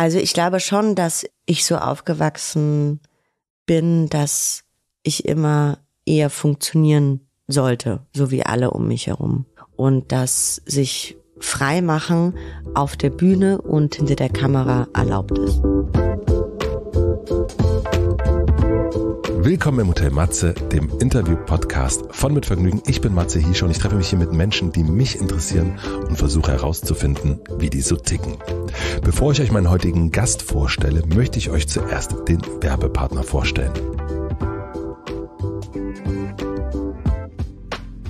Also ich glaube schon, dass ich so aufgewachsen bin, dass ich immer eher funktionieren sollte, so wie alle um mich herum. Und dass sich Freimachen auf der Bühne und hinter der Kamera erlaubt ist. Willkommen im Hotel Matze, dem Interview-Podcast von Mit Vergnügen. Ich bin Matze Hiesche und ich treffe mich hier mit Menschen, die mich interessieren und versuche herauszufinden, wie die so ticken. Bevor ich euch meinen heutigen Gast vorstelle, möchte ich euch zuerst den Werbepartner vorstellen.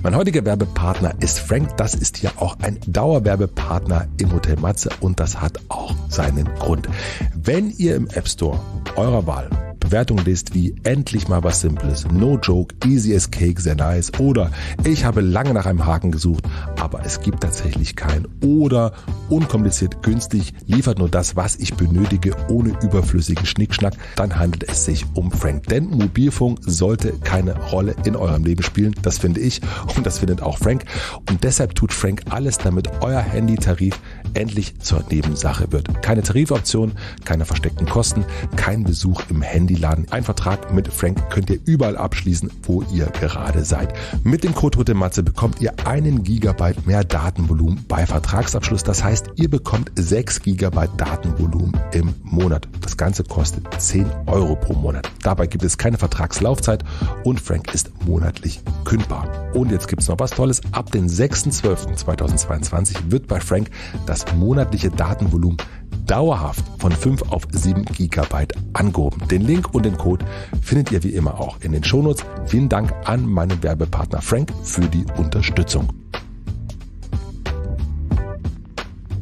Mein heutiger Werbepartner ist Frank. Das ist ja auch ein Dauerwerbepartner im Hotel Matze und das hat auch seinen Grund. Wenn ihr im App Store eurer Wahl Bewertungen lest wie endlich mal was Simples, no joke, easy as cake, sehr nice oder ich habe lange nach einem Haken gesucht, aber es gibt tatsächlich keinen oder unkompliziert günstig, liefert nur das, was ich benötige, ohne überflüssigen Schnickschnack, dann handelt es sich um Frank. Denn Mobilfunk sollte keine Rolle in eurem Leben spielen, das finde ich und das findet auch Frank und deshalb tut Frank alles, damit euer Handytarif endlich zur Nebensache wird. Keine Tarifoption, keine versteckten Kosten, kein Besuch im Handyladen. Ein Vertrag mit Frank könnt ihr überall abschließen, wo ihr gerade seid. Mit dem Code Rote Matze bekommt ihr einen Gigabyte mehr Datenvolumen bei Vertragsabschluss. Das heißt, ihr bekommt 6 Gigabyte Datenvolumen im Monat. Das Ganze kostet 10 Euro pro Monat. Dabei gibt es keine Vertragslaufzeit und Frank ist monatlich kündbar. Und jetzt gibt es noch was Tolles. Ab dem 6.12.2022 wird bei Frank das das monatliche Datenvolumen dauerhaft von 5 auf 7 Gigabyte angehoben. Den Link und den Code findet ihr wie immer auch in den Shownotes. Vielen Dank an meinen Werbepartner Frank für die Unterstützung.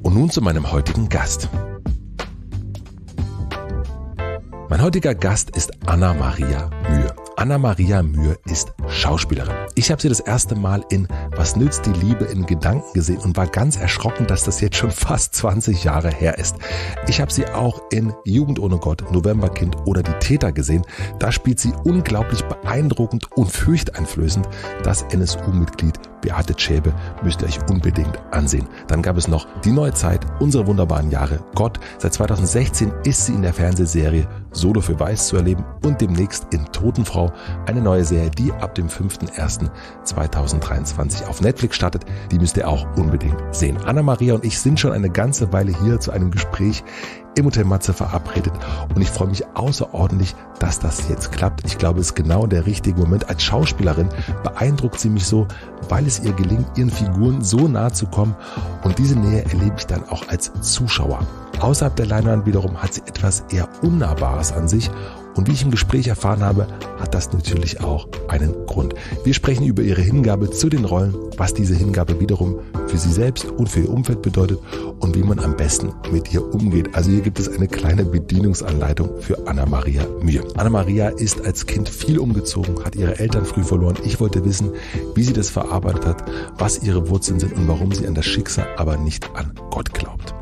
Und nun zu meinem heutigen Gast. Mein heutiger Gast ist Anna Maria Mühe. Anna-Maria Mühe ist Schauspielerin. Ich habe sie das erste Mal in Was nützt die Liebe in Gedanken gesehen und war ganz erschrocken, dass das jetzt schon fast 20 Jahre her ist. Ich habe sie auch in Jugend ohne Gott, Novemberkind oder Die Täter gesehen. Da spielt sie unglaublich beeindruckend und fürchteinflößend das NSU-Mitglied Beate Schäbe müsst ihr euch unbedingt ansehen. Dann gab es noch Die neue Zeit, unsere wunderbaren Jahre, Gott. Seit 2016 ist sie in der Fernsehserie Solo für Weiß zu erleben und demnächst in Totenfrau, eine neue Serie, die ab dem 5.1.2023 auf Netflix startet. Die müsst ihr auch unbedingt sehen. Anna-Maria und ich sind schon eine ganze Weile hier zu einem Gespräch, im Hotel Matze verabredet. Und ich freue mich außerordentlich, dass das jetzt klappt. Ich glaube, es ist genau der richtige Moment. Als Schauspielerin beeindruckt sie mich so, weil es ihr gelingt, ihren Figuren so nahe zu kommen. Und diese Nähe erlebe ich dann auch als Zuschauer. Außerhalb der Leinwand wiederum hat sie etwas eher Unnahbares an sich und wie ich im Gespräch erfahren habe, hat das natürlich auch einen Grund. Wir sprechen über ihre Hingabe zu den Rollen, was diese Hingabe wiederum für sie selbst und für ihr Umfeld bedeutet und wie man am besten mit ihr umgeht. Also hier gibt es eine kleine Bedienungsanleitung für Anna-Maria Mühe. Anna-Maria ist als Kind viel umgezogen, hat ihre Eltern früh verloren. Ich wollte wissen, wie sie das verarbeitet hat, was ihre Wurzeln sind und warum sie an das Schicksal, aber nicht an Gott glaubt.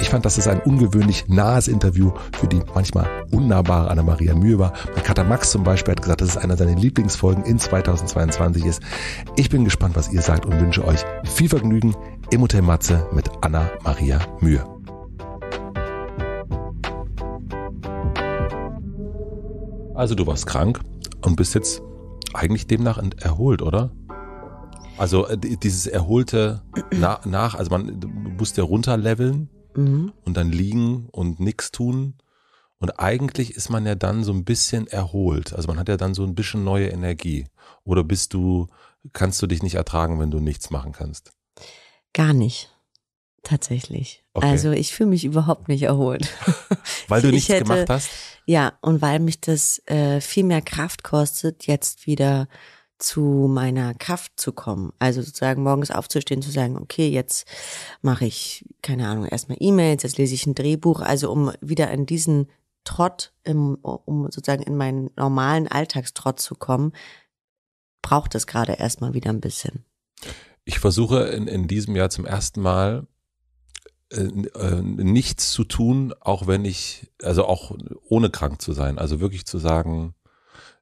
Ich fand, das ist ein ungewöhnlich nahes Interview für die manchmal unnahbare Anna-Maria Mühe. Mühe war. Bei Kater Max zum Beispiel hat gesagt, dass es einer seiner Lieblingsfolgen in 2022 ist. Ich bin gespannt, was ihr sagt und wünsche euch viel Vergnügen im Hotel Matze mit Anna-Maria Mühe. Also du warst krank und bist jetzt eigentlich demnach erholt, oder? Also äh, dieses erholte Na nach, also man muss ja runterleveln mhm. und dann liegen und nichts tun und eigentlich ist man ja dann so ein bisschen erholt. Also man hat ja dann so ein bisschen neue Energie. Oder bist du, kannst du dich nicht ertragen, wenn du nichts machen kannst? Gar nicht. Tatsächlich. Okay. Also ich fühle mich überhaupt nicht erholt. weil du nichts hätte, gemacht hast? Ja, und weil mich das äh, viel mehr Kraft kostet, jetzt wieder zu meiner Kraft zu kommen. Also sozusagen morgens aufzustehen, zu sagen, okay, jetzt mache ich, keine Ahnung, erstmal E-Mails, jetzt lese ich ein Drehbuch, also um wieder in diesen Trott, im, um sozusagen in meinen normalen Alltagstrott zu kommen, braucht es gerade erstmal wieder ein bisschen. Ich versuche in, in diesem Jahr zum ersten Mal äh, äh, nichts zu tun, auch wenn ich, also auch ohne krank zu sein. Also wirklich zu sagen,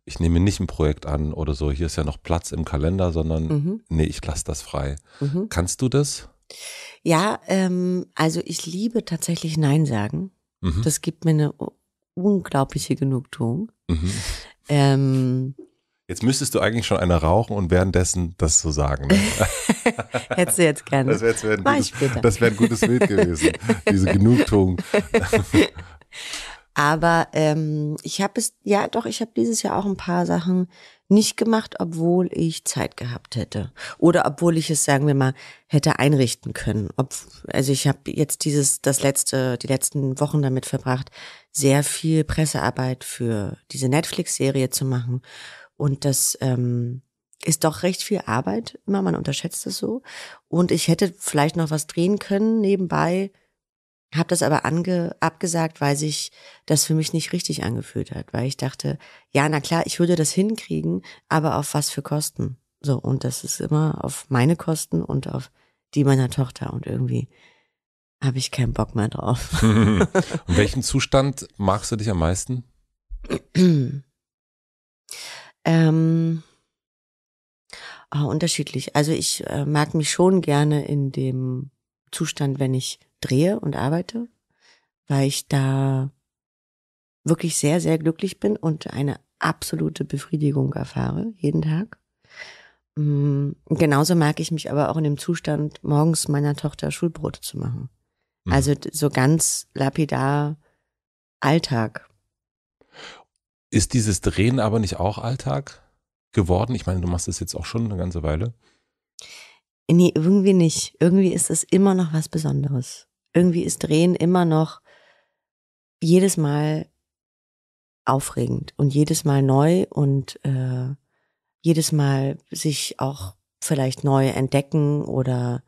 ich nehme nicht ein Projekt an oder so, hier ist ja noch Platz im Kalender, sondern mhm. nee, ich lasse das frei. Mhm. Kannst du das? Ja, ähm, also ich liebe tatsächlich Nein sagen. Mhm. Das gibt mir eine unglaubliche Genugtuung. Mhm. Ähm, Jetzt müsstest du eigentlich schon einer rauchen und währenddessen das so sagen. Ne? Hättest du jetzt gerne. Das wäre ein, gutes, wär ein gutes Bild gewesen, diese Genugtuung. Aber ähm, ich habe es, ja doch, ich habe dieses Jahr auch ein paar Sachen nicht gemacht, obwohl ich Zeit gehabt hätte. Oder obwohl ich es, sagen wir mal, hätte einrichten können. Ob, also ich habe jetzt dieses, das letzte, die letzten Wochen damit verbracht, sehr viel Pressearbeit für diese Netflix-Serie zu machen. Und das ähm, ist doch recht viel Arbeit, immer man unterschätzt es so. Und ich hätte vielleicht noch was drehen können nebenbei, habe das aber ange, abgesagt, weil sich das für mich nicht richtig angefühlt hat, weil ich dachte, ja, na klar, ich würde das hinkriegen, aber auf was für Kosten? So, und das ist immer auf meine Kosten und auf die meiner Tochter und irgendwie habe ich keinen Bock mehr drauf. In welchem Zustand magst du dich am meisten? ähm, oh, unterschiedlich. Also ich äh, mag mich schon gerne in dem Zustand, wenn ich drehe und arbeite, weil ich da wirklich sehr, sehr glücklich bin und eine absolute Befriedigung erfahre, jeden Tag. Mm, genauso mag ich mich aber auch in dem Zustand, morgens meiner Tochter Schulbrote zu machen. Mhm. Also so ganz lapidar Alltag. Ist dieses Drehen aber nicht auch Alltag geworden? Ich meine, du machst es jetzt auch schon eine ganze Weile. Nee, irgendwie nicht. Irgendwie ist es immer noch was Besonderes. Irgendwie ist Drehen immer noch jedes Mal aufregend und jedes Mal neu und äh, jedes Mal sich auch vielleicht neu entdecken oder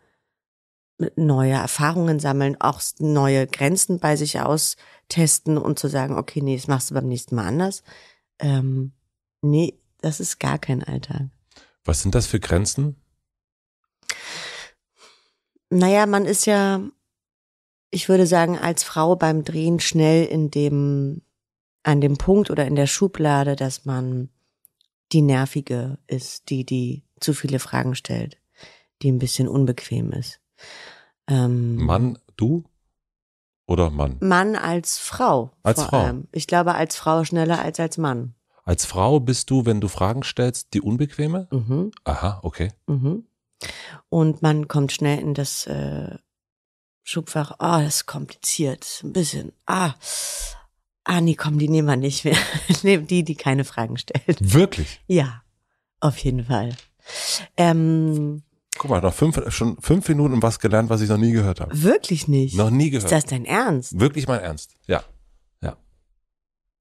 neue Erfahrungen sammeln, auch neue Grenzen bei sich austesten und zu sagen, okay, nee, das machst du beim nächsten Mal anders. Ähm, nee, das ist gar kein Alltag. Was sind das für Grenzen? Naja, man ist ja, ich würde sagen, als Frau beim Drehen schnell in dem, an dem Punkt oder in der Schublade, dass man die Nervige ist, die, die zu viele Fragen stellt, die ein bisschen unbequem ist. Ähm, Mann, du? Oder Mann? Mann als Frau. Als Frau. Allem. Ich glaube, als Frau schneller als als Mann. Als Frau bist du, wenn du Fragen stellst, die Unbequeme? Mhm. Aha, okay. Mhm. Und man kommt schnell in das äh, Schubfach, oh, das ist kompliziert, ein bisschen, ah, ah, nee, komm, die nehmen wir nicht mehr. Nehmen die, die keine Fragen stellen. Wirklich? Ja, auf jeden Fall. Ähm, Guck mal, noch fünf, schon fünf Minuten was gelernt, was ich noch nie gehört habe. Wirklich nicht? Noch nie gehört. Ist das dein Ernst? Wirklich mein Ernst, ja.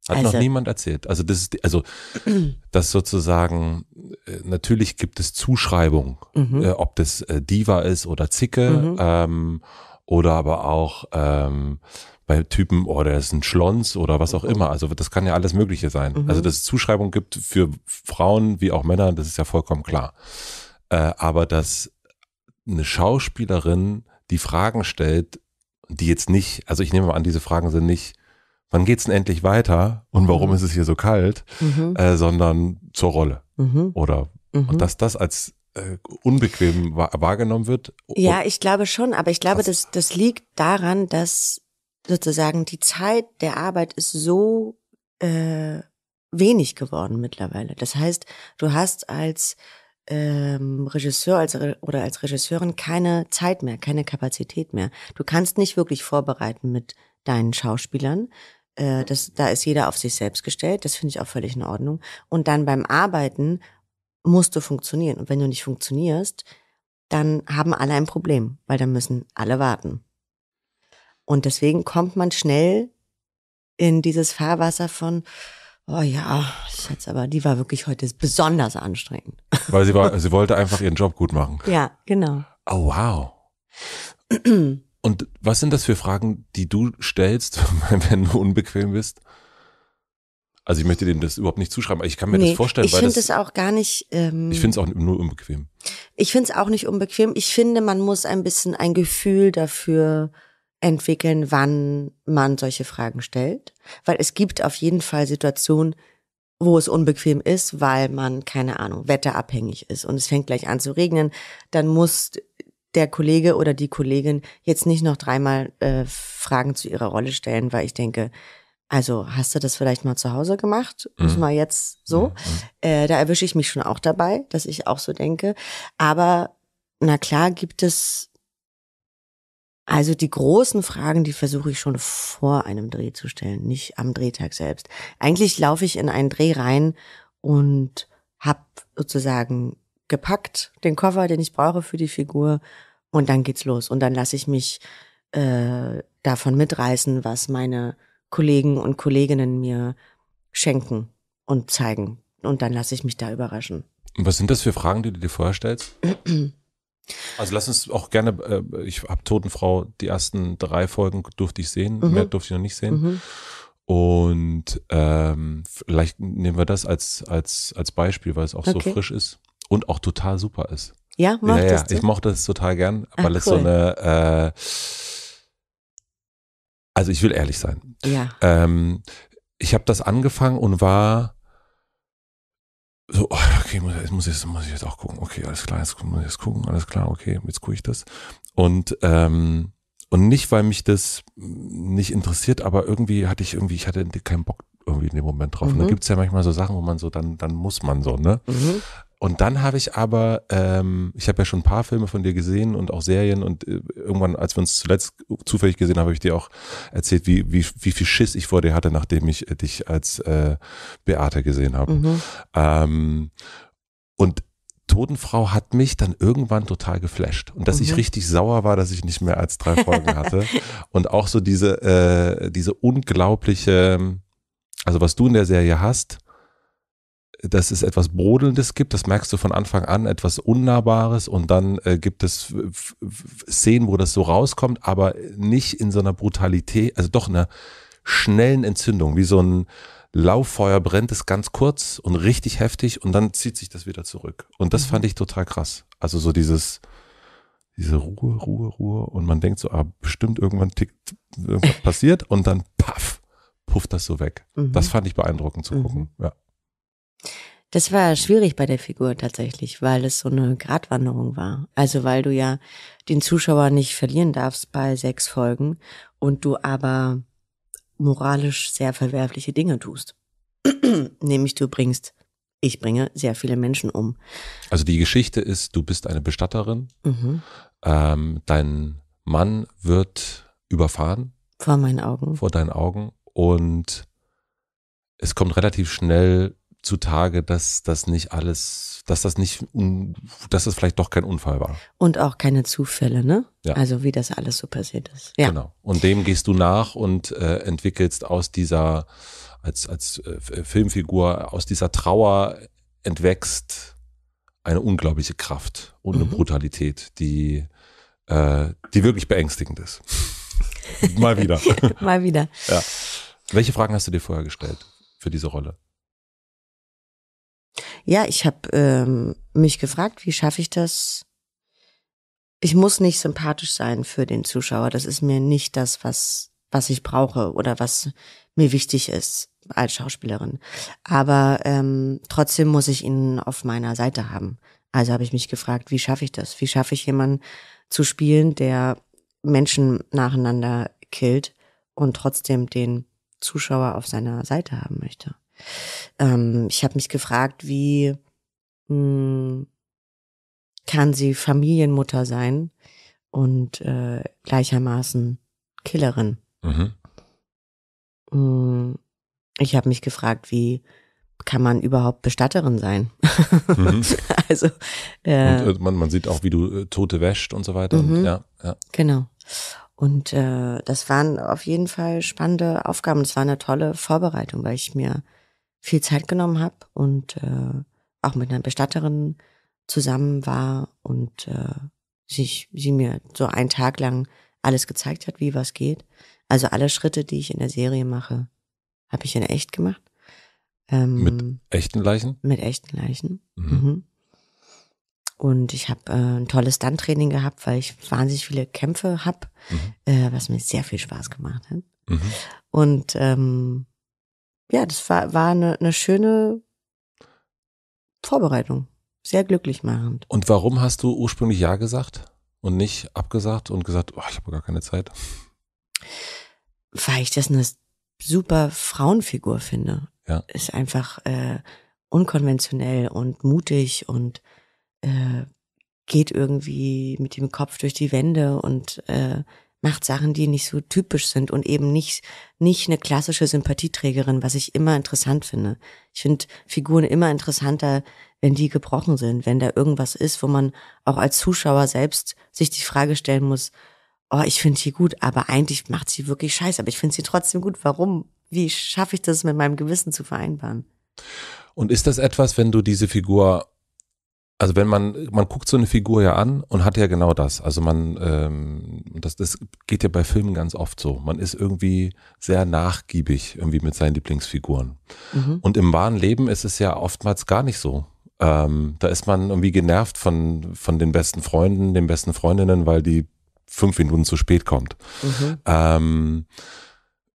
Hat also. noch niemand erzählt. Also das ist, also das sozusagen, äh, natürlich gibt es Zuschreibung, mhm. äh, ob das äh, Diva ist oder Zicke, mhm. ähm, oder aber auch ähm, bei Typen, oh, der ist ein Schlons oder was auch mhm. immer. Also das kann ja alles Mögliche sein. Mhm. Also dass es Zuschreibung gibt für Frauen wie auch Männer, das ist ja vollkommen klar. Äh, aber dass eine Schauspielerin die Fragen stellt, die jetzt nicht, also ich nehme mal an, diese Fragen sind nicht, wann geht's denn endlich weiter und warum mhm. ist es hier so kalt, mhm. äh, sondern zur Rolle. Mhm. Oder mhm. dass das als äh, unbequem wahrgenommen wird. Ja, ich glaube schon, aber ich glaube, das, das liegt daran, dass sozusagen die Zeit der Arbeit ist so äh, wenig geworden mittlerweile. Das heißt, du hast als ähm, Regisseur als, oder als Regisseurin keine Zeit mehr, keine Kapazität mehr. Du kannst nicht wirklich vorbereiten mit deinen Schauspielern. Äh, das, da ist jeder auf sich selbst gestellt. Das finde ich auch völlig in Ordnung. Und dann beim Arbeiten musst du funktionieren. Und wenn du nicht funktionierst, dann haben alle ein Problem, weil dann müssen alle warten. Und deswegen kommt man schnell in dieses Fahrwasser von, oh ja, ich schätze aber, die war wirklich heute besonders anstrengend. Weil sie war, sie wollte einfach ihren Job gut machen. Ja, genau. Oh wow. Und was sind das für Fragen, die du stellst, wenn du unbequem bist? Also ich möchte dem das überhaupt nicht zuschreiben, aber ich kann mir nee, das vorstellen. Ich finde es auch gar nicht. Ähm, ich finde es auch nur unbequem. Ich finde es auch nicht unbequem. Ich finde, man muss ein bisschen ein Gefühl dafür entwickeln, wann man solche Fragen stellt. Weil es gibt auf jeden Fall Situationen, wo es unbequem ist, weil man, keine Ahnung, wetterabhängig ist und es fängt gleich an zu regnen, dann muss der Kollege oder die Kollegin jetzt nicht noch dreimal äh, Fragen zu ihrer Rolle stellen, weil ich denke, also hast du das vielleicht mal zu Hause gemacht? Mhm. Ist mal jetzt so. Mhm. Äh, da erwische ich mich schon auch dabei, dass ich auch so denke. Aber na klar gibt es also die großen Fragen, die versuche ich schon vor einem Dreh zu stellen, nicht am Drehtag selbst. Eigentlich laufe ich in einen Dreh rein und hab sozusagen gepackt, den Koffer, den ich brauche für die Figur und dann geht's los. Und dann lasse ich mich äh, davon mitreißen, was meine Kollegen und Kolleginnen mir schenken und zeigen. Und dann lasse ich mich da überraschen. Und was sind das für Fragen, die du dir vorstellst? also lass uns auch gerne, äh, ich habe Totenfrau, die ersten drei Folgen durfte ich sehen, mhm. mehr durfte ich noch nicht sehen. Mhm. Und ähm, vielleicht nehmen wir das als, als, als Beispiel, weil es auch okay. so frisch ist und auch total super ist. Ja, mochtest ja, ja. Du? Ich mochte es total gern, weil Ach, es so eine, äh, also ich will ehrlich sein. Ja. Ähm, ich habe das angefangen und war so, oh, okay, muss, jetzt muss, jetzt, muss ich jetzt auch gucken. Okay, alles klar, jetzt muss ich jetzt gucken, alles klar, okay, jetzt gucke ich das. Und, ähm, und nicht, weil mich das nicht interessiert, aber irgendwie hatte ich irgendwie, ich hatte keinen Bock irgendwie in dem Moment drauf. Mhm. Und da mhm. gibt's ja manchmal so Sachen, wo man so, dann, dann muss man so, ne? Mhm. Und dann habe ich aber, ähm, ich habe ja schon ein paar Filme von dir gesehen und auch Serien und äh, irgendwann, als wir uns zuletzt zufällig gesehen haben, habe ich dir auch erzählt, wie, wie, wie viel Schiss ich vor dir hatte, nachdem ich äh, dich als äh, Beate gesehen habe. Mhm. Ähm, und Totenfrau hat mich dann irgendwann total geflasht. Und dass mhm. ich richtig sauer war, dass ich nicht mehr als drei Folgen hatte. Und auch so diese, äh, diese unglaubliche, also was du in der Serie hast, dass es etwas Brodelndes gibt, das merkst du von Anfang an, etwas Unnahbares und dann äh, gibt es äh, Szenen, wo das so rauskommt, aber nicht in so einer Brutalität, also doch einer schnellen Entzündung, wie so ein Lauffeuer brennt es ganz kurz und richtig heftig und dann zieht sich das wieder zurück. Und das mhm. fand ich total krass. Also so dieses, diese Ruhe, Ruhe, Ruhe und man denkt so, ah, bestimmt irgendwann tickt, irgendwas passiert und dann paff, pufft das so weg. Mhm. Das fand ich beeindruckend zu mhm. gucken, ja. Das war schwierig bei der Figur tatsächlich, weil es so eine Gratwanderung war. Also weil du ja den Zuschauer nicht verlieren darfst bei sechs Folgen und du aber moralisch sehr verwerfliche Dinge tust. Nämlich du bringst, ich bringe sehr viele Menschen um. Also die Geschichte ist, du bist eine Bestatterin, mhm. ähm, dein Mann wird überfahren. Vor meinen Augen. Vor deinen Augen. Und es kommt relativ schnell zutage, dass das nicht alles, dass das nicht, dass das vielleicht doch kein Unfall war. Und auch keine Zufälle, ne? Ja. Also wie das alles so passiert ist. Ja. Genau. Und dem gehst du nach und äh, entwickelst aus dieser, als, als äh, Filmfigur, aus dieser Trauer entwächst eine unglaubliche Kraft und eine mhm. Brutalität, die, äh, die wirklich beängstigend ist. Mal wieder. Mal wieder. Ja. Welche Fragen hast du dir vorher gestellt für diese Rolle? Ja, ich habe ähm, mich gefragt, wie schaffe ich das? Ich muss nicht sympathisch sein für den Zuschauer. Das ist mir nicht das, was, was ich brauche oder was mir wichtig ist als Schauspielerin. Aber ähm, trotzdem muss ich ihn auf meiner Seite haben. Also habe ich mich gefragt, wie schaffe ich das? Wie schaffe ich jemanden zu spielen, der Menschen nacheinander killt und trotzdem den Zuschauer auf seiner Seite haben möchte? Ähm, ich habe mich gefragt, wie mh, hm, kann sie Familienmutter sein und äh, gleichermaßen Killerin? Mhm. Hm, ich habe mich gefragt, wie kann man überhaupt Bestatterin sein? Mhm. also äh, und, äh, man, man, sieht auch, wie du äh, Tote wäscht und so weiter. Mhm. Und, ja, ja. Genau. Und äh, das waren auf jeden Fall spannende Aufgaben. Es war eine tolle Vorbereitung, weil ich mir viel Zeit genommen habe und äh, auch mit einer Bestatterin zusammen war und äh, sich, sie mir so einen Tag lang alles gezeigt hat, wie was geht. Also alle Schritte, die ich in der Serie mache, habe ich in echt gemacht. Ähm, mit echten Leichen? Mit echten Leichen. Mhm. Mhm. Und ich habe äh, ein tolles Stunt-Training gehabt, weil ich wahnsinnig viele Kämpfe habe, mhm. äh, was mir sehr viel Spaß gemacht hat. Mhm. Und ähm, ja, das war, war eine, eine schöne Vorbereitung. Sehr glücklich machend. Und warum hast du ursprünglich Ja gesagt und nicht abgesagt und gesagt, oh, ich habe gar keine Zeit? Weil ich das eine super Frauenfigur finde. Ja. Ist einfach äh, unkonventionell und mutig und äh, geht irgendwie mit dem Kopf durch die Wände und äh, macht Sachen, die nicht so typisch sind und eben nicht, nicht eine klassische Sympathieträgerin, was ich immer interessant finde. Ich finde Figuren immer interessanter, wenn die gebrochen sind, wenn da irgendwas ist, wo man auch als Zuschauer selbst sich die Frage stellen muss, oh, ich finde sie gut, aber eigentlich macht sie wirklich scheiße, aber ich finde sie trotzdem gut. Warum? Wie schaffe ich das mit meinem Gewissen zu vereinbaren? Und ist das etwas, wenn du diese Figur also wenn man, man guckt so eine Figur ja an und hat ja genau das. Also man, ähm, das, das geht ja bei Filmen ganz oft so. Man ist irgendwie sehr nachgiebig irgendwie mit seinen Lieblingsfiguren. Mhm. Und im wahren Leben ist es ja oftmals gar nicht so. Ähm, da ist man irgendwie genervt von, von den besten Freunden, den besten Freundinnen, weil die fünf Minuten zu spät kommt. Mhm. Ähm,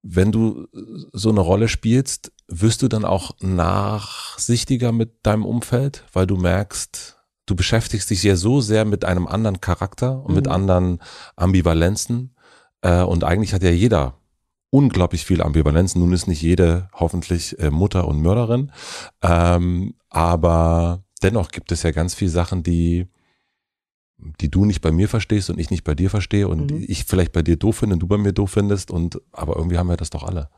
wenn du so eine Rolle spielst, wirst du dann auch nachsichtiger mit deinem Umfeld, weil du merkst, du beschäftigst dich ja so sehr mit einem anderen Charakter und mhm. mit anderen Ambivalenzen. Äh, und eigentlich hat ja jeder unglaublich viel Ambivalenzen. Nun ist nicht jede hoffentlich äh, Mutter und Mörderin. Ähm, aber dennoch gibt es ja ganz viele Sachen, die die du nicht bei mir verstehst und ich nicht bei dir verstehe und mhm. ich vielleicht bei dir doof finde und du bei mir doof findest und aber irgendwie haben wir das doch alle.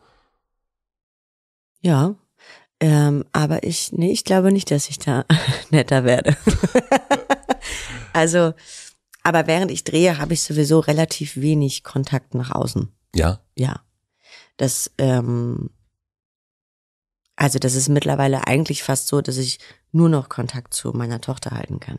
Ja, ähm, aber ich, nee, ich glaube nicht, dass ich da netter werde. also, aber während ich drehe, habe ich sowieso relativ wenig Kontakt nach außen. Ja. Ja. Das, ähm, also das ist mittlerweile eigentlich fast so, dass ich nur noch Kontakt zu meiner Tochter halten kann.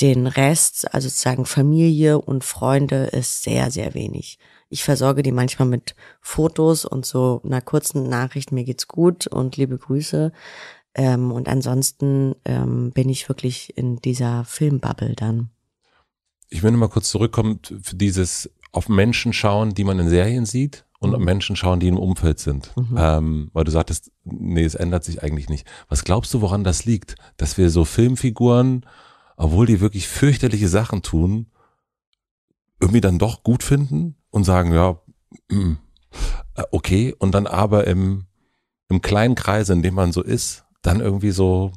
Den Rest, also sozusagen Familie und Freunde, ist sehr, sehr wenig. Ich versorge die manchmal mit Fotos und so einer kurzen Nachricht, mir geht's gut und liebe Grüße. Ähm, und ansonsten ähm, bin ich wirklich in dieser Filmbubble dann. Ich will mal kurz zurückkommen für dieses auf Menschen schauen, die man in Serien sieht und auf mhm. Menschen schauen, die im Umfeld sind. Mhm. Ähm, weil du sagtest, nee, es ändert sich eigentlich nicht. Was glaubst du, woran das liegt? Dass wir so Filmfiguren, obwohl die wirklich fürchterliche Sachen tun, irgendwie dann doch gut finden? und sagen, ja, hm, äh, okay, und dann aber im, im kleinen Kreis, in dem man so ist, dann irgendwie so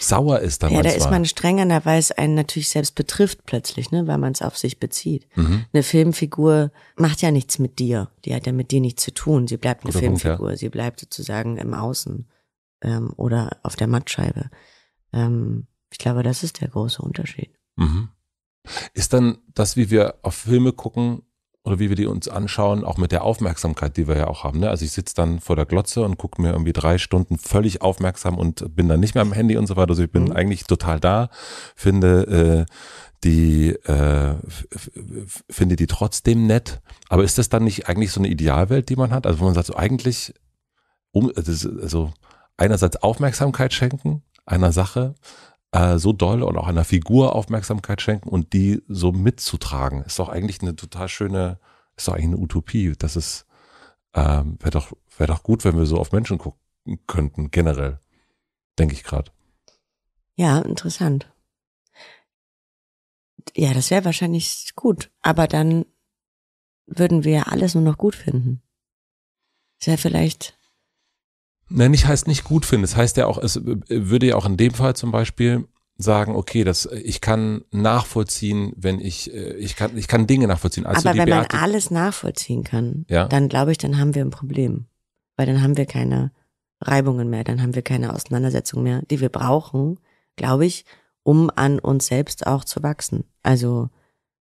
sauer ist dann. Ja, da ist man strenger, ne, weil es einen natürlich selbst betrifft plötzlich, ne, weil man es auf sich bezieht. Mhm. Eine Filmfigur macht ja nichts mit dir, die hat ja mit dir nichts zu tun. Sie bleibt eine Guter Filmfigur, Punkt, ja. sie bleibt sozusagen im Außen ähm, oder auf der Mattscheibe. Ähm, ich glaube, das ist der große Unterschied. Mhm. Ist dann das, wie wir auf Filme gucken, oder wie wir die uns anschauen, auch mit der Aufmerksamkeit, die wir ja auch haben. Ne? Also ich sitze dann vor der Glotze und gucke mir irgendwie drei Stunden völlig aufmerksam und bin dann nicht mehr am Handy und so weiter. Also ich bin mhm. eigentlich total da, finde äh, die äh, finde die trotzdem nett. Aber ist das dann nicht eigentlich so eine Idealwelt, die man hat? Also wo man sagt, so eigentlich um, also, also einerseits Aufmerksamkeit schenken einer Sache äh, so doll und auch einer Figur Aufmerksamkeit schenken und die so mitzutragen. Ist doch eigentlich eine total schöne, ist doch eigentlich eine Utopie. Das ist, ähm, wäre doch, wär doch gut, wenn wir so auf Menschen gucken könnten, generell. Denke ich gerade. Ja, interessant. Ja, das wäre wahrscheinlich gut, aber dann würden wir alles nur noch gut finden. Das wäre vielleicht Nein, nicht heißt nicht gut finden. Es das heißt ja auch, es würde ja auch in dem Fall zum Beispiel sagen, okay, das, ich kann nachvollziehen, wenn ich, äh, ich kann, ich kann Dinge nachvollziehen. Also Aber wenn Beate, man alles nachvollziehen kann, ja? dann glaube ich, dann haben wir ein Problem. Weil dann haben wir keine Reibungen mehr, dann haben wir keine Auseinandersetzung mehr, die wir brauchen, glaube ich, um an uns selbst auch zu wachsen. Also,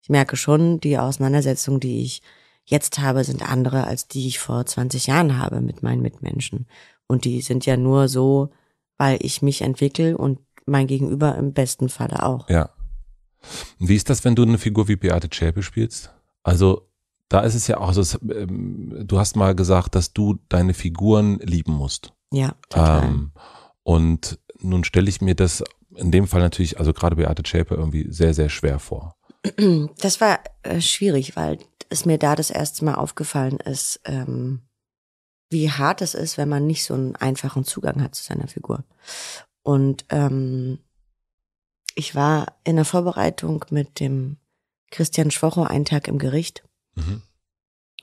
ich merke schon, die Auseinandersetzung, die ich jetzt habe, sind andere als die ich vor 20 Jahren habe mit meinen Mitmenschen. Und die sind ja nur so, weil ich mich entwickle und mein Gegenüber im besten Falle auch. Ja. Wie ist das, wenn du eine Figur wie Beate Zschäpe spielst? Also da ist es ja auch so, ähm, du hast mal gesagt, dass du deine Figuren lieben musst. Ja, total. Ähm, und nun stelle ich mir das in dem Fall natürlich, also gerade Beate Zschäpe irgendwie sehr, sehr schwer vor. Das war äh, schwierig, weil es mir da das erste Mal aufgefallen ist, ähm, wie hart es ist, wenn man nicht so einen einfachen Zugang hat zu seiner Figur. Und ähm, ich war in der Vorbereitung mit dem Christian Schwocho einen Tag im Gericht mhm.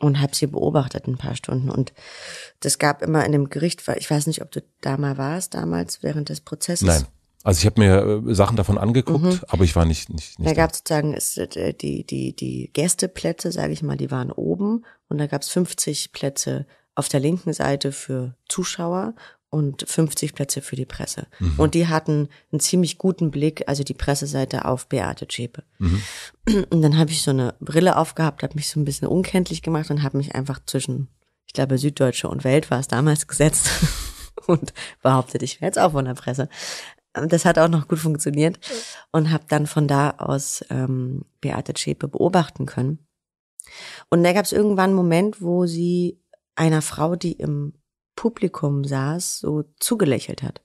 und habe sie beobachtet ein paar Stunden. Und das gab immer in dem Gericht, ich weiß nicht, ob du da mal warst, damals während des Prozesses. Nein. Also ich habe mir äh, Sachen davon angeguckt, mhm. aber ich war nicht nicht, nicht Da, da. gab sozusagen ist, äh, die die die Gästeplätze, sage ich mal, die waren oben und da gab es 50 Plätze auf der linken Seite für Zuschauer und 50 Plätze für die Presse. Mhm. Und die hatten einen ziemlich guten Blick, also die Presseseite auf Beate Zschäpe. Mhm. Und dann habe ich so eine Brille aufgehabt, habe mich so ein bisschen unkenntlich gemacht und habe mich einfach zwischen, ich glaube, Süddeutsche und Welt war es damals gesetzt und behauptet, ich wäre jetzt auch von der Presse. Das hat auch noch gut funktioniert und habe dann von da aus ähm, Beate Zschäpe beobachten können. Und da gab es irgendwann einen Moment, wo sie einer Frau, die im Publikum saß, so zugelächelt hat.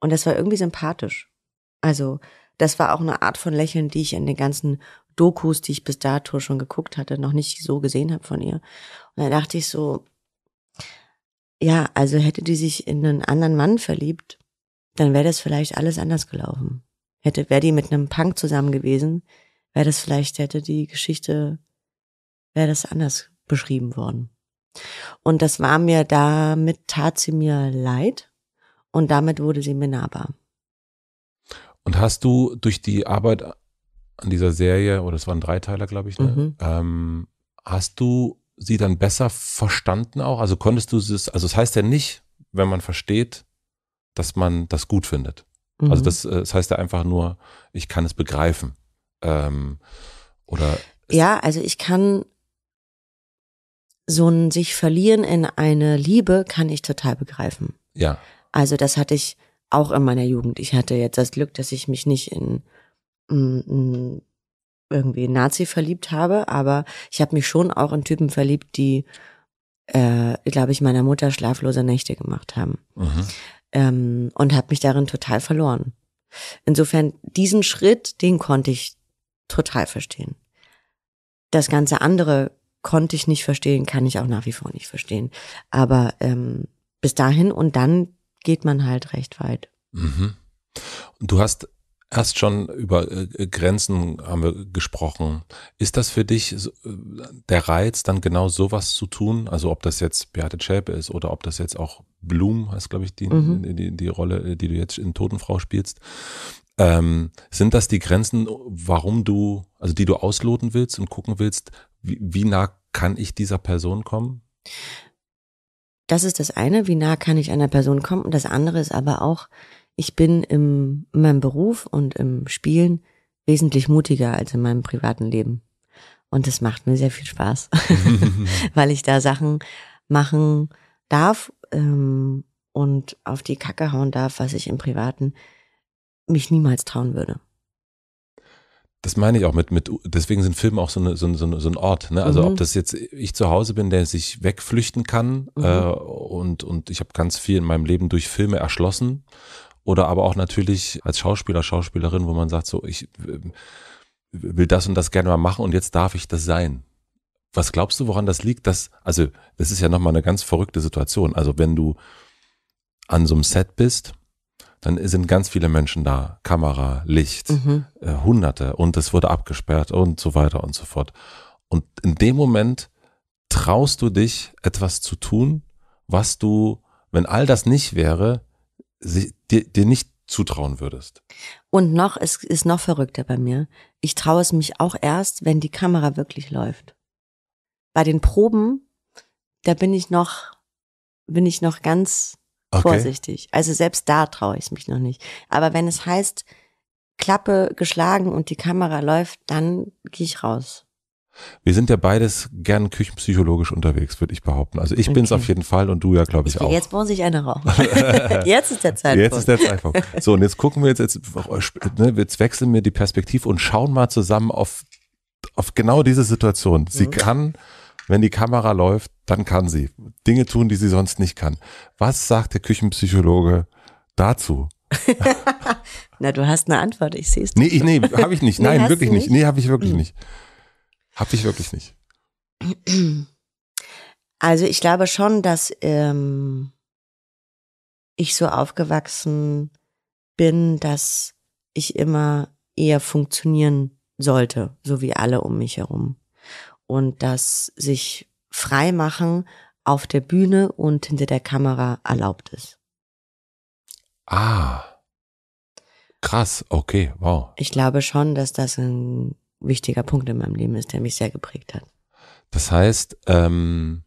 Und das war irgendwie sympathisch. Also, das war auch eine Art von Lächeln, die ich in den ganzen Dokus, die ich bis dato schon geguckt hatte, noch nicht so gesehen habe von ihr. Und da dachte ich so, ja, also hätte die sich in einen anderen Mann verliebt, dann wäre das vielleicht alles anders gelaufen. Hätte, wäre die mit einem Punk zusammen gewesen, wäre das vielleicht, hätte die Geschichte, wäre das anders beschrieben worden. Und das war mir, damit tat sie mir leid und damit wurde sie mir nahbar. Und hast du durch die Arbeit an dieser Serie, oder es waren drei Teile, glaube ich, ne? mhm. ähm, hast du sie dann besser verstanden auch? Also konntest du es, also es das heißt ja nicht, wenn man versteht, dass man das gut findet. Also mhm. Also das, das äh, heißt ja einfach nur, ich kann es begreifen. Ähm, oder ja, also ich kann so ein sich verlieren in eine Liebe kann ich total begreifen. Ja. Also das hatte ich auch in meiner Jugend. Ich hatte jetzt das Glück, dass ich mich nicht in, in, mm, in mm, irgendwie Nazi verliebt habe, aber ich habe mich schon auch in Typen verliebt, die, äh, glaube ich, meiner Mutter schlaflose Nächte gemacht haben. Mhm. Ähm, und habe mich darin total verloren. Insofern, diesen Schritt, den konnte ich total verstehen. Das ganze andere konnte ich nicht verstehen, kann ich auch nach wie vor nicht verstehen. Aber ähm, bis dahin und dann geht man halt recht weit. Mhm. Du hast erst schon über äh, Grenzen haben wir gesprochen. Ist das für dich so, äh, der Reiz, dann genau sowas zu tun? Also ob das jetzt Beate Schäpe ist oder ob das jetzt auch Blum heißt, glaube ich, die, mhm. die, die, Rolle, äh, die du jetzt in Totenfrau spielst. Ähm, sind das die Grenzen, warum du, also die du ausloten willst und gucken willst, wie, wie nah kann ich dieser Person kommen? Das ist das eine, wie nah kann ich einer Person kommen. Und das andere ist aber auch, ich bin im, in meinem Beruf und im Spielen wesentlich mutiger als in meinem privaten Leben. Und das macht mir sehr viel Spaß, weil ich da Sachen machen darf ähm, und auf die Kacke hauen darf, was ich im Privaten mich niemals trauen würde. Das meine ich auch mit, mit deswegen sind Filme auch so, eine, so, so, so ein Ort. Ne? Also mhm. ob das jetzt ich zu Hause bin, der sich wegflüchten kann mhm. äh, und, und ich habe ganz viel in meinem Leben durch Filme erschlossen oder aber auch natürlich als Schauspieler, Schauspielerin, wo man sagt so, ich will das und das gerne mal machen und jetzt darf ich das sein. Was glaubst du, woran das liegt? Dass, also das ist ja nochmal eine ganz verrückte Situation. Also wenn du an so einem Set bist dann sind ganz viele Menschen da, Kamera, Licht, mhm. äh, Hunderte und es wurde abgesperrt und so weiter und so fort. Und in dem Moment traust du dich, etwas zu tun, was du, wenn all das nicht wäre, sich, dir, dir nicht zutrauen würdest. Und noch, es ist noch verrückter bei mir. Ich traue es mich auch erst, wenn die Kamera wirklich läuft. Bei den Proben, da bin ich noch, bin ich noch ganz Okay. Vorsichtig. Also selbst da traue ich es mich noch nicht. Aber wenn es heißt, Klappe geschlagen und die Kamera läuft, dann gehe ich raus. Wir sind ja beides gern küchenpsychologisch unterwegs, würde ich behaupten. Also ich okay. bin es auf jeden Fall und du ja, glaube ich, auch. Jetzt muss ich eine rauchen. jetzt ist der Zeitpunkt. Jetzt ist der Zeitpunkt. So, und jetzt gucken wir jetzt, jetzt, ne, jetzt wechseln wir die Perspektive und schauen mal zusammen auf, auf genau diese Situation. Sie mhm. kann wenn die Kamera läuft, dann kann sie Dinge tun, die sie sonst nicht kann. Was sagt der Küchenpsychologe dazu? Na, du hast eine Antwort, ich sehe es. Nee, ich, nee, habe ich nicht. Nein, nee, wirklich nicht? nicht. Nee, habe hm. ich wirklich nicht. Habe ich wirklich nicht. Also ich glaube schon, dass ähm, ich so aufgewachsen bin, dass ich immer eher funktionieren sollte, so wie alle um mich herum und das sich freimachen auf der Bühne und hinter der Kamera erlaubt ist. Ah. Krass, okay, wow. Ich glaube schon, dass das ein wichtiger Punkt in meinem Leben ist, der mich sehr geprägt hat. Das heißt, ähm,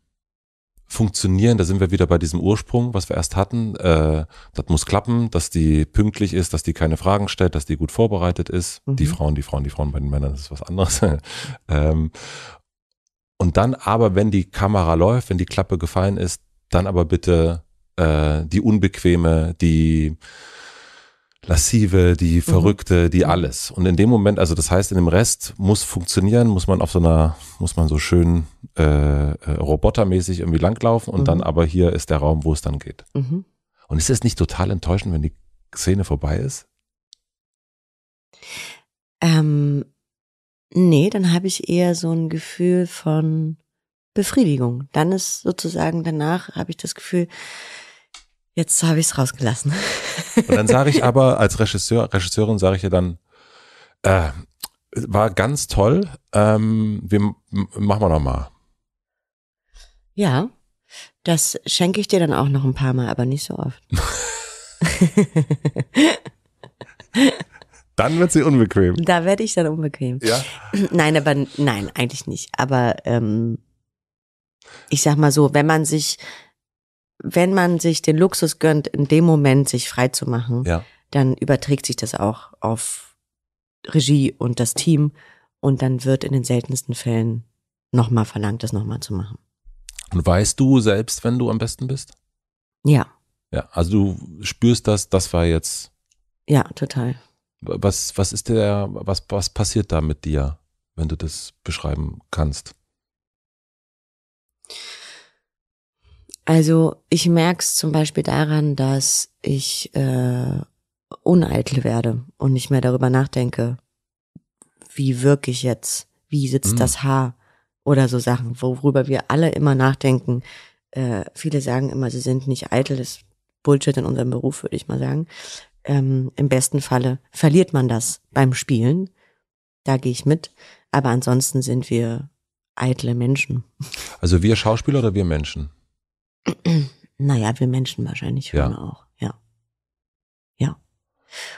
funktionieren, da sind wir wieder bei diesem Ursprung, was wir erst hatten. Äh, das muss klappen, dass die pünktlich ist, dass die keine Fragen stellt, dass die gut vorbereitet ist. Mhm. Die Frauen, die Frauen, die Frauen, bei den Männern das ist was anderes. ähm, und dann aber, wenn die Kamera läuft, wenn die Klappe gefallen ist, dann aber bitte äh, die unbequeme, die lassive, die mhm. verrückte, mhm. die alles. Und in dem Moment, also das heißt, in dem Rest muss funktionieren, muss man auf so einer, muss man so schön äh, äh robotermäßig irgendwie langlaufen und mhm. dann aber hier ist der Raum, wo es dann geht. Mhm. Und ist es nicht total enttäuschend, wenn die Szene vorbei ist? Ähm, Nee, dann habe ich eher so ein Gefühl von Befriedigung. Dann ist sozusagen danach habe ich das Gefühl, jetzt habe ich es rausgelassen. Und dann sage ich aber als Regisseur, Regisseurin sage ich ja dann, äh, war ganz toll, ähm, wir machen wir noch mal. Ja, das schenke ich dir dann auch noch ein paar Mal, aber nicht so oft. Dann wird sie unbequem. Da werde ich dann unbequem. Ja. Nein, aber nein, eigentlich nicht. Aber ähm, ich sag mal so, wenn man sich, wenn man sich den Luxus gönnt, in dem Moment sich frei zu machen, ja. dann überträgt sich das auch auf Regie und das Team und dann wird in den seltensten Fällen nochmal verlangt, das nochmal zu machen. Und weißt du selbst, wenn du am besten bist? Ja. Ja, also du spürst das, das war jetzt. Ja, total. Was, was ist der, was, was passiert da mit dir, wenn du das beschreiben kannst? Also ich merke es zum Beispiel daran, dass ich äh, uneitel werde und nicht mehr darüber nachdenke, wie wirke ich jetzt, wie sitzt mhm. das Haar oder so Sachen, worüber wir alle immer nachdenken. Äh, viele sagen immer, sie sind nicht eitel, das ist Bullshit in unserem Beruf, würde ich mal sagen ähm, im besten Falle verliert man das beim Spielen. Da gehe ich mit. Aber ansonsten sind wir eitle Menschen. Also wir Schauspieler oder wir Menschen? Naja, wir Menschen wahrscheinlich ja. auch. Ja. Ja.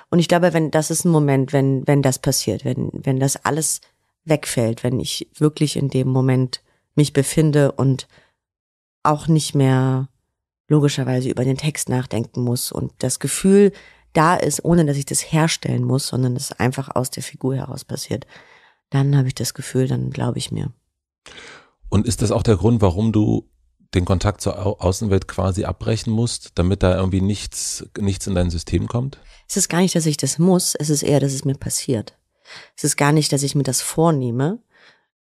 Und ich glaube, wenn, das ist ein Moment, wenn, wenn das passiert, wenn, wenn das alles wegfällt, wenn ich wirklich in dem Moment mich befinde und auch nicht mehr logischerweise über den Text nachdenken muss und das Gefühl da ist, ohne dass ich das herstellen muss, sondern es einfach aus der Figur heraus passiert, dann habe ich das Gefühl, dann glaube ich mir. Und ist das auch der Grund, warum du den Kontakt zur Au Außenwelt quasi abbrechen musst, damit da irgendwie nichts, nichts in dein System kommt? Es ist gar nicht, dass ich das muss, es ist eher, dass es mir passiert. Es ist gar nicht, dass ich mir das vornehme,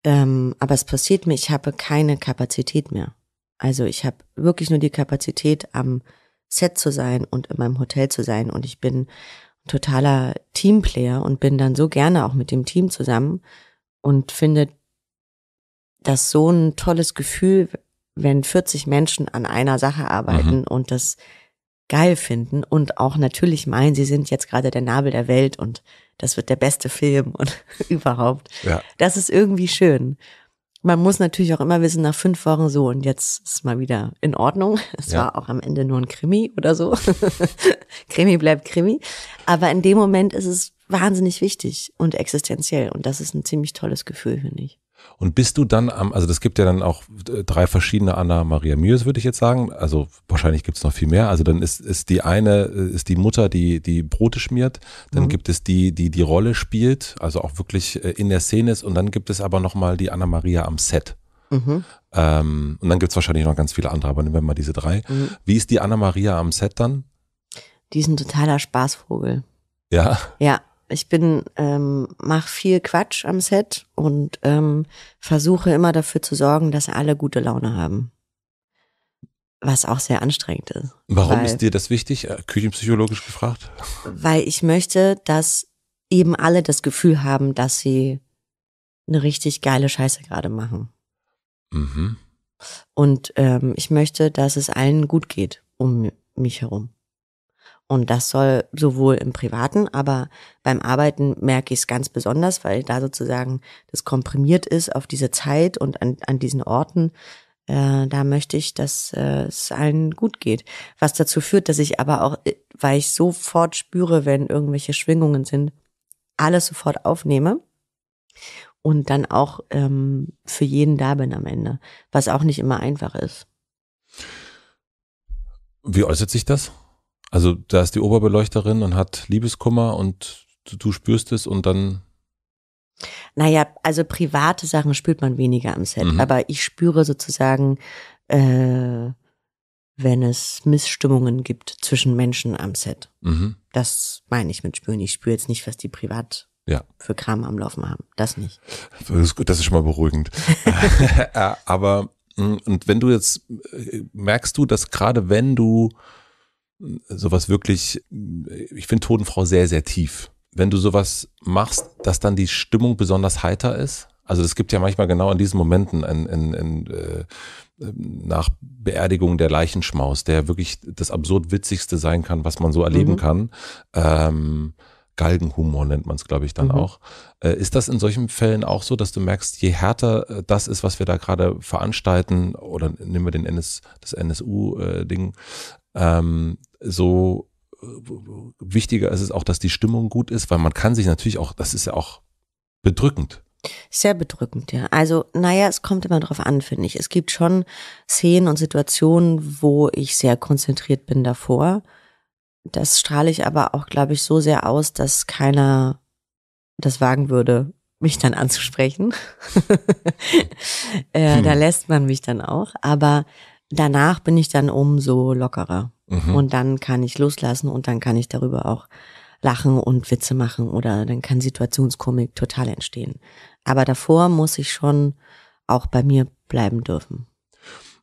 ähm, aber es passiert mir, ich habe keine Kapazität mehr. Also ich habe wirklich nur die Kapazität, am Set zu sein und in meinem Hotel zu sein. Und ich bin totaler Teamplayer und bin dann so gerne auch mit dem Team zusammen und finde das so ein tolles Gefühl, wenn 40 Menschen an einer Sache arbeiten mhm. und das geil finden und auch natürlich meinen, sie sind jetzt gerade der Nabel der Welt und das wird der beste Film und überhaupt. Ja. Das ist irgendwie schön man muss natürlich auch immer wissen, nach fünf Wochen so und jetzt ist mal wieder in Ordnung. Es ja. war auch am Ende nur ein Krimi oder so. Krimi bleibt Krimi. Aber in dem Moment ist es wahnsinnig wichtig und existenziell und das ist ein ziemlich tolles Gefühl, finde ich. Und bist du dann am, also das gibt ja dann auch äh, drei verschiedene Anna Maria Mühes, würde ich jetzt sagen. Also wahrscheinlich gibt's noch viel mehr. Also dann ist, ist die eine, äh, ist die Mutter, die die Brote schmiert. Dann mhm. gibt es die, die die Rolle spielt, also auch wirklich äh, in der Szene ist. Und dann gibt es aber nochmal die Anna Maria am Set. Mhm. Ähm, und dann gibt's wahrscheinlich noch ganz viele andere, aber nehmen wir mal diese drei. Mhm. Wie ist die Anna Maria am Set dann? Die ist ein totaler Spaßvogel. Ja. Ja, ich bin, ähm, mach viel Quatsch am Set und ähm, versuche immer dafür zu sorgen, dass alle gute Laune haben. Was auch sehr anstrengend ist. Warum weil, ist dir das wichtig, äh, küchenpsychologisch gefragt? Weil ich möchte, dass eben alle das Gefühl haben, dass sie eine richtig geile Scheiße gerade machen. Mhm. Und ähm, ich möchte, dass es allen gut geht um mich herum. Und das soll sowohl im Privaten, aber beim Arbeiten merke ich es ganz besonders, weil da sozusagen das komprimiert ist auf diese Zeit und an, an diesen Orten. Äh, da möchte ich, dass äh, es allen gut geht. Was dazu führt, dass ich aber auch, äh, weil ich sofort spüre, wenn irgendwelche Schwingungen sind, alles sofort aufnehme und dann auch ähm, für jeden da bin am Ende, was auch nicht immer einfach ist. Wie äußert sich das? Also da ist die Oberbeleuchterin und hat Liebeskummer und du, du spürst es und dann. Naja, also private Sachen spürt man weniger am Set, mhm. aber ich spüre sozusagen, äh, wenn es Missstimmungen gibt zwischen Menschen am Set. Mhm. Das meine ich mit spüren. Ich spüre jetzt nicht, was die privat ja. für Kram am Laufen haben. Das nicht. Das ist gut, das ist schon mal beruhigend. Aber mm, und wenn du jetzt äh, merkst du, dass gerade wenn du sowas wirklich, ich finde Totenfrau sehr, sehr tief. Wenn du sowas machst, dass dann die Stimmung besonders heiter ist, also es gibt ja manchmal genau in diesen Momenten in, in, in, äh, nach Beerdigung der Leichenschmaus, der wirklich das absurd witzigste sein kann, was man so erleben mhm. kann. Ähm, Galgenhumor nennt man es, glaube ich, dann mhm. auch. Äh, ist das in solchen Fällen auch so, dass du merkst, je härter äh, das ist, was wir da gerade veranstalten, oder nehmen wir den NS, das NSU-Ding, äh, ähm, so äh, wichtiger ist es auch, dass die Stimmung gut ist, weil man kann sich natürlich auch, das ist ja auch bedrückend. Sehr bedrückend, ja. Also, naja, es kommt immer drauf an, finde ich. Es gibt schon Szenen und Situationen, wo ich sehr konzentriert bin davor. Das strahle ich aber auch, glaube ich, so sehr aus, dass keiner das wagen würde, mich dann anzusprechen. äh, hm. Da lässt man mich dann auch. Aber danach bin ich dann umso lockerer. Mhm. Und dann kann ich loslassen und dann kann ich darüber auch lachen und Witze machen oder dann kann Situationskomik total entstehen. Aber davor muss ich schon auch bei mir bleiben dürfen.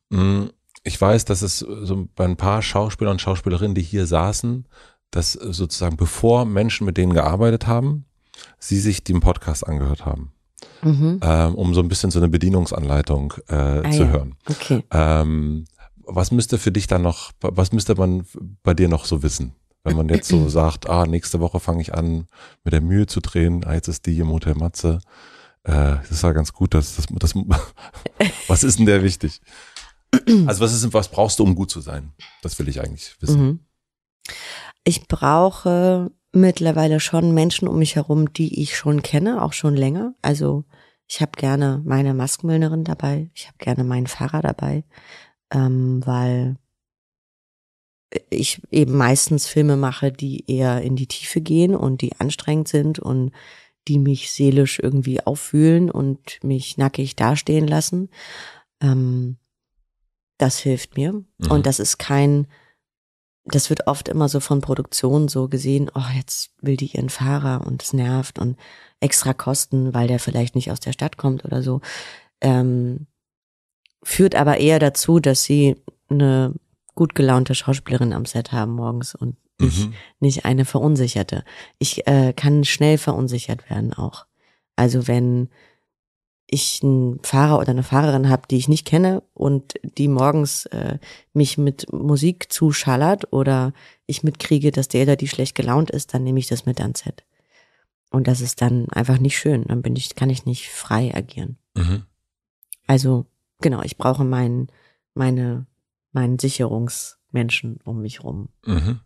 Mhm. Ich weiß, dass es so bei ein paar Schauspieler und Schauspielerinnen, die hier saßen, dass sozusagen bevor Menschen mit denen gearbeitet haben, sie sich den Podcast angehört haben mhm. ähm, um so ein bisschen so eine Bedienungsanleitung äh, ah, zu ja. hören. Okay. Ähm, was müsste für dich dann noch, was müsste man bei dir noch so wissen? Wenn man jetzt so sagt, ah, nächste Woche fange ich an, mit der Mühe zu drehen, ah, jetzt ist die im Hotel Matze. Äh, das ist ja ganz gut, dass das, das was ist denn der wichtig? Also was ist, was brauchst du, um gut zu sein? Das will ich eigentlich wissen. Mhm. Ich brauche mittlerweile schon Menschen um mich herum, die ich schon kenne, auch schon länger. Also ich habe gerne meine Maskenmüllnerin dabei, ich habe gerne meinen Fahrer dabei, ähm, weil ich eben meistens Filme mache, die eher in die Tiefe gehen und die anstrengend sind und die mich seelisch irgendwie auffühlen und mich nackig dastehen lassen. Ähm, das hilft mir. Mhm. Und das ist kein, das wird oft immer so von Produktion so gesehen, oh, jetzt will die ihren Fahrer und es nervt und extra Kosten, weil der vielleicht nicht aus der Stadt kommt oder so. Ähm, führt aber eher dazu, dass sie eine gut gelaunte Schauspielerin am Set haben morgens und nicht, mhm. nicht eine verunsicherte. Ich äh, kann schnell verunsichert werden auch. Also wenn ich einen Fahrer oder eine Fahrerin habe, die ich nicht kenne und die morgens äh, mich mit Musik zuschallert oder ich mitkriege, dass der da die schlecht gelaunt ist, dann nehme ich das mit ans Set. Und das ist dann einfach nicht schön. Dann bin ich, kann ich nicht frei agieren. Mhm. Also, genau, ich brauche meinen, meine, meinen Sicherungsmenschen um mich rum. Mhm.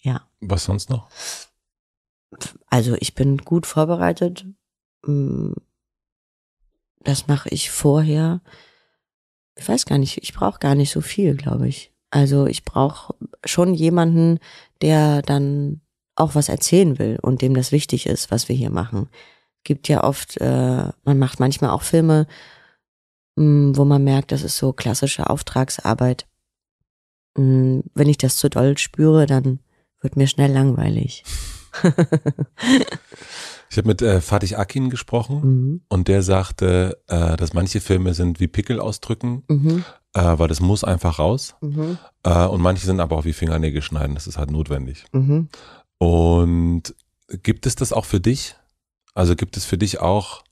Ja. Was sonst noch? Also, ich bin gut vorbereitet. Hm das mache ich vorher. Ich weiß gar nicht, ich brauche gar nicht so viel, glaube ich. Also ich brauche schon jemanden, der dann auch was erzählen will und dem das wichtig ist, was wir hier machen. Gibt ja oft, äh, man macht manchmal auch Filme, mh, hm, wo man merkt, das ist so klassische Auftragsarbeit. Mh, hm, wenn ich das zu doll spüre, dann wird mir schnell langweilig. Ich habe mit äh, Fatih Akin gesprochen mhm. und der sagte, äh, dass manche Filme sind wie Pickel ausdrücken, mhm. äh, weil das muss einfach raus. Mhm. Äh, und manche sind aber auch wie Fingernägel schneiden, das ist halt notwendig. Mhm. Und gibt es das auch für dich? Also gibt es für dich auch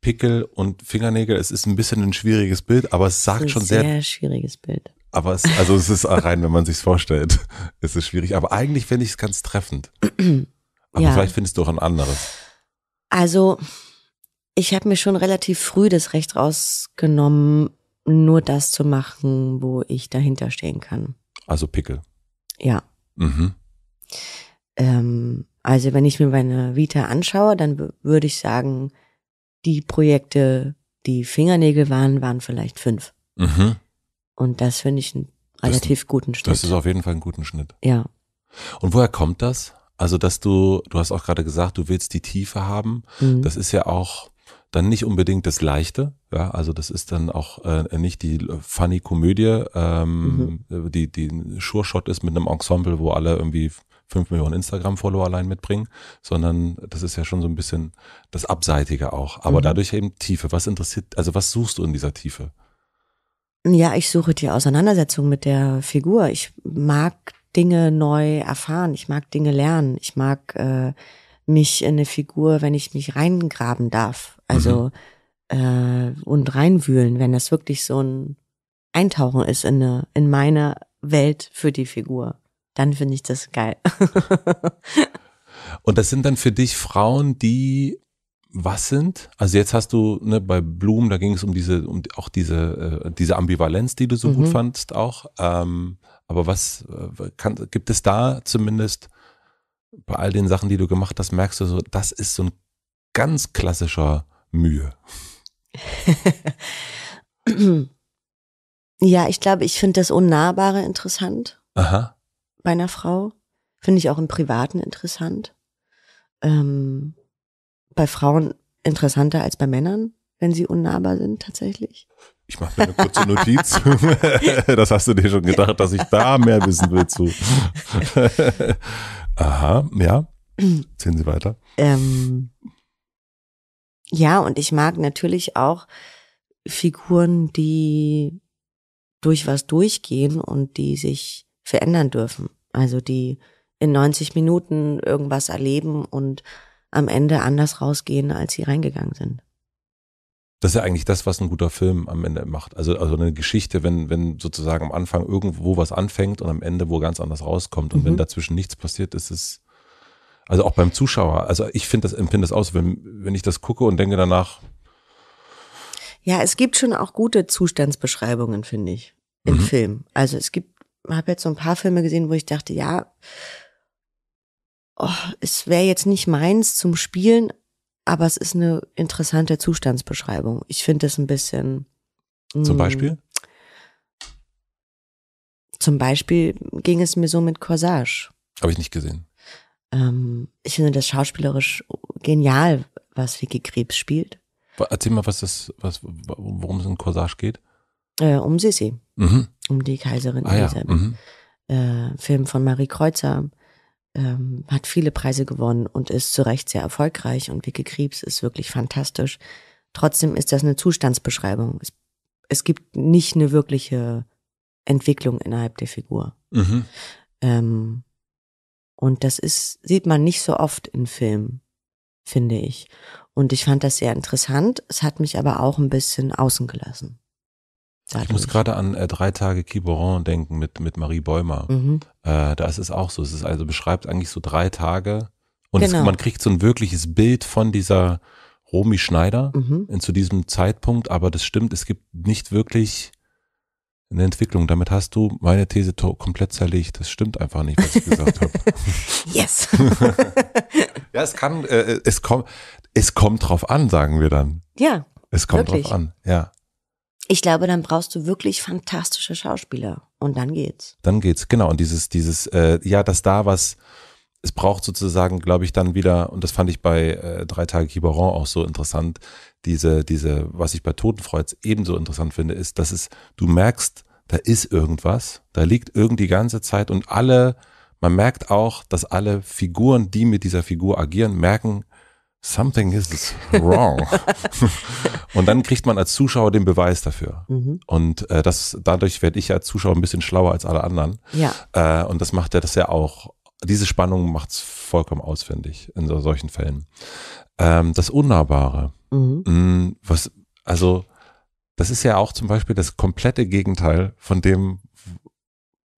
Pickel und Fingernägel? Es ist ein bisschen ein schwieriges Bild, aber es sagt schon sehr. Sehr schwieriges Bild. Aber es, also es ist rein, wenn man sich's vorstellt. Es ist schwierig, aber eigentlich finde ich es ganz treffend. Aber ja. vielleicht findest du auch ein anderes. Also, ich habe mir schon relativ früh das Recht rausgenommen, nur das zu machen, wo ich dahinter stehen kann. Also Pickel. Ja. Mhm. Ähm, also, wenn ich mir meine Vita anschaue, dann würde ich sagen, die Projekte, die Fingernägel waren, waren vielleicht fünf. Mhm. Und das finde ich einen relativ das, guten Schnitt. Das ist auf jeden Fall einen guten Schnitt. Ja. Und woher kommt das? Also, dass du, du hast auch gerade gesagt, du willst die Tiefe haben. Mhm. Das ist ja auch dann nicht unbedingt das Leichte. Ja, also das ist dann auch äh, nicht die äh, funny Komödie, ähm, mhm. die, die ein Sure-Shot ist mit einem Ensemble, wo alle irgendwie fünf Millionen Instagram-Follower allein mitbringen, sondern das ist ja schon so ein bisschen das Abseitige auch. Aber mhm. dadurch eben Tiefe. Was interessiert, also was suchst du in dieser Tiefe? Ja, ich suche die Auseinandersetzung mit der Figur. Ich mag Dinge neu erfahren, ich mag Dinge lernen, ich mag äh, mich in eine Figur, wenn ich mich reingraben darf, also mhm. äh, und reinwühlen, wenn das wirklich so ein Eintauchen ist in, eine, in meine Welt für die Figur, dann finde ich das geil. und das sind dann für dich Frauen, die was sind? Also jetzt hast du ne, bei Blumen, da ging es um diese, um auch diese, äh, diese Ambivalenz, die du so mhm. gut fandst auch. Ähm, aber was äh, kann, gibt es da zumindest bei all den Sachen, die du gemacht hast, merkst du so, das ist so ein ganz klassischer Mühe. ja, ich glaube, ich finde das Unnahbare interessant. Aha. Bei einer Frau. Finde ich auch im Privaten interessant. Ähm, bei Frauen interessanter als bei Männern, wenn sie unnahbar sind, tatsächlich. Ich mache mir eine kurze Notiz. das hast du dir schon gedacht, dass ich da mehr wissen will zu. Aha, ja. Erzählen Sie weiter. Ähm, ja, und ich mag natürlich auch Figuren, die durch was durchgehen und die sich verändern dürfen. Also die in 90 Minuten irgendwas erleben und am Ende anders rausgehen, als sie reingegangen sind das ist ja eigentlich das, was ein guter Film am Ende macht. Also, also eine Geschichte, wenn, wenn sozusagen am Anfang irgendwo was anfängt und am Ende wo ganz anders rauskommt. Und mhm. wenn dazwischen nichts passiert, ist es, also auch beim Zuschauer. Also ich finde das, empfinde das aus, wenn, wenn ich das gucke und denke danach. Ja, es gibt schon auch gute Zustandsbeschreibungen, finde ich, im mhm. Film. Also es gibt, ich habe jetzt so ein paar Filme gesehen, wo ich dachte, ja, oh, es wäre jetzt nicht meins zum Spielen, aber es ist eine interessante Zustandsbeschreibung. Ich finde das ein bisschen. Hm, Zum Beispiel? Zum Beispiel ging es mir so mit Corsage. Habe ich nicht gesehen. Ähm, ich finde das schauspielerisch genial, was Vicky Krebs spielt. Erzähl mal, was das, was, worum es in Corsage geht. Äh, um Sissi. Mhm. Um die Kaiserin ah, Elisabeth. Ja. Mhm. Äh, Film von Marie Kreuzer ähm, hat viele Preise gewonnen und ist zu Recht sehr erfolgreich und Vicky Krebs ist wirklich fantastisch. Trotzdem ist das eine Zustandsbeschreibung. Es, es gibt nicht eine wirkliche Entwicklung innerhalb der Figur. Mhm. Ähm, und das ist, sieht man nicht so oft in Filmen, finde ich. Und ich fand das sehr interessant. Es hat mich aber auch ein bisschen außen gelassen. Dadurch. Ich muss gerade an äh, drei Tage Quiberon denken mit, mit Marie Bäumer. Mhm. Äh, da ist es auch so. Es ist also beschreibt eigentlich so drei Tage und genau. es, man kriegt so ein wirkliches Bild von dieser Romy Schneider mhm. zu diesem Zeitpunkt, aber das stimmt, es gibt nicht wirklich eine Entwicklung. Damit hast du meine These komplett zerlegt. Das stimmt einfach nicht, was ich gesagt habe. Yes. ja, es kann, äh, äh es kommt, es kommt drauf an, sagen wir dann. Ja. Es kommt wirklich? drauf an, ja. Ich glaube, dann brauchst du wirklich fantastische Schauspieler und dann geht's. Dann geht's, genau. Und dieses, dieses, äh, ja, das da was, es braucht sozusagen, glaube ich, dann wieder, und das fand ich bei äh, Drei Tage Kiberon auch so interessant, diese, diese, was ich bei Totenfreud ebenso interessant finde, ist, dass es, du merkst, da ist irgendwas, da liegt irgendwie die ganze Zeit und alle, man merkt auch, dass alle Figuren, die mit dieser Figur agieren, merken, Something is wrong. und dann kriegt man als Zuschauer den Beweis dafür. Mhm. Und äh, das, dadurch werde ich als Zuschauer ein bisschen schlauer als alle anderen. Ja. Äh, und das macht ja das ja auch. Diese Spannung macht es vollkommen ausfindig in so, solchen Fällen. Ähm, das Unnahbare. Mhm. Mh, mm, was, also, das ist ja auch zum Beispiel das komplette Gegenteil von dem,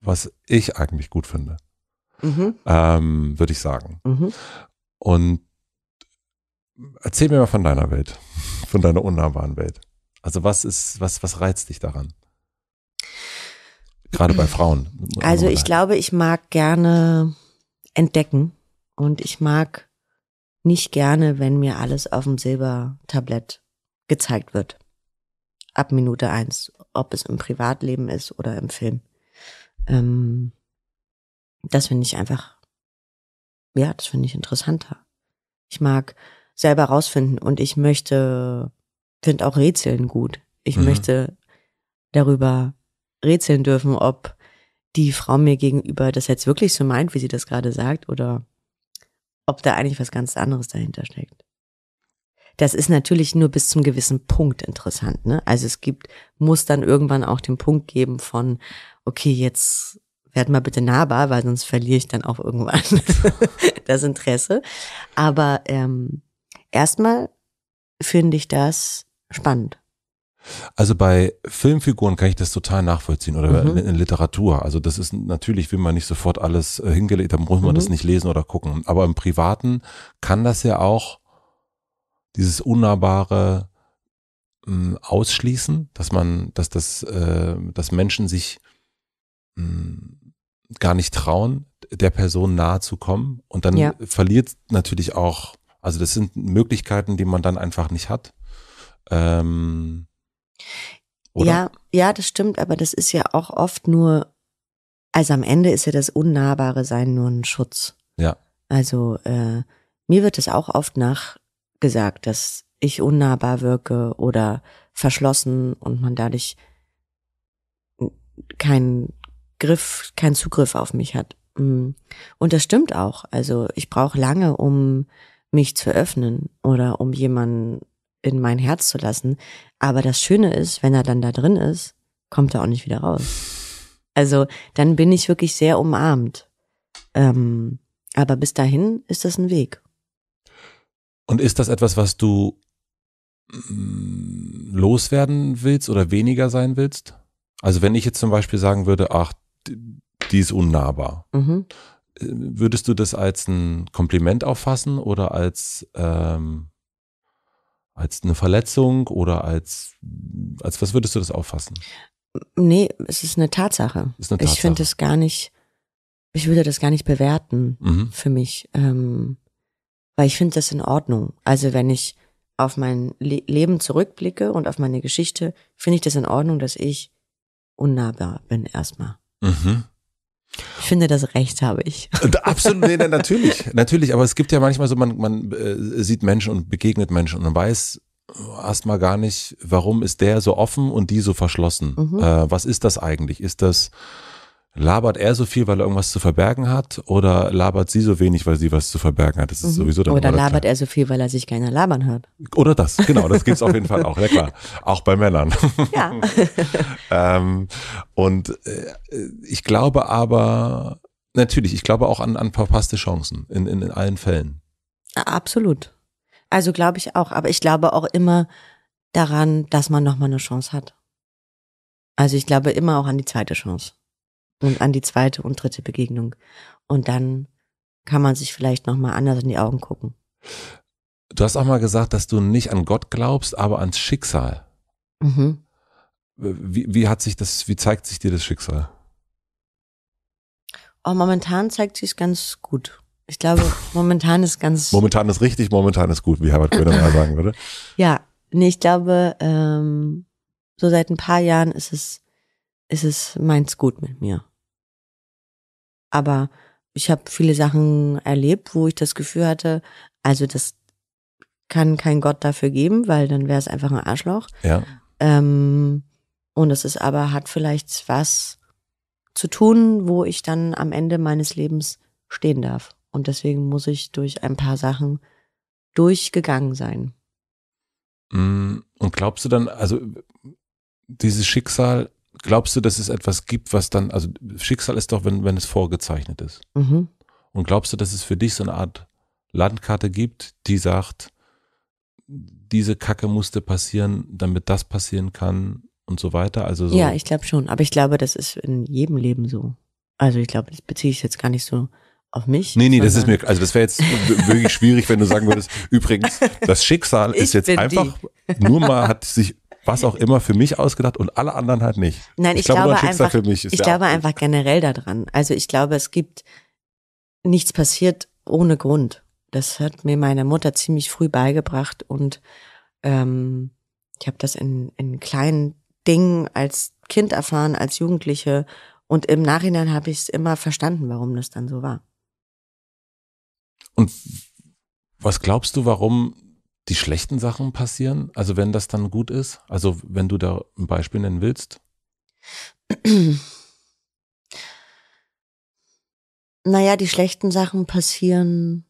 was ich eigentlich gut finde. Mhm. Ähm, Würde ich sagen. Mhm. Und erzähl mir mal von deiner Welt, von deiner unnahbaren Welt. Also was ist, was, was reizt dich daran? Gerade bei Frauen. Also ich glaube, ich mag gerne entdecken und ich mag nicht gerne, wenn mir alles auf dem Silbertablett gezeigt wird. Ab Minute eins, ob es im Privatleben ist oder im Film. Ähm, das finde ich einfach, ja, das finde ich interessanter. Ich mag selber rausfinden. Und ich möchte, finde auch Rätseln gut. Ich mhm. möchte darüber rätseln dürfen, ob die Frau mir gegenüber das jetzt wirklich so meint, wie sie das gerade sagt, oder ob da eigentlich was ganz anderes dahinter steckt. Das ist natürlich nur bis zum gewissen Punkt interessant, ne? Also es gibt, muss dann irgendwann auch den Punkt geben von, okay, jetzt werd mal bitte nahbar, weil sonst verliere ich dann auch irgendwann das Interesse. Aber ähm, erstmal finde ich das spannend. Also bei Filmfiguren kann ich das total nachvollziehen oder mhm. in Literatur. Also das ist natürlich, will man nicht sofort alles äh, hingelegt, da muss man mhm. das nicht lesen oder gucken. Aber im Privaten kann das ja auch dieses unnahbare mh, hm, ausschließen, dass man, dass das, äh, dass Menschen sich mh, hm, gar nicht trauen, der Person nahe zu kommen. Und dann ja. verliert natürlich auch also das sind Möglichkeiten, die man dann einfach nicht hat. Ähm, oder? Ja, ja, das stimmt, aber das ist ja auch oft nur, also am Ende ist ja das unnahbare Sein nur ein Schutz. Ja. Also äh, mir wird es auch oft nachgesagt, dass ich unnahbar wirke oder verschlossen und man dadurch keinen Griff, keinen Zugriff auf mich hat. Mm. Und das stimmt auch. Also ich brauche lange, um mich zu öffnen oder um jemanden in mein Herz zu lassen. Aber das Schöne ist, wenn er dann da drin ist, kommt er auch nicht wieder raus. Also dann bin ich wirklich sehr umarmt. Ähm, aber bis dahin ist das ein Weg. Und ist das etwas, was du mm, loswerden willst oder weniger sein willst? Also wenn ich jetzt zum Beispiel sagen würde, ach, die ist unnahbar. Mhm würdest du das als ein Kompliment auffassen oder als, ähm, als eine Verletzung oder als, als was würdest du das auffassen? Nee, es ist eine Tatsache. Ist eine Tatsache. Ich finde es gar nicht, ich würde das gar nicht bewerten mhm. für mich, ähm, weil ich finde das in Ordnung. Also wenn ich auf mein Le Leben zurückblicke und auf meine Geschichte, finde ich das in Ordnung, dass ich unnahbar bin erstmal. Mhm. Ich finde, das Recht habe ich. Absolut, nee, natürlich, natürlich. Aber es gibt ja manchmal so, man, man äh, sieht Menschen und begegnet Menschen und man weiß erstmal gar nicht, warum ist der so offen und die so verschlossen. Mhm. Äh, was ist das eigentlich? Ist das labert er so viel, weil er irgendwas zu verbergen hat, oder labert sie so wenig, weil sie was zu verbergen hat? Das ist mhm. sowieso dann Oder labert klar. er so viel, weil er sich keiner labern hat. Oder das, genau, das gibt's auf jeden Fall auch, ja klar. Auch bei Männern. Ja. ähm, und äh, ich glaube aber, natürlich, ich glaube auch an, an verpasste Chancen in, in, in allen Fällen. Absolut. Also glaube ich auch, aber ich glaube auch immer daran, dass man nochmal eine Chance hat. Also ich glaube immer auch an die zweite Chance und an die zweite und dritte Begegnung. Und dann kann man sich vielleicht nochmal anders in die Augen gucken. Du hast auch mal gesagt, dass du nicht an Gott glaubst, aber ans Schicksal. Mhm. Wie, wie hat sich das, wie zeigt sich dir das Schicksal? Auch oh, momentan zeigt sich ganz gut. Ich glaube, momentan ist ganz. Momentan ist richtig, momentan ist gut, wie Herbert Köder mal sagen würde. Ja, nee, ich glaube, ähm, so seit ein paar Jahren ist es, ist es meins gut mit mir. Aber ich habe viele Sachen erlebt, wo ich das Gefühl hatte, also das kann kein Gott dafür geben, weil dann wäre es einfach ein Arschloch. Ja. Ähm, und es ist aber, hat vielleicht was zu tun, wo ich dann am Ende meines Lebens stehen darf. Und deswegen muss ich durch ein paar Sachen durchgegangen sein. Mm, und glaubst du dann, also dieses Schicksal glaubst du, dass es etwas gibt, was dann, also Schicksal ist doch, wenn, wenn es vorgezeichnet ist. Mhm. Und glaubst du, dass es für dich so eine Art Landkarte gibt, die sagt, diese Kacke musste passieren, damit das passieren kann und so weiter? Also so Ja, ich glaube schon. Aber ich glaube, das ist in jedem Leben so. Also ich glaube, das beziehe ich jetzt gar nicht so auf mich. Nee, nee, das ist mir, also das wäre jetzt wirklich schwierig, wenn du sagen würdest, übrigens, das Schicksal ist jetzt einfach die. nur mal, hat sich was auch immer für mich ausgedacht und alle anderen halt nicht. Nein, ich, ich glaube, glaube einfach, ich glaube einfach generell daran. Also ich glaube, es gibt nichts passiert ohne Grund. Das hat mir meine Mutter ziemlich früh beigebracht und ähm, ich habe das in, in kleinen Dingen als Kind erfahren, als Jugendliche und im Nachhinein habe ich es immer verstanden, warum das dann so war. Und was glaubst du, warum die schlechten Sachen passieren? Also wenn das dann gut ist? Also wenn du da ein Beispiel nennen willst? Naja, die schlechten Sachen passieren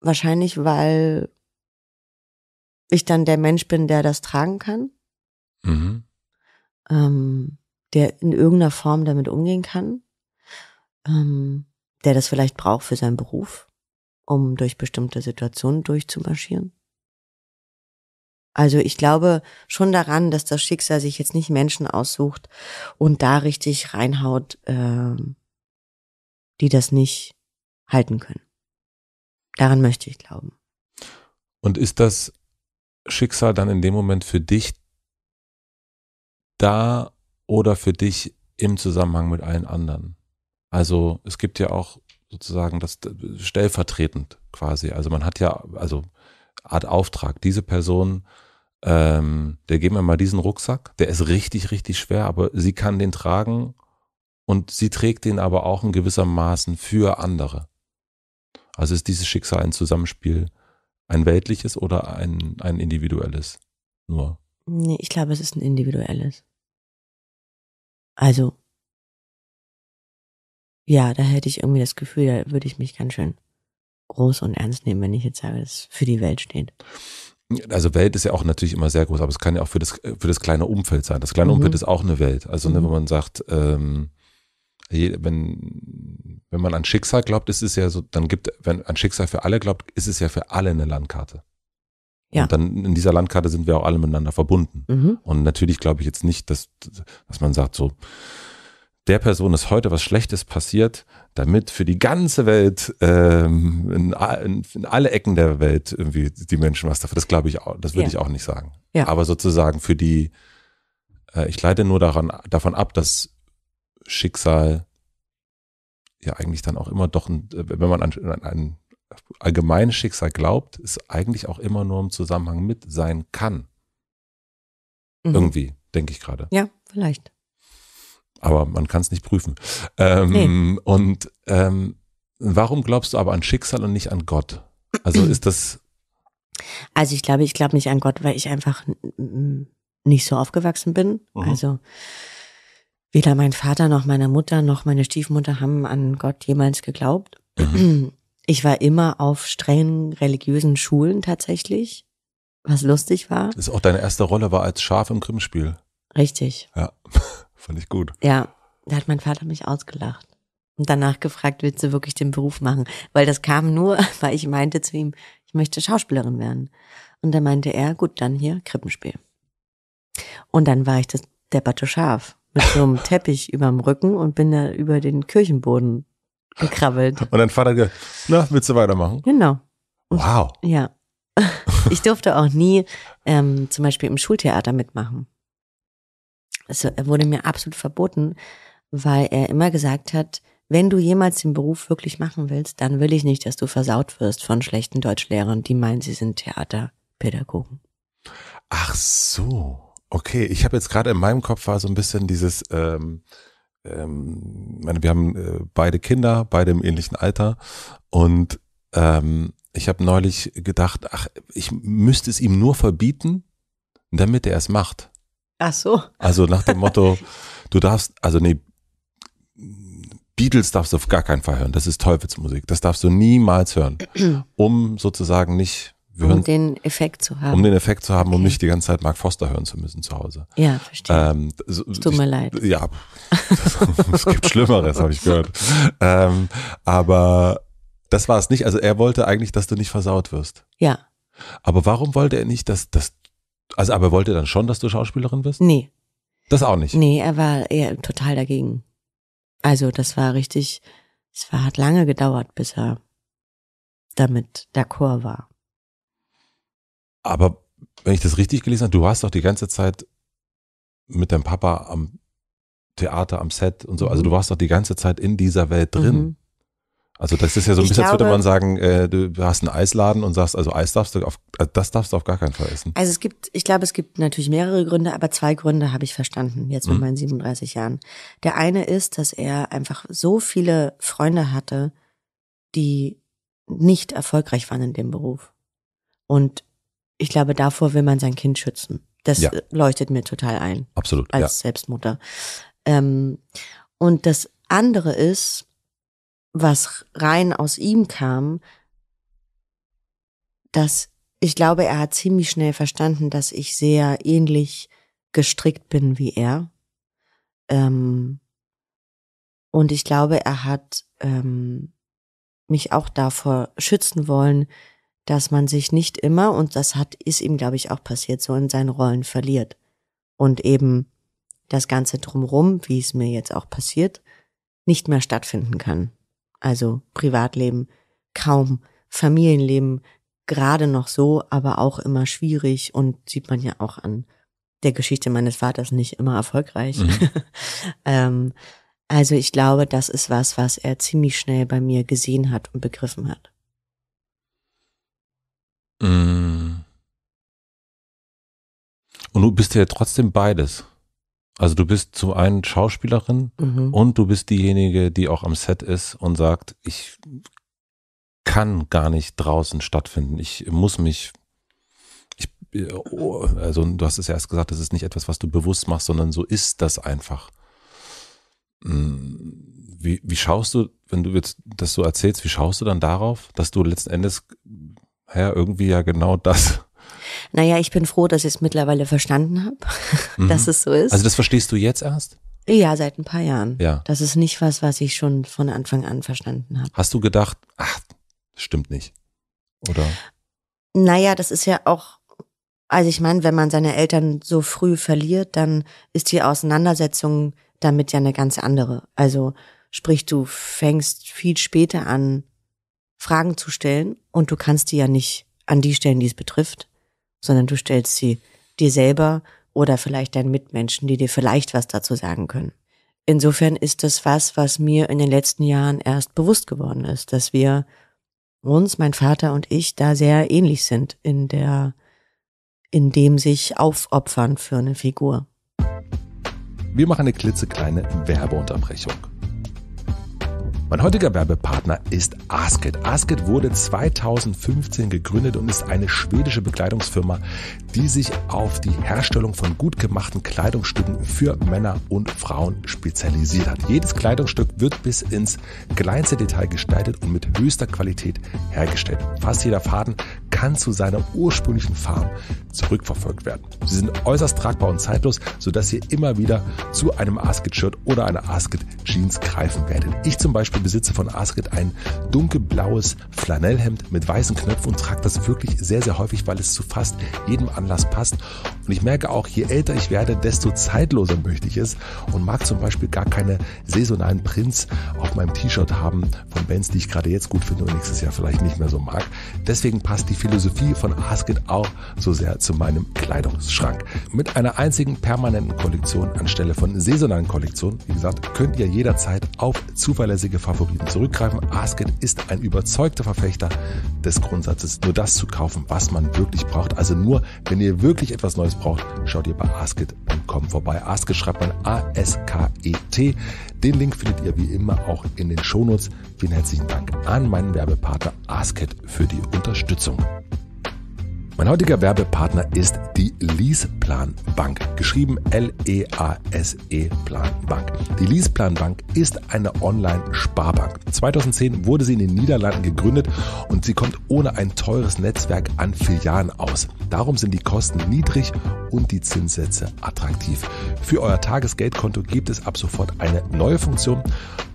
wahrscheinlich, weil ich dann der Mensch bin, der das tragen kann, mhm. ähm, der in irgendeiner Form damit umgehen kann, ähm, der das vielleicht braucht für seinen Beruf um durch bestimmte Situationen durchzumarschieren? Also ich glaube schon daran, dass das Schicksal sich jetzt nicht Menschen aussucht und da richtig reinhaut, äh, die das nicht halten können. Daran möchte ich glauben. Und ist das Schicksal dann in dem Moment für dich da oder für dich im Zusammenhang mit allen anderen? Also es gibt ja auch sozusagen das äh, stellvertretend quasi. Also man hat ja, also Art Auftrag, diese Person, ähm, der geben wir mal diesen Rucksack, der ist richtig, richtig schwer, aber sie kann den tragen und sie trägt den aber auch in gewisser Maßen für andere. Also ist dieses Schicksal ein Zusammenspiel, ein weltliches oder ein, ein individuelles? Nur. Nee, ich glaube, es ist ein individuelles. Also ja, da hätte ich irgendwie das Gefühl, da würde ich mich ganz schön groß und ernst nehmen, wenn ich jetzt sage, dass es für die Welt steht. Also Welt ist ja auch natürlich immer sehr groß, aber es kann ja auch für das, für das kleine Umfeld sein. Das kleine mhm. Umfeld ist auch eine Welt. Also ne, mhm. ne, wenn man sagt, ähm, wenn, wenn man an Schicksal glaubt, ist es ja so, dann gibt, wenn an Schicksal für alle glaubt, ist es ja für alle eine Landkarte. Ja. Und dann in dieser Landkarte sind wir auch alle miteinander verbunden. Mhm. Und natürlich glaube ich jetzt nicht, dass, dass man sagt so, der Person ist heute was Schlechtes passiert, damit für die ganze Welt, ähm, in, in, in, alle Ecken der Welt irgendwie die Menschen was dafür. Das glaube ich auch, das würde ja. ich auch nicht sagen. Ja. Aber sozusagen für die, äh, ich leite nur daran, davon ab, dass Schicksal ja eigentlich dann auch immer doch, ein, wenn man an, an ein allgemeines Schicksal glaubt, ist eigentlich auch immer nur im Zusammenhang mit sein kann. Mhm. Irgendwie, denke ich gerade. Ja, vielleicht aber man kann es nicht prüfen. Ähm, nee. Und ähm, warum glaubst du aber an Schicksal und nicht an Gott? Also ist das. Also ich glaube, ich glaube nicht an Gott, weil ich einfach nicht so aufgewachsen bin. Mhm. Also weder mein Vater noch meine Mutter noch meine Stiefmutter haben an Gott jemals geglaubt. Mhm. Ich war immer auf strengen religiösen Schulen tatsächlich, was lustig war. Das ist auch deine erste Rolle war als Schaf im Krimmspiel. Richtig. Ja. Fand ich gut. Ja, da hat mein Vater mich ausgelacht. Und danach gefragt, willst du wirklich den Beruf machen? Weil das kam nur, weil ich meinte zu ihm, ich möchte Schauspielerin werden. Und dann meinte er, gut, dann hier Krippenspiel. Und dann war ich das depperte scharf mit so einem Teppich über dem Rücken und bin da über den Kirchenboden gekrabbelt. Und dein Vater gesagt, na, willst du weitermachen? Genau. Und wow. Ja. Ich durfte auch nie ähm, zum Beispiel im Schultheater mitmachen also er wurde mir absolut verboten, weil er immer gesagt hat, wenn du jemals den Beruf wirklich machen willst, dann will ich nicht, dass du versaut wirst von schlechten Deutschlehrern, die meinen, sie sind Theaterpädagogen. Ach so, okay. Ich habe jetzt gerade in meinem Kopf war so ein bisschen dieses, ähm, ähm, wir haben äh, beide Kinder, beide im ähnlichen Alter und ähm, ich habe neulich gedacht, ach, ich müsste es ihm nur verbieten, damit er es macht. Ach so. Also nach dem Motto, du darfst, also nee, Beatles darfst du auf gar keinen Fall hören. Das ist Teufelsmusik. Das darfst du niemals hören, um sozusagen nicht um hören, den Effekt zu haben. Um den Effekt zu haben, okay. um nicht die ganze Zeit Mark Foster hören zu müssen zu Hause. Ja, verstehe. Ähm, so, Tut mir ich, leid. Ja, es gibt Schlimmeres, habe ich gehört. Ähm, aber das war es nicht. Also er wollte eigentlich, dass du nicht versaut wirst. Ja. Aber warum wollte er nicht, dass, dass also, aber wollte er dann schon, dass du Schauspielerin bist? Nee. Das auch nicht? Nee, er war eher total dagegen. Also, das war richtig, es war, hat lange gedauert, bis er damit d'accord war. Aber wenn ich das richtig gelesen habe, du warst doch die ganze Zeit mit deinem Papa am Theater, am Set und so. Also mhm. du warst doch die ganze Zeit in dieser Welt drin. Mhm. Also das ist ja so ein bisschen, glaube, als würde man sagen, äh, du hast einen Eisladen und sagst, also Eis darfst du auf, äh, das darfst du auf gar keinen Fall essen. Also es gibt, ich glaube, es gibt natürlich mehrere Gründe, aber zwei Gründe habe ich verstanden jetzt mit mhm. meinen 37 Jahren. Der eine ist, dass er einfach so viele Freunde hatte, die nicht erfolgreich waren in dem Beruf. Und ich glaube, davor will man sein Kind schützen. Das ja. leuchtet mir total ein. Absolut. Als ja. Selbstmutter. Ähm, und das andere ist, was rein aus ihm kam, dass ich glaube, er hat ziemlich schnell verstanden, dass ich sehr ähnlich gestrickt bin wie er. Ähm, und ich glaube, er hat ähm, mich auch davor schützen wollen, dass man sich nicht immer, und das hat, ist ihm, glaube ich, auch passiert, so in seinen Rollen verliert. Und eben das Ganze drumrum, wie es mir jetzt auch passiert, nicht mehr stattfinden kann also Privatleben kaum, Familienleben gerade noch so, aber auch immer schwierig und sieht man ja auch an der Geschichte meines Vaters nicht immer erfolgreich. Mhm. ähm, also ich glaube, das ist was, was er ziemlich schnell bei mir gesehen hat und begriffen hat. Mm. Und du bist ja trotzdem beides. Also du bist zum einen Schauspielerin mhm. und du bist diejenige, die auch am Set ist und sagt, ich kann gar nicht draußen stattfinden. Ich muss mich, ich, oh, also du hast es ja erst gesagt, das ist nicht etwas, was du bewusst machst, sondern so ist das einfach. Mm, wie, wie schaust du, wenn du jetzt das so erzählst, wie schaust du dann darauf, dass du letzten Endes, ja, irgendwie ja genau das naja, ich bin froh, dass ich es mittlerweile verstanden habe, mhm. dass es so ist. Also das verstehst du jetzt erst? Ja, seit ein paar Jahren. Ja. Das ist nicht was, was ich schon von Anfang an verstanden habe. Hast du gedacht, ach, stimmt nicht? Oder? Naja, das ist ja auch, also ich meine, wenn man seine Eltern so früh verliert, dann ist die Auseinandersetzung damit ja eine ganz andere. Also sprich, du fängst viel später an, Fragen zu stellen und du kannst die ja nicht an die stellen, die es betrifft sondern du stellst sie dir selber oder vielleicht deinen Mitmenschen, die dir vielleicht was dazu sagen können. Insofern ist das was, was mir in den letzten Jahren erst bewusst geworden ist, dass wir uns, mein Vater und ich, da sehr ähnlich sind in der, in dem sich aufopfern für eine Figur. Wir machen eine klitzekleine Werbeunterbrechung. Mein heutiger Werbepartner ist Asket. Asket wurde 2015 gegründet und ist eine schwedische Bekleidungsfirma, die sich auf die Herstellung von gut gemachten Kleidungsstücken für Männer und Frauen spezialisiert hat. Jedes Kleidungsstück wird bis ins kleinste Detail gestaltet und mit höchster Qualität hergestellt. Fast jeder Faden kann zu seiner ursprünglichen Farm zurückverfolgt werden. Sie sind äußerst tragbar und zeitlos, sodass ihr immer wieder zu einem asket shirt oder einer asket jeans greifen werdet. Ich zum Beispiel ich Besitzer von Asket, ein dunkelblaues Flanellhemd mit weißen Knöpfen und trage das wirklich sehr, sehr häufig, weil es zu fast jedem Anlass passt. Und ich merke auch, je älter ich werde, desto zeitloser möchte ich es und mag zum Beispiel gar keine saisonalen Prints auf meinem T-Shirt haben von Bands, die ich gerade jetzt gut finde und nächstes Jahr vielleicht nicht mehr so mag. Deswegen passt die Philosophie von Asket auch so sehr zu meinem Kleidungsschrank. Mit einer einzigen permanenten Kollektion anstelle von saisonalen Kollektionen, wie gesagt, könnt ihr jederzeit auf zuverlässige Favoriten zurückgreifen. Asket ist ein überzeugter Verfechter des Grundsatzes, nur das zu kaufen, was man wirklich braucht. Also nur, wenn ihr wirklich etwas Neues braucht, schaut ihr bei asket.com vorbei. Asket schreibt man A-S-K-E-T. Den Link findet ihr wie immer auch in den Shownotes. Vielen herzlichen Dank an meinen Werbepartner Asket für die Unterstützung. Mein heutiger Werbepartner ist die Leaseplan Bank, geschrieben L-E-A-S-E Plan Bank. Die Leaseplan Bank ist eine Online-Sparbank. 2010 wurde sie in den Niederlanden gegründet und sie kommt ohne ein teures Netzwerk an Filialen aus. Darum sind die Kosten niedrig und die Zinssätze attraktiv. Für euer Tagesgeldkonto gibt es ab sofort eine neue Funktion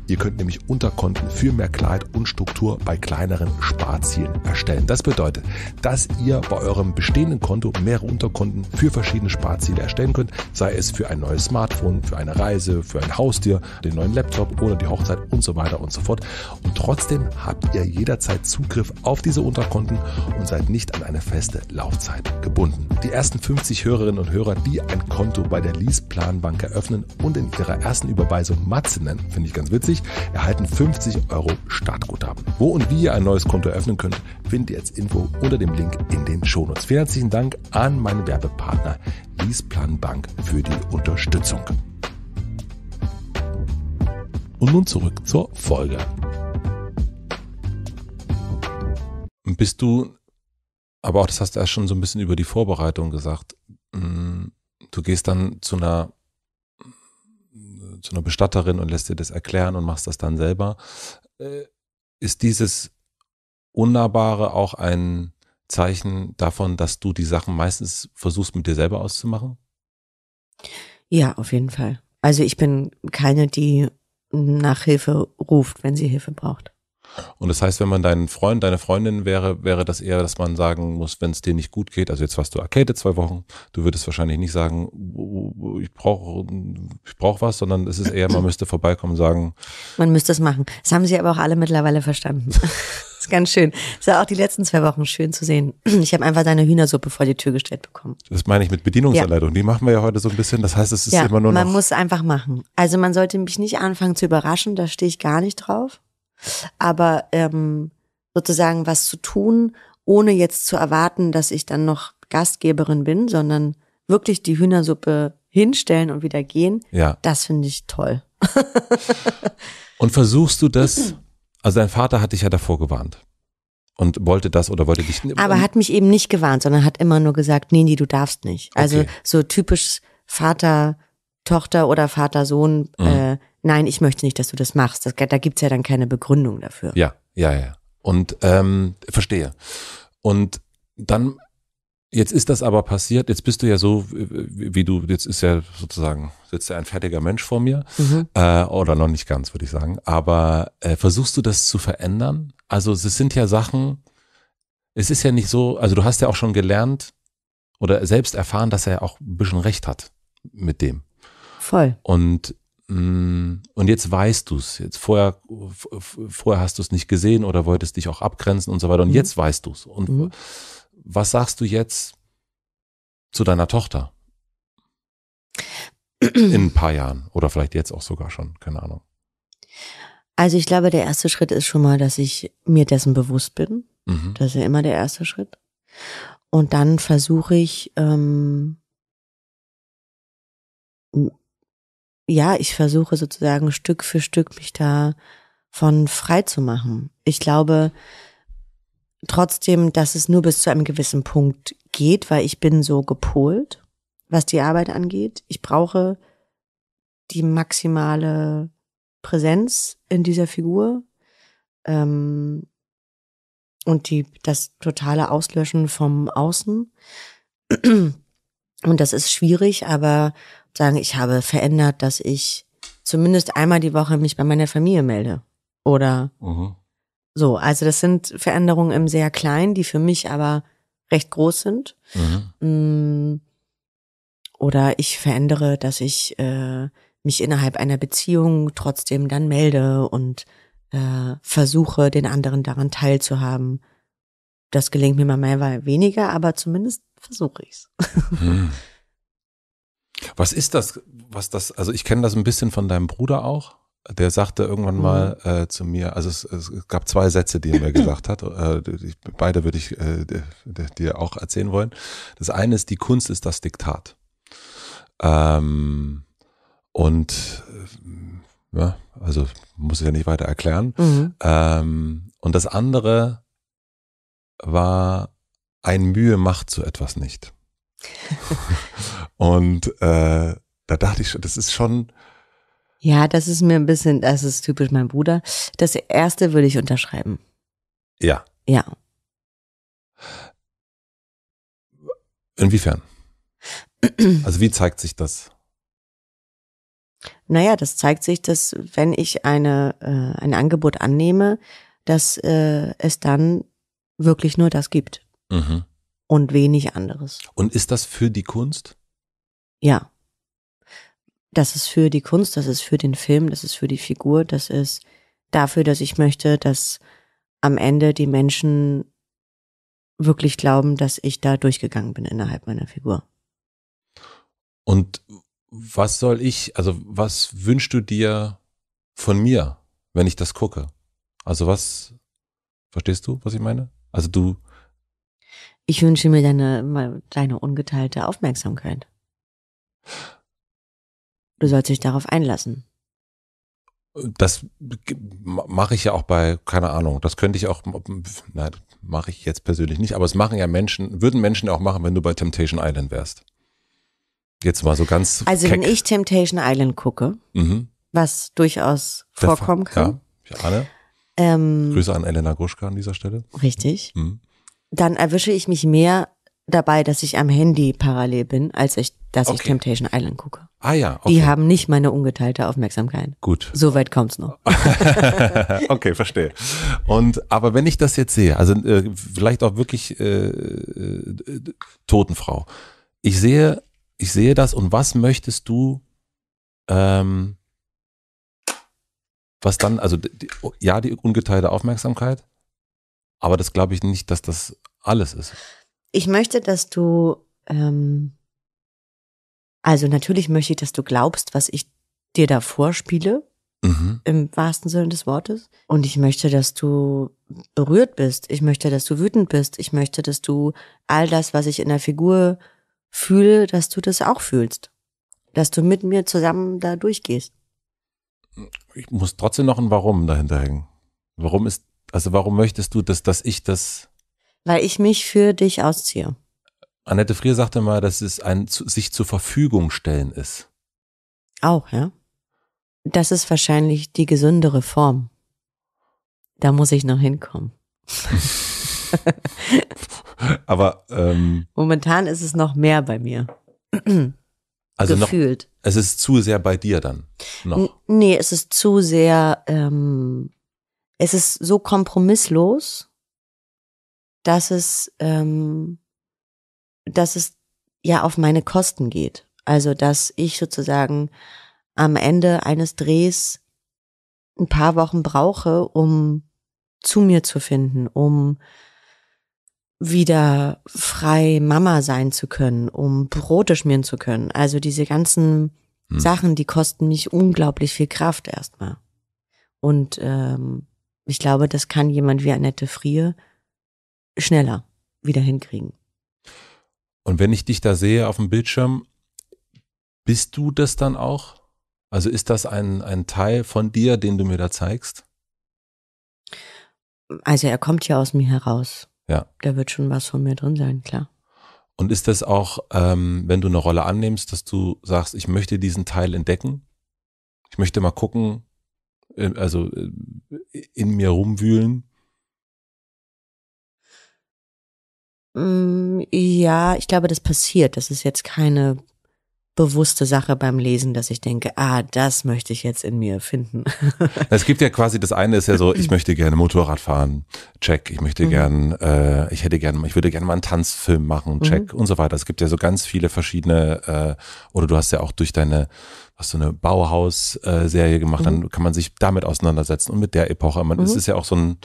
Ihr könnt nämlich Unterkonten für mehr Klarheit und Struktur bei kleineren Sparzielen erstellen. Das bedeutet, dass ihr bei eurem bestehenden Konto mehrere Unterkonten für verschiedene Sparziele erstellen könnt, sei es für ein neues Smartphone, für eine Reise, für ein Haustier, den neuen Laptop oder die Hochzeit und so weiter und so fort. Und trotzdem habt ihr jederzeit Zugriff auf diese Unterkonten und seid nicht an eine feste Laufzeit gebunden. Die ersten 50 Hörerinnen und Hörer, die ein Konto bei der Leaseplanbank eröffnen und in ihrer ersten Überweisung Matze nennen, finde ich ganz witzig, erhalten 50 Euro Startguthaben. Wo und wie ihr ein neues Konto eröffnen könnt, findet ihr als Info unter dem Link in den Shownotes. Vielen herzlichen Dank an meinen Werbepartner Leaseplan Bank für die Unterstützung. Und nun zurück zur Folge. Bist du, aber auch das hast du erst schon so ein bisschen über die Vorbereitung gesagt, hm, du gehst dann zu einer zu einer Bestatterin und lässt dir das erklären und machst das dann selber. Äh, ist dieses Unnahbare auch ein Zeichen davon, dass du die Sachen meistens versuchst, mit dir selber auszumachen? Ja, auf jeden Fall. Also ich bin keine, die nach Hilfe ruft, wenn sie Hilfe braucht. Und das heißt, wenn man dein Freund, deine Freundin wäre, wäre das eher, dass man sagen muss, wenn es dir nicht gut geht, also jetzt warst du Arcade zwei Wochen, du würdest wahrscheinlich nicht sagen, ich brauche ich brauch was, sondern es ist eher, man müsste vorbeikommen und sagen. Man müsste es machen. Das haben sie aber auch alle mittlerweile verstanden. Das ist ganz schön. Das war auch die letzten zwei Wochen schön zu sehen. Ich habe einfach deine Hühnersuppe vor die Tür gestellt bekommen. Das meine ich mit Bedienungsanleitung. Ja. Die machen wir ja heute so ein bisschen. Das heißt, es ist ja, immer nur noch. Man muss einfach machen. Also man sollte mich nicht anfangen zu überraschen, da stehe ich gar nicht drauf. Aber ähm, sozusagen was zu tun, ohne jetzt zu erwarten, dass ich dann noch Gastgeberin bin, sondern wirklich die Hühnersuppe hinstellen und wieder gehen, ja. das finde ich toll. und versuchst du das, also dein Vater hat dich ja davor gewarnt und wollte das oder wollte dich Aber hat mich eben nicht gewarnt, sondern hat immer nur gesagt, nee, nee, du darfst nicht. Also okay. so typisch Vater Tochter oder Vater Sohn mhm. äh, nein, ich möchte nicht, dass du das machst. Das, da gibt's ja dann keine Begründung dafür. Ja, ja, ja. Und ähm, verstehe. Und dann, jetzt ist das aber passiert, jetzt bist du ja so, wie du, jetzt ist ja sozusagen, sitzt ja ein fertiger Mensch vor mir. Mhm. Äh, oder noch nicht ganz, würde ich sagen. Aber äh, versuchst du das zu verändern? Also es sind ja Sachen, es ist ja nicht so, also du hast ja auch schon gelernt oder selbst erfahren, dass er ja auch ein bisschen recht hat mit dem. Voll. Und Mm, und jetzt weißt du es. Jetzt vorher, vorher hast du es nicht gesehen oder wolltest dich auch abgrenzen und so weiter. Und mhm. jetzt weißt du es. Und mhm. was sagst du jetzt zu deiner Tochter? In ein paar Jahren oder vielleicht jetzt auch sogar schon, keine Ahnung. Also ich glaube, der erste Schritt ist schon mal, dass ich mir dessen bewusst bin. Mhm. Das ist ja immer der erste Schritt. Und dann versuche ich, ähm, ja, ich versuche sozusagen Stück für Stück mich da von frei zu machen. Ich glaube trotzdem, dass es nur bis zu einem gewissen Punkt geht, weil ich bin so gepolt, was die Arbeit angeht. Ich brauche die maximale Präsenz in dieser Figur ähm, und die das totale Auslöschen vom Außen. Und das ist schwierig, aber sagen, ich habe verändert, dass ich zumindest einmal die Woche mich bei meiner Familie melde. Oder mhm. so. Also das sind Veränderungen im sehr kleinen, die für mich aber recht groß sind. Mhm. Mm. Oder ich verändere, dass ich äh, mich innerhalb einer Beziehung trotzdem dann melde und äh, versuche, den anderen daran teilzuhaben. Das gelingt mir mal mehr, weniger, aber zumindest versuche ich's. Hm. Was ist das, was das, also ich kenne das ein bisschen von deinem Bruder auch. Der sagte irgendwann mhm. mal äh, zu mir, also es, es, gab zwei Sätze, die er mir gesagt hat. Äh, beide würde ich äh, dir auch erzählen wollen. Das eine ist, die Kunst ist das Diktat. Ähm, und äh, ja, also muss ich ja nicht weiter erklären. Mhm. Ähm, und das andere war, ein Mühe macht so etwas nicht. und äh, da dachte ich schon, das ist schon. Ja, das ist mir ein bisschen, das ist typisch mein Bruder. Das erste würde ich unterschreiben. Ja. Ja. Inwiefern? Also wie zeigt sich das? Naja, das zeigt sich, dass wenn ich eine, äh, ein Angebot annehme, dass äh, es dann wirklich nur das gibt. Mhm und wenig anderes. Und ist das für die Kunst? Ja. Das ist für die Kunst, das ist für den Film, das ist für die Figur, das ist dafür, dass ich möchte, dass am Ende die Menschen wirklich glauben, dass ich da durchgegangen bin innerhalb meiner Figur. Und was soll ich, also was wünschst du dir von mir, wenn ich das gucke? Also was, verstehst du, was ich meine? Also du, ich wünsche mir deine, deine ungeteilte Aufmerksamkeit. Du sollst dich darauf einlassen. Das mache ich ja auch bei, keine Ahnung, das könnte ich auch, nein, mache ich jetzt persönlich nicht, aber es machen ja Menschen, würden Menschen auch machen, wenn du bei Temptation Island wärst. Jetzt mal so ganz. Also keck. wenn ich Temptation Island gucke, mhm. was durchaus vorkommen kann. Ja, ich ahne. Ähm, Grüße an Elena Gruschka an dieser Stelle. Richtig. Mhm dann erwische ich mich mehr dabei, dass ich am Handy parallel bin, als ich, dass okay. ich Temptation Island gucke. Ah ja. Okay. Die haben nicht meine ungeteilte Aufmerksamkeit. Gut. Soweit kommt's noch. okay, verstehe. Und aber wenn ich das jetzt sehe, also äh, vielleicht auch wirklich äh, äh, Totenfrau, ich sehe, ich sehe das und was möchtest du? Ähm, was dann, also die, oh, ja, die ungeteilte Aufmerksamkeit, aber das glaube ich nicht, dass das alles ist. Ich möchte, dass du, ähm, also natürlich möchte ich, dass du glaubst, was ich dir da vorspiele, mhm. im wahrsten Sinne des Wortes. Und ich möchte, dass du berührt bist. Ich möchte, dass du wütend bist. Ich möchte, dass du all das, was ich in der Figur fühle, dass du das auch fühlst. Dass du mit mir zusammen da durchgehst. Ich muss trotzdem noch ein Warum dahinter hängen. Warum ist also warum möchtest du, dass, dass ich das? Weil ich mich für dich ausziehe. Annette Frier sagte mal, dass es ein sich zur Verfügung stellen ist. Auch, ja. Das ist wahrscheinlich die gesündere Form. Da muss ich noch hinkommen. Aber ähm, momentan ist es noch mehr bei mir. also Gefühlt. Noch, es ist zu sehr bei dir dann. Noch. nee, es ist zu sehr ähm, es ist so kompromisslos, dass es, ähm, dass es ja auf meine Kosten geht. Also, dass ich sozusagen am Ende eines Drehs ein paar Wochen brauche, um zu mir zu finden, um wieder frei Mama sein zu können, um Brote schmieren zu können. Also diese ganzen hm. Sachen, die kosten mich unglaublich viel Kraft erstmal. Und ähm, ich glaube, das kann jemand wie Annette Frier schneller wieder hinkriegen. Und wenn ich dich da sehe auf dem Bildschirm, bist du das dann auch? Also ist das ein, ein Teil von dir, den du mir da zeigst? Also er kommt ja aus mir heraus. Ja. Da wird schon was von mir drin sein, klar. Und ist das auch, ähm, wenn du eine Rolle annimmst, dass du sagst, ich möchte diesen Teil entdecken? Ich möchte mal gucken, ähm, also äh, in mir rumwühlen? Mm, ja, ich glaube, das passiert. Das ist jetzt keine bewusste Sache beim Lesen, dass ich denke, ah, das möchte ich jetzt in mir finden. es gibt ja quasi, das eine ist ja so, ich möchte gerne Motorrad fahren, check, ich möchte mhm. gern, äh, ich hätte gerne, ich würde gerne mal einen Tanzfilm machen, mhm. check mhm. und so weiter. Es gibt ja so ganz viele verschiedene, äh, oder du hast ja auch durch deine, hast du eine Bauhaus-Serie äh, gemacht, mhm. dann kann man sich damit auseinandersetzen und mit der Epoche. Man, mhm. es ist ja auch so ein,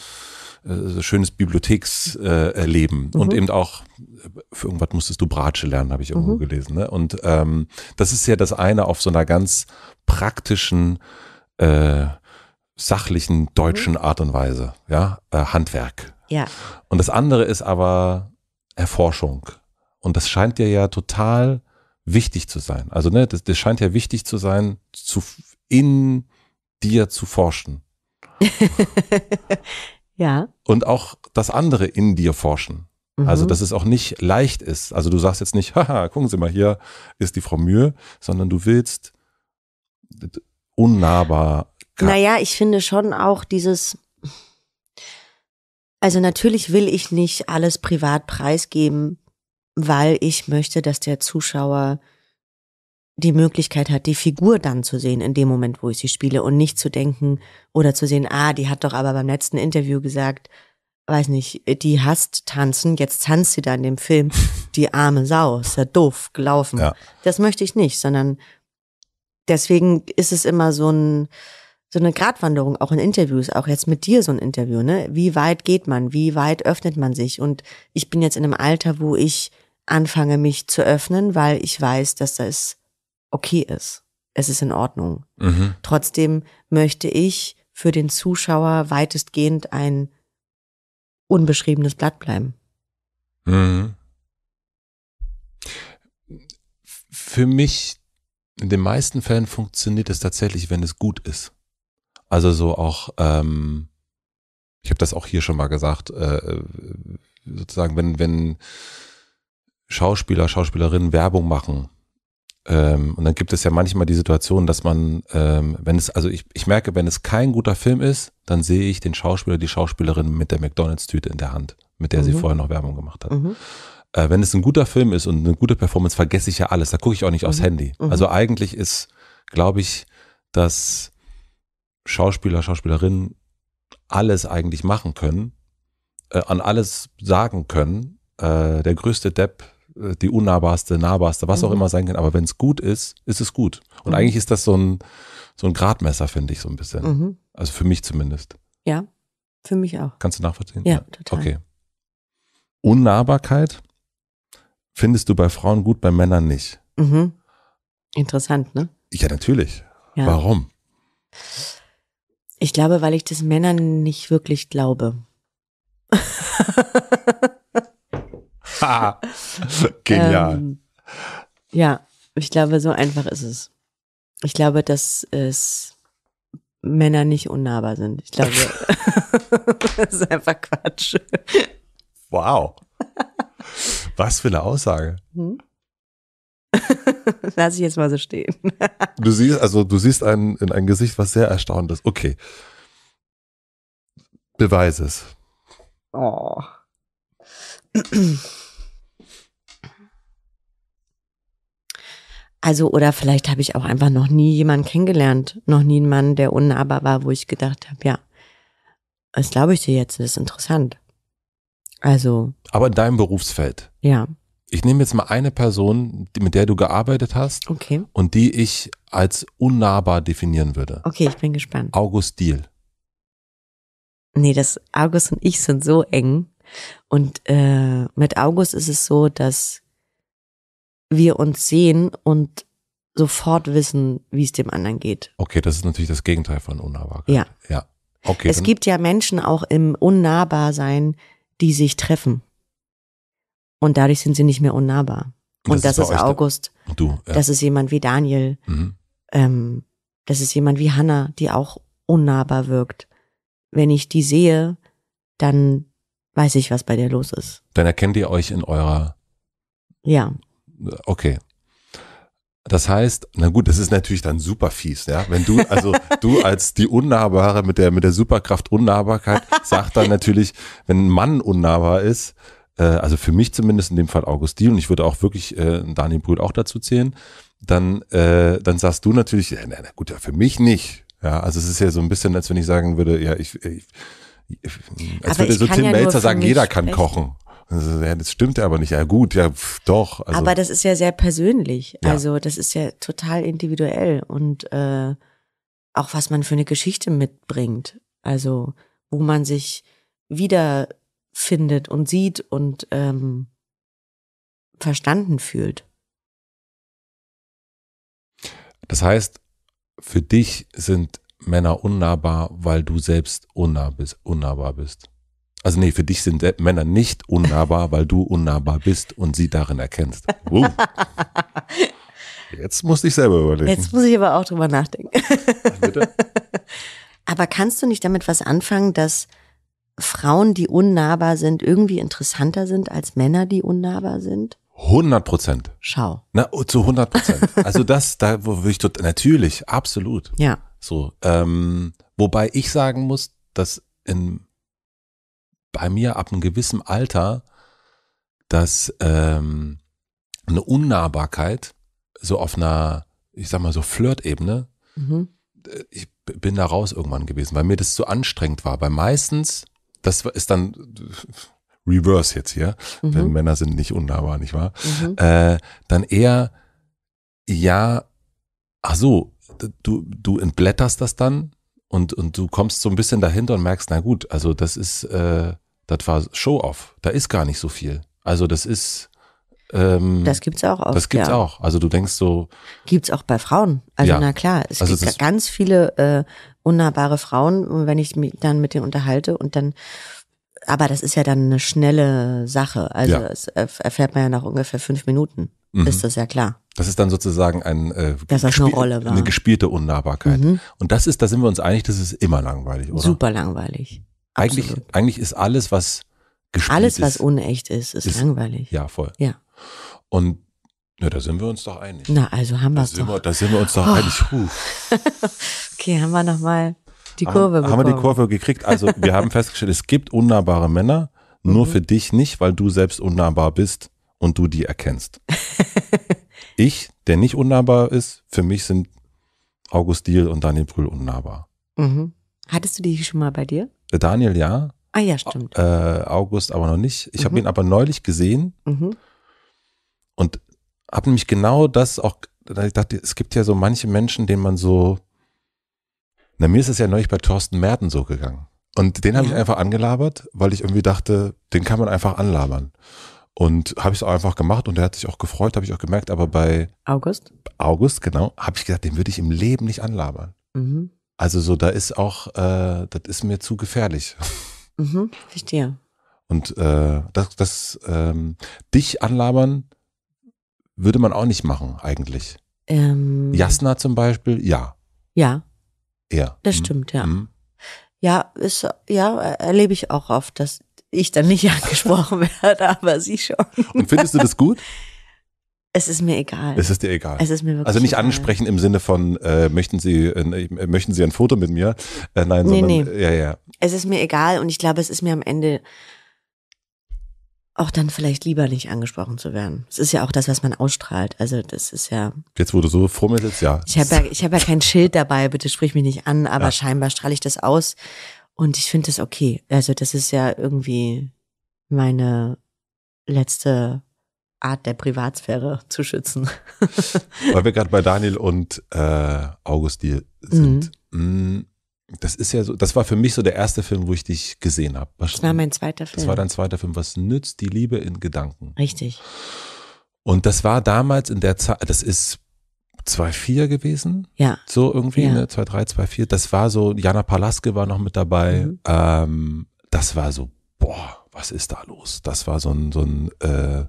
äh, so schönes Bibliothekserleben. Äh, mhm. Und eben auch, für irgendwas musstest du Bratsche lernen, habe ich irgendwo mhm. gelesen. Ne? Und ähm, das ist ja das eine auf so einer ganz praktischen, äh, sachlichen deutschen mhm. Art und Weise. Ja, äh, Handwerk. Ja. Und das andere ist aber Erforschung. Und das scheint dir ja total wichtig zu sein. Also, ne, das, das scheint ja wichtig zu sein, zu, in dir zu forschen. Ja. Und auch das andere in dir forschen. Mhm. Also, dass es auch nicht leicht ist. Also, du sagst jetzt nicht, haha, gucken Sie mal, hier ist die Frau Mühe, sondern du willst unnahbar. Naja, ich finde schon auch dieses, also natürlich will ich nicht alles privat preisgeben, weil ich möchte, dass der Zuschauer die Möglichkeit hat, die Figur dann zu sehen in dem Moment, wo ich sie spiele und nicht zu denken oder zu sehen, ah, die hat doch aber beim letzten Interview gesagt, weiß nicht, die hasst tanzen, jetzt tanzt sie da in dem Film, die arme Sau, ist ja doof gelaufen. Ja. Das möchte ich nicht, sondern deswegen ist es immer so ein, so eine Gratwanderung, auch in Interviews, auch jetzt mit dir so ein Interview, ne? Wie weit geht man? Wie weit öffnet man sich? Und ich bin jetzt in einem Alter, wo ich anfange, mich zu öffnen, weil ich weiß, dass das okay ist. Es ist in Ordnung. Mhm. Trotzdem möchte ich für den Zuschauer weitestgehend ein unbeschriebenes Blatt bleiben. Mhm. Für mich, in den meisten Fällen funktioniert es tatsächlich, wenn es gut ist. Also so auch, ähm, ich habe das auch hier schon mal gesagt, äh, sozusagen, wenn, wenn Schauspieler, Schauspielerinnen Werbung machen ähm, und dann gibt es ja manchmal die Situation, dass man, ähm, wenn es, also ich, ich merke, wenn es kein guter Film ist, dann sehe ich den Schauspieler, die Schauspielerin mit der McDonalds-Tüte in der Hand, mit der mhm. sie vorher noch Werbung gemacht hat. Mhm. Äh, wenn es ein guter Film ist und eine gute Performance, vergesse ich ja alles. Da gucke ich auch nicht mhm. aufs Handy. Mhm. Also eigentlich ist, glaube ich, dass Schauspieler, Schauspielerinnen alles eigentlich machen können, äh, an alles sagen können. Äh, der größte Depp äh, die unnahbarste, nahbarste, was auch mhm. immer sein kann. Aber wenn es gut ist, ist es gut. Und mhm. eigentlich ist das so ein, so ein Gradmesser, finde ich, so ein bisschen. Mhm. Also für mich zumindest. Ja, für mich auch. Kannst du nachvollziehen? Ja, ja. total. Okay. Unnahbarkeit findest du bei Frauen gut, bei Männern nicht. Mhm. Interessant, ne? Ja, natürlich. Ja. Warum? Ich glaube, weil ich das Männern nicht wirklich glaube. Genial. Ähm, ja, ich glaube, so einfach ist es. Ich glaube, dass es Männer nicht unnahbar sind. Ich glaube, das ist einfach Quatsch. Wow. Was für eine Aussage. Hm? Lass ich jetzt mal so stehen. du siehst, also du siehst ein, in ein Gesicht, was sehr erstaunt ist. Okay. Beweis es. Oh. Also, oder vielleicht habe ich auch einfach noch nie jemanden kennengelernt, noch nie einen Mann, der unnahbar war, wo ich gedacht habe, ja, das glaube ich dir jetzt, das ist interessant. Also. Aber in deinem Berufsfeld. Ja. Ich nehme jetzt mal eine Person, mit der du gearbeitet hast. Okay. Und die ich als unnahbar definieren würde. Okay, ich bin gespannt. August Diel. Nee, das August und ich sind so eng. Und äh, mit August ist es so, dass wir uns sehen und sofort wissen, wie es dem anderen geht. Okay, das ist natürlich das Gegenteil von Unnahbarkeit. Ja. Ja. Okay. Es gibt ja Menschen auch im Unnahbarsein, die sich treffen. Und dadurch sind sie nicht mehr unnahbar. Und, das, das, ist, ist August. Du, ja. Das ist jemand wie Daniel. Mhm. Ähm, das ist jemand wie Hannah, die auch unnahbar wirkt. Wenn ich die sehe, dann weiß ich, was bei der los ist. Dann erkennt ihr euch in eurer ja okay. Das heißt, na gut, das ist natürlich dann super fies, ja. Wenn du, also du als die Unnahbare mit der, mit der Superkraft Unnahbarkeit, sagt dann natürlich, wenn ein Mann unnahbar ist, äh, also für mich zumindest in dem Fall Augustin, und ich würde auch wirklich äh, Daniel Brühl auch dazu zählen, dann, äh, dann sagst du natürlich, na, na gut, ja, für mich nicht. Ja, also es ist ja so ein bisschen, als wenn ich sagen würde, ja, ich, ich als Aber würde so Tim ja Melzer sagen, jeder kann sprechen. kochen. So, also, ja, das stimmt ja aber nicht. Ja, gut, ja, pf, doch. Also, aber das ist ja sehr persönlich. Ja. Also, das ist ja total individuell und äh, auch was man für eine Geschichte mitbringt. Also, wo man sich wiederfindet und sieht und ähm, verstanden fühlt. Das heißt, für dich sind Männer unnahbar, weil du selbst unnahbar bist. Also nee, für dich sind Männer nicht unnahbar, weil du unnahbar bist und sie darin erkennst. Wow. Jetzt musste ich selber überlegen. Jetzt muss ich aber auch drüber nachdenken. Bitte? Aber kannst du nicht damit was anfangen, dass Frauen, die unnahbar sind, irgendwie interessanter sind als Männer, die unnahbar sind? 100 Prozent. Schau. Na, oh, zu 100 Prozent. Also das, da würde ich dort, natürlich, absolut. Ja. So, ähm, wobei ich sagen muss, dass in bei mir ab einem gewissen Alter, dass ähm, eine Unnahbarkeit so auf einer, ich sag mal so Flirt-Ebene, mhm. Äh, ich bin da raus irgendwann gewesen, weil mir das zu so anstrengend war. Weil meistens, das ist dann äh, reverse jetzt hier, mhm. wenn Männer sind nicht unnahbar, nicht wahr? Mhm. Äh, dann eher, ja, ach so, du, du entblätterst das dann und, und du kommst so ein bisschen dahinter und merkst, na gut, also das ist, äh, das war Show-off. Da ist gar nicht so viel. Also das ist. Ähm, das gibt's auch oft, Das gibt's ja. auch. Also du denkst so. Gibt's auch bei Frauen. Also ja. na klar, es also gibt ganz viele äh, unnahbare Frauen, wenn ich mich dann mit denen unterhalte und dann. Aber das ist ja dann eine schnelle Sache. Also ja. es erfährt man ja nach ungefähr fünf Minuten. Mhm. Ist das ja klar. Das ist dann sozusagen ein, äh, das eine, Rolle war. eine gespielte Unnahbarkeit. Mhm. Und das ist, da sind wir uns einig, das ist immer langweilig, oder? Super langweilig. Eigentlich, eigentlich ist alles, was gespielt Alles, was ist, unecht ist, ist, ist, langweilig. Ja, voll. Ja. Und na, da sind wir uns doch einig. Na, also haben wir's doch. wir es Da sind wir uns doch oh. einig. Puh. okay, haben wir nochmal die Kurve bekommen. Haben wir die Kurve gekriegt. Also wir haben festgestellt, es gibt unnahbare Männer, nur mhm. für dich nicht, weil du selbst unnahbar bist und du die erkennst. ich, der nicht unnahbar ist, für mich sind August Diel und Daniel Brühl unnahbar. Mhm. Hattest du die schon mal bei dir? Der äh, Daniel ja. Ah ja, stimmt. Äh, August aber noch nicht. Ich mhm. habe ihn aber neulich gesehen mhm. und habe nämlich genau das auch, ich dachte, es gibt ja so manche Menschen, denen man so, na mir ist es ja neulich bei Thorsten Merten so gegangen. Und den habe ja. ich einfach angelabert, weil ich irgendwie dachte, den kann man einfach anlabern. Und habe ich es auch einfach gemacht und der hat sich auch gefreut, habe ich auch gemerkt, aber bei August? August, genau, habe ich gesagt, den würde ich im Leben nicht anlabern. Mhm. Also so, da ist auch, äh, das ist mir zu gefährlich. Mhm, verstehe. Und äh, das, das ähm, dich anlabern würde man auch nicht machen, eigentlich. Ähm, Jasna zum Beispiel, ja. Ja. Ja. Das mhm. stimmt, ja. Mhm. Ja, ist, ja, äh, erlebe ich auch oft, dass ich dann nicht angesprochen werde, aber sie schon. Und findest du das gut? Es ist mir egal. Es ist dir egal. Es ist mir wirklich also nicht egal. ansprechen im Sinne von äh, möchten Sie äh, möchten Sie ein Foto mit mir? Äh, nein, nee, sondern nee. ja ja. Es ist mir egal und ich glaube, es ist mir am Ende auch dann vielleicht lieber nicht angesprochen zu werden. Es ist ja auch das, was man ausstrahlt. Also das ist ja. Jetzt, wurde so vor ja. Ich habe ja, ich hab ja kein Schild dabei, bitte sprich mich nicht an, aber ja. scheinbar strahle ich das aus. Und ich finde das okay. Also das ist ja irgendwie meine letzte Art der Privatsphäre zu schützen. Weil wir gerade bei Daniel und äh, Augustil sind. Mhm. Mm, das ist ja so, das war für mich so der erste Film, wo ich dich gesehen habe. Das war mein zweiter Film. Das war dein zweiter Film. Was nützt die Liebe in Gedanken? Richtig. Und das war damals in der Zeit, das ist 2 gewesen. Ja. So irgendwie, ja. ne? 2-3, Das war so, Jana Palaske war noch mit dabei. Mhm. Ähm, das war so, boah, was ist da los? Das war so ein, so ein äh,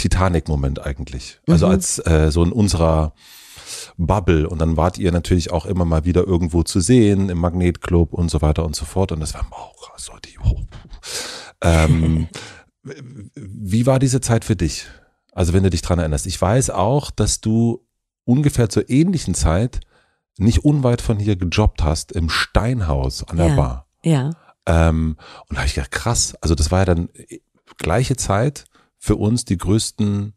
Titanic-Moment eigentlich. Also mhm. Also als äh, so in unserer Bubble. Und dann wart ihr natürlich auch immer mal wieder irgendwo zu sehen, im Magnetclub und so weiter und so fort. Und das war auch oh, so die. Oh. Ähm, wie war diese Zeit für dich? Also, wenn du dich dran erinnerst. Ich weiß auch, dass du ungefähr zur ähnlichen Zeit nicht unweit von hier gejobbt hast, im Steinhaus an der ja, Bar. Ja. Ähm, und da habe ich gedacht, krass, also das war ja dann äh, gleiche Zeit, für uns die größten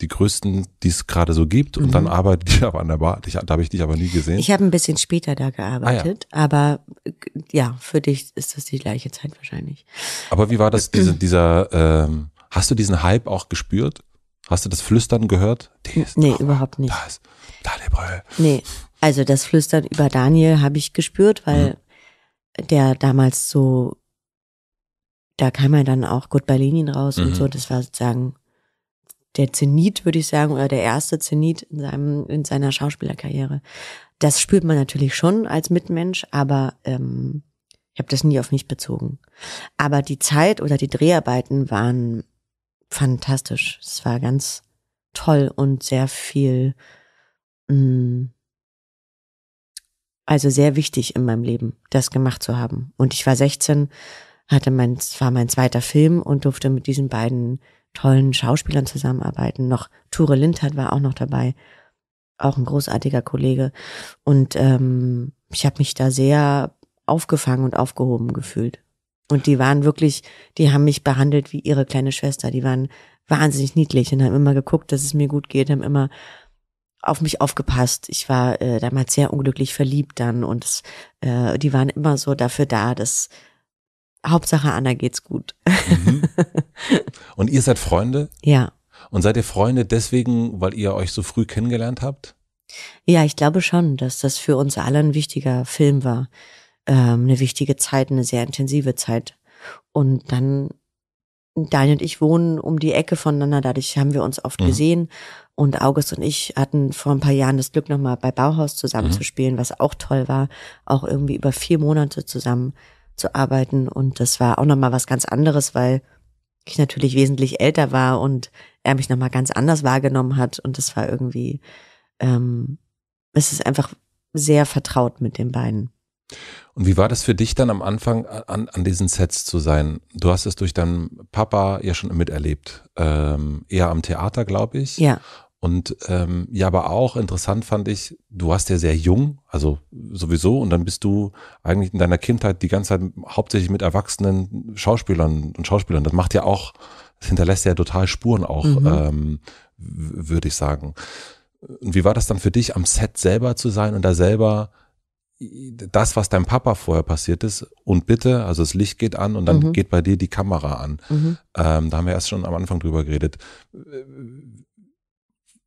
die größten, die es gerade so gibt. Und mhm. dann arbeite ich aber an der Bar. Ich, da habe ich dich aber nie gesehen. Ich habe ein bisschen später da gearbeitet, ah, ja. aber äh, ja, für dich ist das die gleiche Zeit wahrscheinlich. Aber wie war das, diese, dieser, ähm, hast du diesen Hype auch gespürt? Hast du das Flüstern gehört? Dies, nee, überhaupt nicht. Das, da der Brüll. Nee, also das Flüstern über Daniel habe ich gespürt, weil mhm. der damals so da kam ja dann auch Gut bei Lenin raus mhm. und so. Das war sozusagen der Zenit, würde ich sagen, oder der erste Zenit in, seinem, in seiner Schauspielerkarriere. Das spürt man natürlich schon als Mitmensch, aber ähm, ich habe das nie auf mich bezogen. Aber die Zeit oder die Dreharbeiten waren fantastisch. Es war ganz toll und sehr viel, mh, mm, also sehr wichtig in meinem Leben, das gemacht zu haben. Und ich war 16 hatte mein, war mein zweiter Film und durfte mit diesen beiden tollen Schauspielern zusammenarbeiten. Noch Ture Lindhardt war auch noch dabei, auch ein großartiger Kollege. Und ähm, ich habe mich da sehr aufgefangen und aufgehoben gefühlt. Und die waren wirklich, die haben mich behandelt wie ihre kleine Schwester. Die waren wahnsinnig niedlich und haben immer geguckt, dass es mir gut geht, haben immer auf mich aufgepasst. Ich war äh, damals sehr unglücklich verliebt dann und es, äh, die waren immer so dafür da, dass Hauptsache Anna geht's gut. Mhm. Und ihr seid Freunde? Ja. Und seid ihr Freunde deswegen, weil ihr euch so früh kennengelernt habt? Ja, ich glaube schon, dass das für uns alle ein wichtiger Film war. Ähm, eine wichtige Zeit, eine sehr intensive Zeit. Und dann, Daniel und ich wohnen um die Ecke voneinander, dadurch haben wir uns oft mhm. gesehen. Und August und ich hatten vor ein paar Jahren das Glück, nochmal bei Bauhaus zusammenzuspielen, mhm. was auch toll war. Auch irgendwie über vier Monate zusammen zu arbeiten. Und das war auch nochmal was ganz anderes, weil ich natürlich wesentlich älter war und er mich nochmal ganz anders wahrgenommen hat. Und das war irgendwie, ähm, es ist einfach sehr vertraut mit den beiden. Und wie war das für dich dann am Anfang an, an diesen Sets zu sein? Du hast es durch deinen Papa ja schon miterlebt, ähm, eher am Theater, glaube ich. Ja. Und ähm, ja, aber auch interessant fand ich, du warst ja sehr jung, also sowieso, und dann bist du eigentlich in deiner Kindheit die ganze Zeit hauptsächlich mit erwachsenen Schauspielern und Schauspielern. Das macht ja auch, das hinterlässt ja total Spuren auch, mhm. ähm, würde ich sagen. Und wie war das dann für dich, am Set selber zu sein und da selber das, was deinem Papa vorher passiert ist, und bitte, also das Licht geht an und dann mhm. geht bei dir die Kamera an. Mhm. Ähm, da haben wir erst schon am Anfang drüber geredet.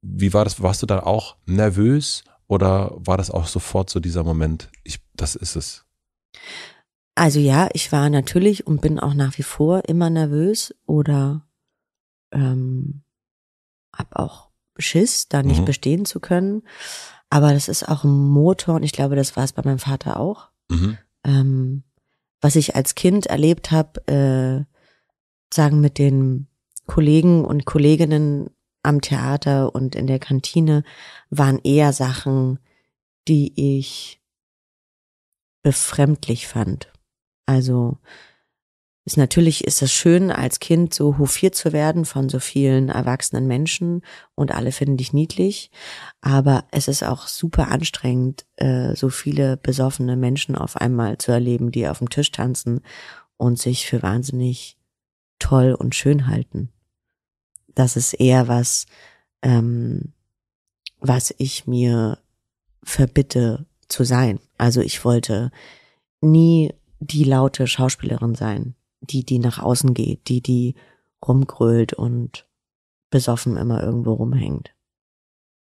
Wie war das? Warst du da auch nervös oder war das auch sofort so dieser Moment, ich, das ist es? Also ja, ich war natürlich und bin auch nach wie vor immer nervös oder ähm, hab auch Schiss, da nicht mhm. bestehen zu können. Aber das ist auch ein Motor und ich glaube, das war es bei meinem Vater auch. Mhm. Ähm, was ich als Kind erlebt habe, äh, sagen mit den Kollegen und Kolleginnen am Theater und in der Kantine waren eher Sachen, die ich befremdlich fand. Also ist natürlich ist es schön, als Kind so hofiert zu werden von so vielen erwachsenen Menschen und alle finden dich niedlich, aber es ist auch super anstrengend, äh, so viele besoffene Menschen auf einmal zu erleben, die auf dem Tisch tanzen und sich für wahnsinnig toll und schön halten. Das ist eher was, ähm, was ich mir verbitte zu sein. Also ich wollte nie die laute Schauspielerin sein, die, die nach außen geht, die, die rumgrölt und besoffen immer irgendwo rumhängt.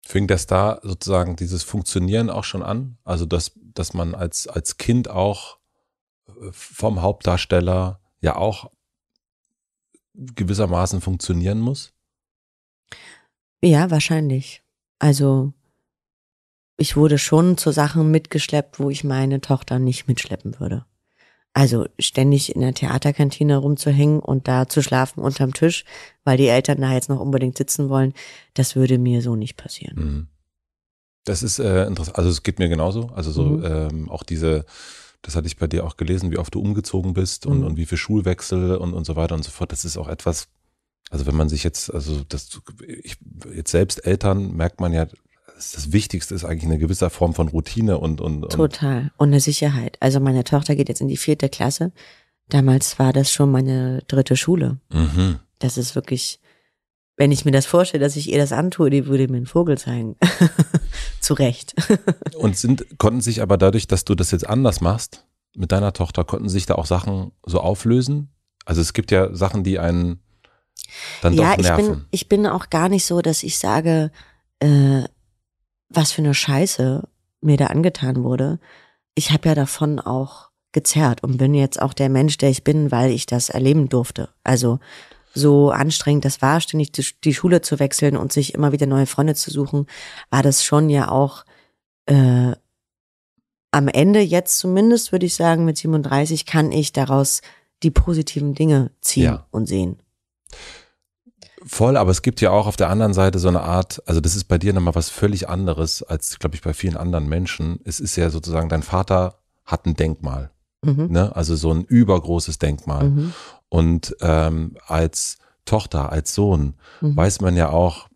Fing das da sozusagen dieses Funktionieren auch schon an? Also, dass, dass man als, als Kind auch äh, vom Hauptdarsteller ja auch gewissermaßen funktionieren muss? Ja, wahrscheinlich. Also, ich wurde schon zu Sachen mitgeschleppt, wo ich meine Tochter nicht mitschleppen würde. Also ständig in der Theaterkantine rumzuhängen und da zu schlafen unterm Tisch, weil die Eltern da jetzt noch unbedingt sitzen wollen, das würde mir so nicht passieren. Mhm. Das ist äh, interessant. Also es geht mir genauso. Also so mhm. ähm, auch diese, das hatte ich bei dir auch gelesen, wie oft du umgezogen bist und, mhm. und wie viel Schulwechsel und, und so weiter und so fort. Das ist auch etwas, also wenn man sich jetzt, also das, ich, jetzt selbst Eltern merkt man ja, das Wichtigste ist eigentlich eine gewisse Form von Routine und, und, und. Total. Und eine Sicherheit. Also meine Tochter geht jetzt in die vierte Klasse. Damals war das schon meine dritte Schule. Mhm. Das ist wirklich, wenn ich mir das vorstelle, dass ich ihr das antue, die würde mir einen Vogel zeigen. Zu Recht. und sind, konnten sich aber dadurch, dass du das jetzt anders machst mit deiner Tochter, konnten sich da auch Sachen so auflösen? Also es gibt ja Sachen, die einen dann ja, doch nerven. Ich bin, ich bin auch gar nicht so, dass ich sage, äh, was für eine Scheiße mir da angetan wurde. Ich habe ja davon auch gezerrt und bin jetzt auch der Mensch, der ich bin, weil ich das erleben durfte. Also so anstrengend das war, ständig die Schule zu wechseln und sich immer wieder neue Freunde zu suchen, war das schon ja auch äh, am Ende jetzt zumindest, würde ich sagen, mit 37 kann ich daraus die positiven Dinge ziehen ja. und sehen. Voll, aber es gibt ja auch auf der anderen Seite so eine Art, also das ist bei dir nochmal was völlig anderes als, glaube ich, bei vielen anderen Menschen. Es ist ja sozusagen, dein Vater hat ein Denkmal. Mhm. Ne? Also so ein übergroßes Denkmal. Mhm. Und ähm, als Tochter, als Sohn mhm. weiß man ja auch,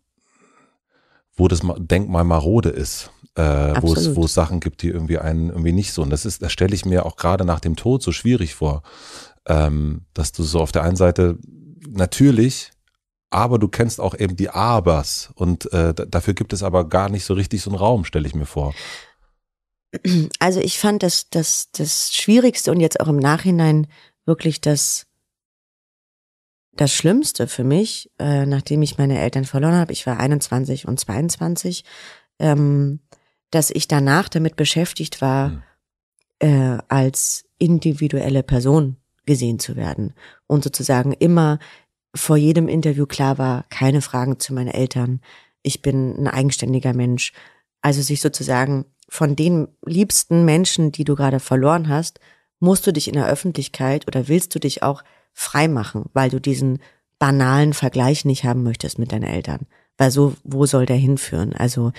wo das Denkmal marode ist, äh, wo es wo es Sachen gibt, die irgendwie einen irgendwie nicht so. Und das ist, das stelle ich mir auch gerade nach dem Tod so schwierig vor, ähm, dass du so auf der einen Seite natürlich, aber du kennst auch eben die Abers und äh, dafür gibt es aber gar nicht so richtig so einen Raum, stelle ich mir vor. Also ich fand das, das, das Schwierigste und jetzt auch im Nachhinein wirklich das, das Schlimmste für mich, äh, nachdem ich meine Eltern verloren habe, ich war 21 und 22, ähm, dass ich danach damit beschäftigt war, hm. äh, als individuelle Person gesehen zu werden und sozusagen immer vor jedem Interview klar war, keine Fragen zu meinen Eltern, ich bin ein eigenständiger Mensch. Also sich sozusagen von den liebsten Menschen, die du gerade verloren hast, musst du dich in der Öffentlichkeit oder willst du dich auch frei machen, weil du diesen banalen Vergleich nicht haben möchtest mit deinen Eltern. Weil so, wo soll der hinführen? Also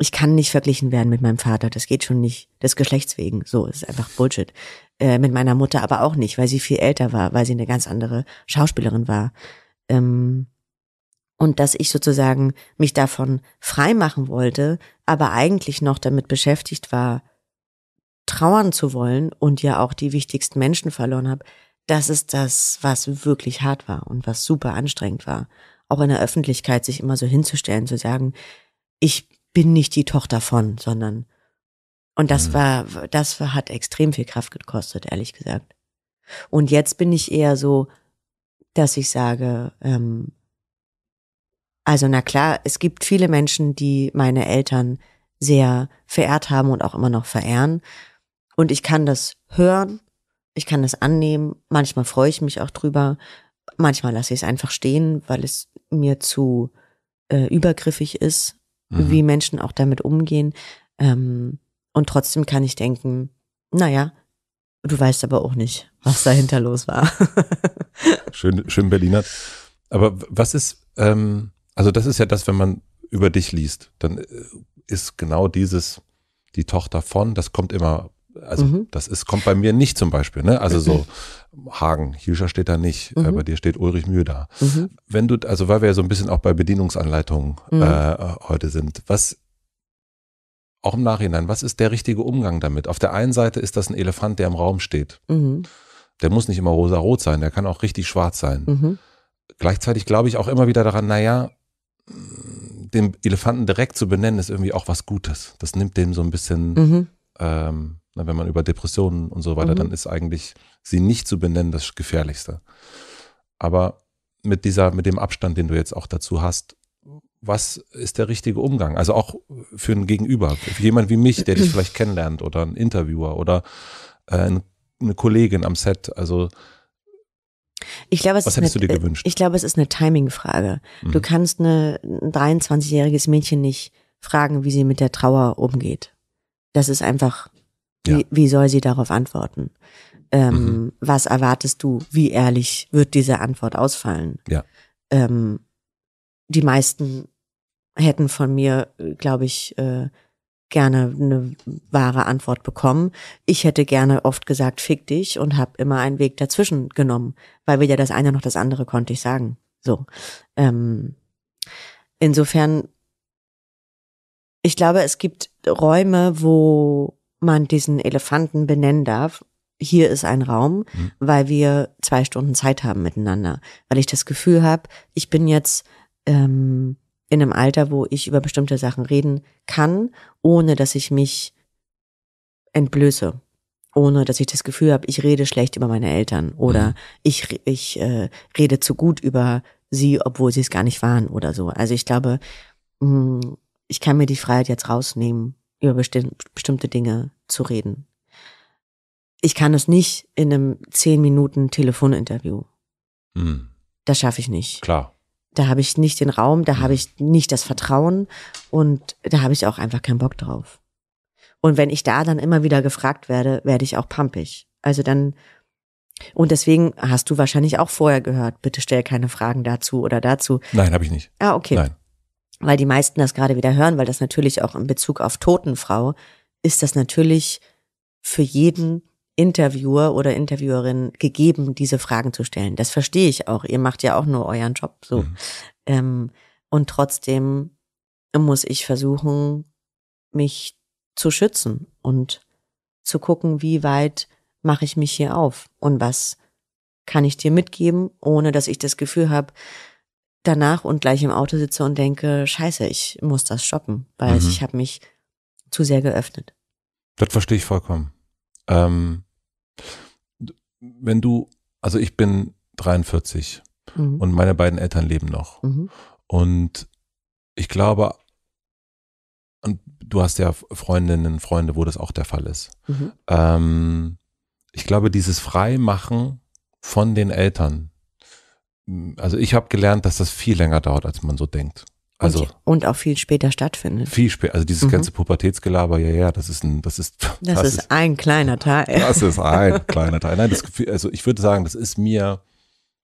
ich kann nicht verglichen werden mit meinem Vater. Das geht schon nicht. Des Geschlechts wegen. So, ist einfach Bullshit. Äh, mit meiner Mutter aber auch nicht, weil sie viel älter war, weil sie eine ganz andere Schauspielerin war. Ähm, und dass ich sozusagen mich davon frei machen wollte, aber eigentlich noch damit beschäftigt war, trauern zu wollen und ja auch die wichtigsten Menschen verloren habe, das ist das, was wirklich hart war und was super anstrengend war. Auch in der Öffentlichkeit sich immer so hinzustellen, zu sagen, ich bin nicht die Tochter von, sondern und das mhm. war, das hat extrem viel Kraft gekostet, ehrlich gesagt. Und jetzt bin ich eher so, dass ich sage, ähm, also na klar, es gibt viele Menschen, die meine Eltern sehr verehrt haben und auch immer noch verehren. Und ich kann das hören, ich kann das annehmen. Manchmal freue ich mich auch drüber. Manchmal lasse ich es einfach stehen, weil es mir zu äh, übergriffig ist mhm. wie Menschen auch damit umgehen. Ähm, und trotzdem kann ich denken, naja, du weißt aber auch nicht, was dahinter los war. schön, schön Berliner. Aber was ist, ähm, also das ist ja das, wenn man über dich liest, dann äh, ist genau dieses, die Tochter von, das kommt immer also mhm. das ist, kommt bei mir nicht zum Beispiel, ne? Also so Hagen, Hilscher steht da nicht, äh, mhm. äh, bei dir steht Ulrich Mühe da. Mhm. Wenn du, also weil wir ja so ein bisschen auch bei Bedienungsanleitungen mhm. äh, heute sind, was auch im Nachhinein, was ist der richtige Umgang damit? Auf der einen Seite ist das ein Elefant, der im Raum steht. Mhm. Der muss nicht immer rosa-rot sein, der kann auch richtig schwarz sein. Mhm. Gleichzeitig glaube ich auch immer wieder daran, naja, mm, den Elefanten direkt zu benennen, ist irgendwie auch was Gutes. Das nimmt dem so ein bisschen ähm, na, ne, wenn man über Depressionen und so weiter, mhm. dann ist eigentlich sie nicht zu benennen das Gefährlichste. Aber mit dieser, mit dem Abstand, den du jetzt auch dazu hast, was ist der richtige Umgang? Also auch für ein Gegenüber, für jemand wie mich, der dich vielleicht kennenlernt oder ein Interviewer oder äh, eine Kollegin am Set. Also ich glaube, es was hättest eine, du dir äh, gewünscht? Ich glaube, es ist eine Timing-Frage. Mhm. Du kannst eine, ein 23-jähriges Mädchen nicht fragen, wie sie mit der Trauer umgeht. Das ist einfach ja. Wie, wie soll sie darauf antworten? Ähm, mhm. Was erwartest du? Wie ehrlich wird diese Antwort ausfallen? Ja. Ähm, die meisten hätten von mir, glaube ich, äh, gerne eine wahre Antwort bekommen. Ich hätte gerne oft gesagt, fick dich und habe immer einen Weg dazwischen genommen, weil weder das eine noch das andere konnte ich sagen. So. Ähm, insofern, ich glaube, es gibt Räume, wo man diesen Elefanten benennen darf, hier ist ein Raum, mhm. weil wir zwei Stunden Zeit haben miteinander, weil ich das Gefühl habe, ich bin jetzt ähm, in einem Alter, wo ich über bestimmte Sachen reden kann, ohne dass ich mich entblöße, ohne dass ich das Gefühl habe, ich rede schlecht über meine Eltern oder mhm. ich, ich äh, rede zu gut über sie, obwohl sie es gar nicht waren oder so. Also ich glaube, mh, mm, ich kann mir die Freiheit jetzt rausnehmen über besti bestimmte Dinge zu reden. Ich kann es nicht in einem zehn Minuten Telefoninterview. Mhm. Das schaffe ich nicht. Klar. Da habe ich nicht den Raum, da mhm. habe hm. ich nicht das Vertrauen und da habe ich auch einfach keinen Bock drauf. Und wenn ich da dann immer wieder gefragt werde, werde ich auch pampig. Also dann, und deswegen hast du wahrscheinlich auch vorher gehört, bitte stell keine Fragen dazu oder dazu. Nein, habe ich nicht. Ah, okay. Nein weil die meisten das gerade wieder hören, weil das natürlich auch in Bezug auf Totenfrau ist das natürlich für jeden Interviewer oder Interviewerin gegeben, diese Fragen zu stellen. Das verstehe ich auch. Ihr macht ja auch nur euren Job so. Mhm. Ähm, und trotzdem muss ich versuchen, mich zu schützen und zu gucken, wie weit mache ich mich hier auf und was kann ich dir mitgeben, ohne dass ich das Gefühl habe, danach und gleich im Auto sitze und denke, scheiße, ich muss das stoppen, weil mhm. ich habe mich zu sehr geöffnet. Das verstehe ich vollkommen. Ähm, wenn du, also ich bin 43 mhm. und meine beiden Eltern leben noch. Mhm. Und ich glaube, und du hast ja Freundinnen, Freunde, wo das auch der Fall ist. Mhm. Ähm, ich glaube, dieses Freimachen von den Eltern, also ich habe gelernt, dass das viel länger dauert, als man so denkt. Also und, und auch viel später stattfindet. Viel später, also dieses mhm. ganze Pubertätsgelaber, ja, ja, das ist ein, das ist. Das, das ist, ein kleiner Teil. Das ist ein kleiner Teil. Nein, das Gefühl, also ich würde sagen, das ist mir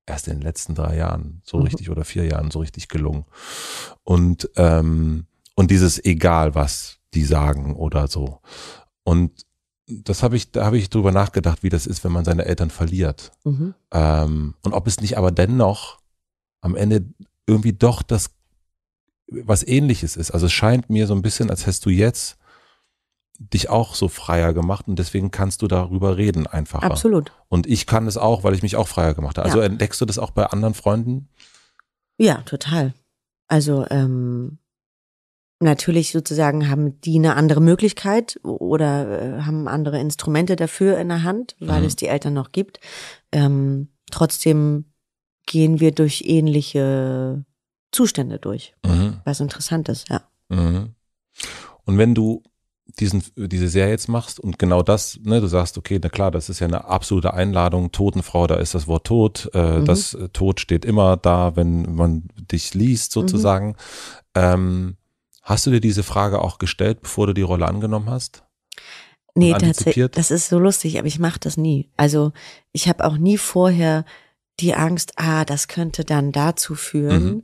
erst in den letzten drei Jahren so mhm. richtig mhm. oder vier Jahren so richtig gelungen. Und ähm, und dieses egal was die sagen oder so. Und das habe ich, da habe ich drüber nachgedacht, wie das ist, wenn man seine Eltern verliert. Mhm. Ähm, und ob es nicht aber dennoch am Ende irgendwie doch das was ähnliches ist. Also es scheint mir so ein bisschen, als hättest du jetzt dich auch so freier gemacht und deswegen kannst du darüber reden einfacher. Absolut. Und ich kann es auch, weil ich mich auch freier gemacht habe. Also ja. entdeckst du das auch bei anderen Freunden? Ja, total. Also ähm, Natürlich sozusagen haben die eine andere Möglichkeit oder äh, haben andere Instrumente dafür in der Hand, weil mhm. es die Eltern noch gibt. Ähm, trotzdem gehen wir durch ähnliche Zustände durch, mhm. was interessant ist, ja. Mhm. Und wenn du diesen, diese Serie jetzt machst und genau das, ne, du sagst, okay, na klar, das ist ja eine absolute Einladung, Totenfrau, da ist das Wort Tod, äh, mhm. das äh, Tod steht immer da, wenn man dich liest mhm. sozusagen. Ähm, Hast du dir diese Frage auch gestellt, bevor du die Rolle angenommen hast? Nee, tatsächlich. Das ist so lustig, aber ich mache das nie. Also ich habe auch nie vorher die Angst, ah, das könnte dann dazu führen. Mhm.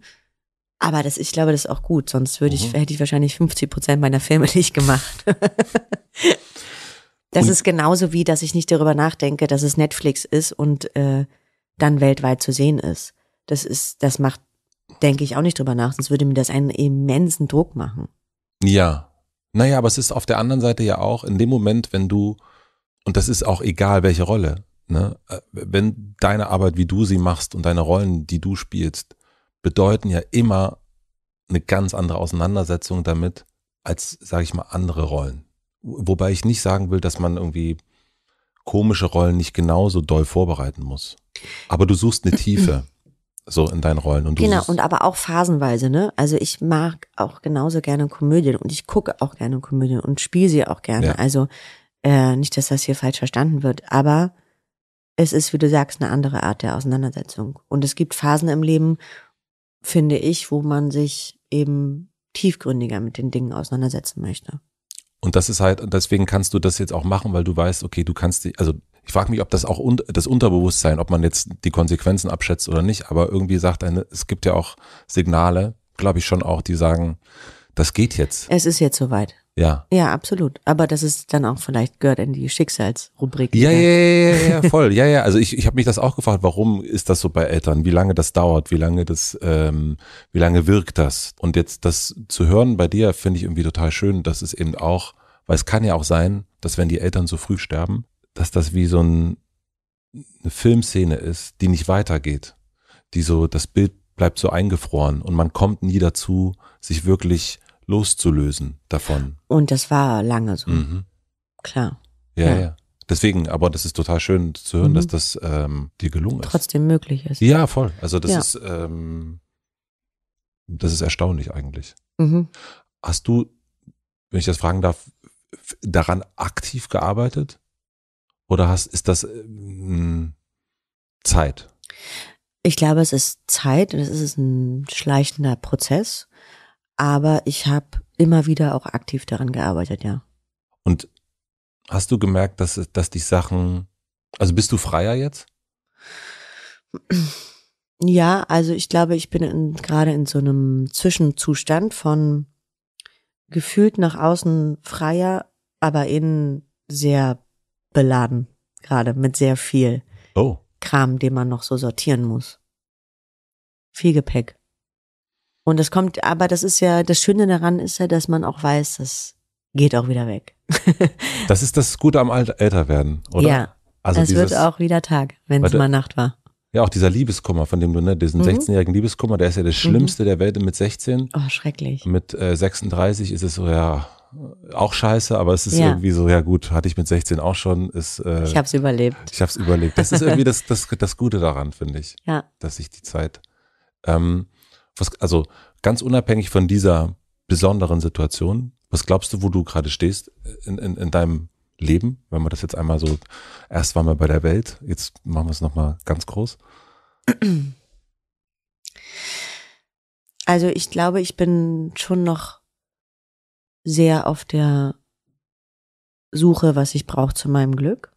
Aber das, ich glaube, das ist auch gut, sonst würde ich, mhm. hätte ich wahrscheinlich 50 Prozent meiner Filme nicht gemacht. das und ist genauso wie, dass ich nicht darüber nachdenke, dass es Netflix ist und äh, dann weltweit zu sehen ist. Das ist, das macht denke ich auch nicht drüber nach, sonst würde mir das einen immensen Druck machen. Ja. Naja, aber es ist auf der anderen Seite ja auch, in dem Moment, wenn du, und das ist auch egal, welche Rolle, ne, äh, wenn deine Arbeit, wie du sie machst und deine Rollen, die du spielst, bedeuten ja immer eine ganz andere Auseinandersetzung damit, als, sage ich mal, andere Rollen. Wobei ich nicht sagen will, dass man irgendwie komische Rollen nicht genauso doll vorbereiten muss. Aber du suchst eine Tiefe. so in deinen Rollen. Und du genau, und aber auch phasenweise, ne? Also ich mag auch genauso gerne Komödien und ich gucke auch gerne Komödien und spiele sie auch gerne. Ja. Also äh, nicht, dass das hier falsch verstanden wird, aber es ist, wie du sagst, eine andere Art der Auseinandersetzung. Und es gibt Phasen im Leben, finde ich, wo man sich eben tiefgründiger mit den Dingen auseinandersetzen möchte. Und das ist halt, deswegen kannst du das jetzt auch machen, weil du weißt, okay, du kannst, also ich frage mich, ob das auch un das Unterbewusstsein, ob man jetzt die Konsequenzen abschätzt oder nicht, aber irgendwie sagt eine, es gibt ja auch Signale, glaube ich schon auch, die sagen, das geht jetzt. Es ist jetzt soweit. Ja. Ja, absolut. Aber das ist dann auch vielleicht gehört in die Schicksalsrubrik. Ja, ja, ja, ja, ja, voll. ja, ja. Also ich, ich habe mich das auch gefragt, warum ist das so bei Eltern? Wie lange das dauert? Wie lange das, ähm, wie lange wirkt das? Und jetzt das zu hören bei dir finde ich irgendwie total schön, dass es eben auch, weil es kann ja auch sein, dass wenn die Eltern so früh sterben, dass das wie so ein, eine Filmszene ist, die nicht weitergeht, die so, das Bild bleibt so eingefroren und man kommt nie dazu, sich wirklich loszulösen davon. Und das war lange so. Mhm. Klar. Ja, ja, ja. Deswegen, aber das ist total schön zu hören, mhm. dass das ähm, dir gelungen ist. Trotzdem möglich ist. Ja, voll. Also das ja. ist, ähm, das ist erstaunlich eigentlich. Mhm. Hast du, wenn ich das fragen darf, daran aktiv gearbeitet? Oder hast, ist das ähm, Zeit? Ich glaube, es ist Zeit und es ist ein schleichender Prozess. Aber ich habe immer wieder auch aktiv daran gearbeitet, ja. Und hast du gemerkt, dass, dass die Sachen, also bist du freier jetzt? Ja, also ich glaube, ich bin in, gerade in so einem Zwischenzustand von gefühlt nach außen freier, aber innen sehr beladen, gerade mit sehr viel oh. Kram, den man noch so sortieren muss. Viel Gepäck. Und das kommt, aber das ist ja, das Schöne daran ist ja, dass man auch weiß, das geht auch wieder weg. das ist das Gute am Älterwerden, oder? Ja. Also es dieses, wird auch wieder Tag, wenn es mal Nacht war. Ja, auch dieser Liebeskummer, von dem du, ne, diesen mhm. 16-jährigen Liebeskummer, der ist ja das mhm. Schlimmste mhm. der Welt mit 16. Oh, schrecklich. Mit äh, 36 ist es so, ja, auch scheiße, aber es ist ja. irgendwie so, ja gut, hatte ich mit 16 auch schon. Ist, äh, ich habe es überlebt. Ich habe es überlebt. Das ist irgendwie das, das, das Gute daran, finde ich. Ja. Dass ich die Zeit, ähm, was, also ganz unabhängig von dieser besonderen Situation, was glaubst du, wo du gerade stehst äh, in, in, in deinem Leben, wenn man das jetzt einmal so, erst waren wir bei der Welt, jetzt machen wir es nochmal ganz groß. Also ich glaube, ich bin schon noch sehr auf der Suche, was ich brauche zu meinem Glück.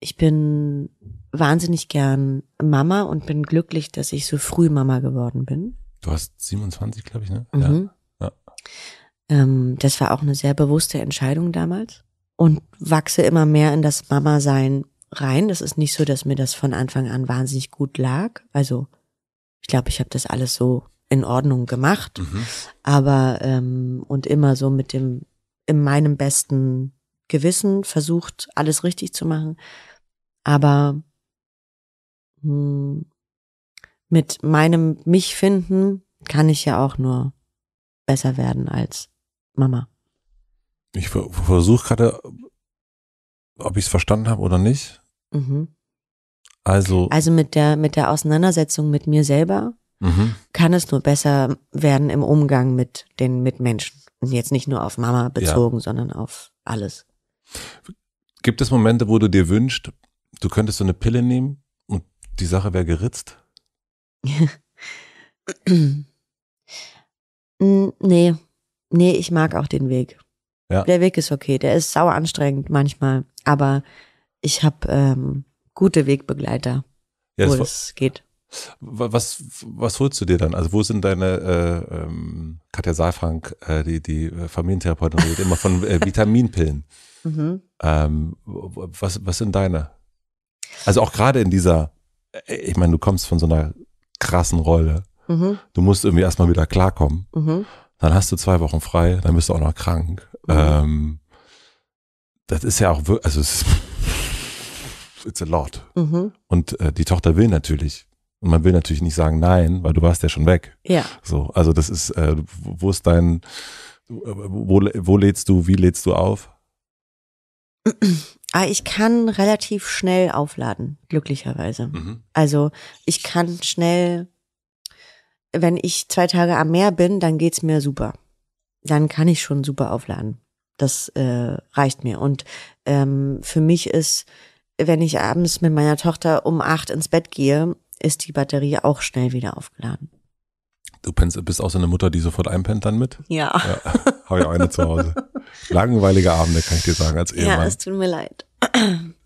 Ich bin wahnsinnig gern Mama und bin glücklich, dass ich so früh Mama geworden bin. Du hast 27, glaube ich, ne? Mhm. Ja. ja. Ähm, das war auch eine sehr bewusste Entscheidung damals und wachse immer mehr in das Mama-Sein rein. Das ist nicht so, dass mir das von Anfang an wahnsinnig gut lag. Also ich glaube, ich habe das alles so in Ordnung gemacht. Mhm. Aber ähm, und immer so mit dem, in meinem besten Gewissen versucht, alles richtig zu machen. Aber mh, hm, mit meinem Mich finden kann ich ja auch nur besser werden als Mama. Ich versuche gerade, ob ich es verstanden habe oder nicht. Mhm. Also, also mit der, mit der Auseinandersetzung mit mir selber mhm. kann es nur besser werden im Umgang mit den Mitmenschen. Und jetzt nicht nur auf Mama bezogen, ja. sondern auf alles. Gibt es Momente, wo du dir wünschst, du könntest so eine Pille nehmen und die Sache wäre geritzt? nee, nee, ich mag auch den Weg. Ja. Der Weg ist okay, der ist sauer anstrengend manchmal, aber ich habe ähm, gute Wegbegleiter, ja, wo es geht. Was, was holst du dir dann? Also wo sind deine äh, ähm, Katja Saalfrank, äh, die, die äh, Familientherapeutin, redet immer von äh, Vitaminpillen. Mhm. Ähm, was, was sind deine? Also auch gerade in dieser, äh, ich meine, du kommst von so einer krassen Rolle. Mhm. Du musst irgendwie erstmal wieder klarkommen. Mhm. Dann hast du zwei Wochen frei, dann bist du auch noch krank. Mhm. Ähm, das ist ja auch wirklich, also es ist, a lot. Mhm. Und äh, die Tochter will natürlich und man will natürlich nicht sagen nein, weil du warst ja schon weg. Ja. So, also das ist, äh, wo ist dein, wo, wo lädst du, wie lädst du auf? Ah, ich kann relativ schnell aufladen, glücklicherweise. Mhm. Also ich kann schnell, wenn ich zwei Tage am Meer bin, dann geht's mir super. Dann kann ich schon super aufladen. Das äh, reicht mir. Und ähm, für mich ist, wenn ich abends mit meiner Tochter um acht ins Bett gehe ist die Batterie auch schnell wieder aufgeladen. Du pennst, bist auch so eine Mutter, die sofort einpennt dann mit? Ja. ja Habe ich auch eine zu Hause. Langweilige Abende, kann ich dir sagen, als Ehemann. Ja, es tut mir leid.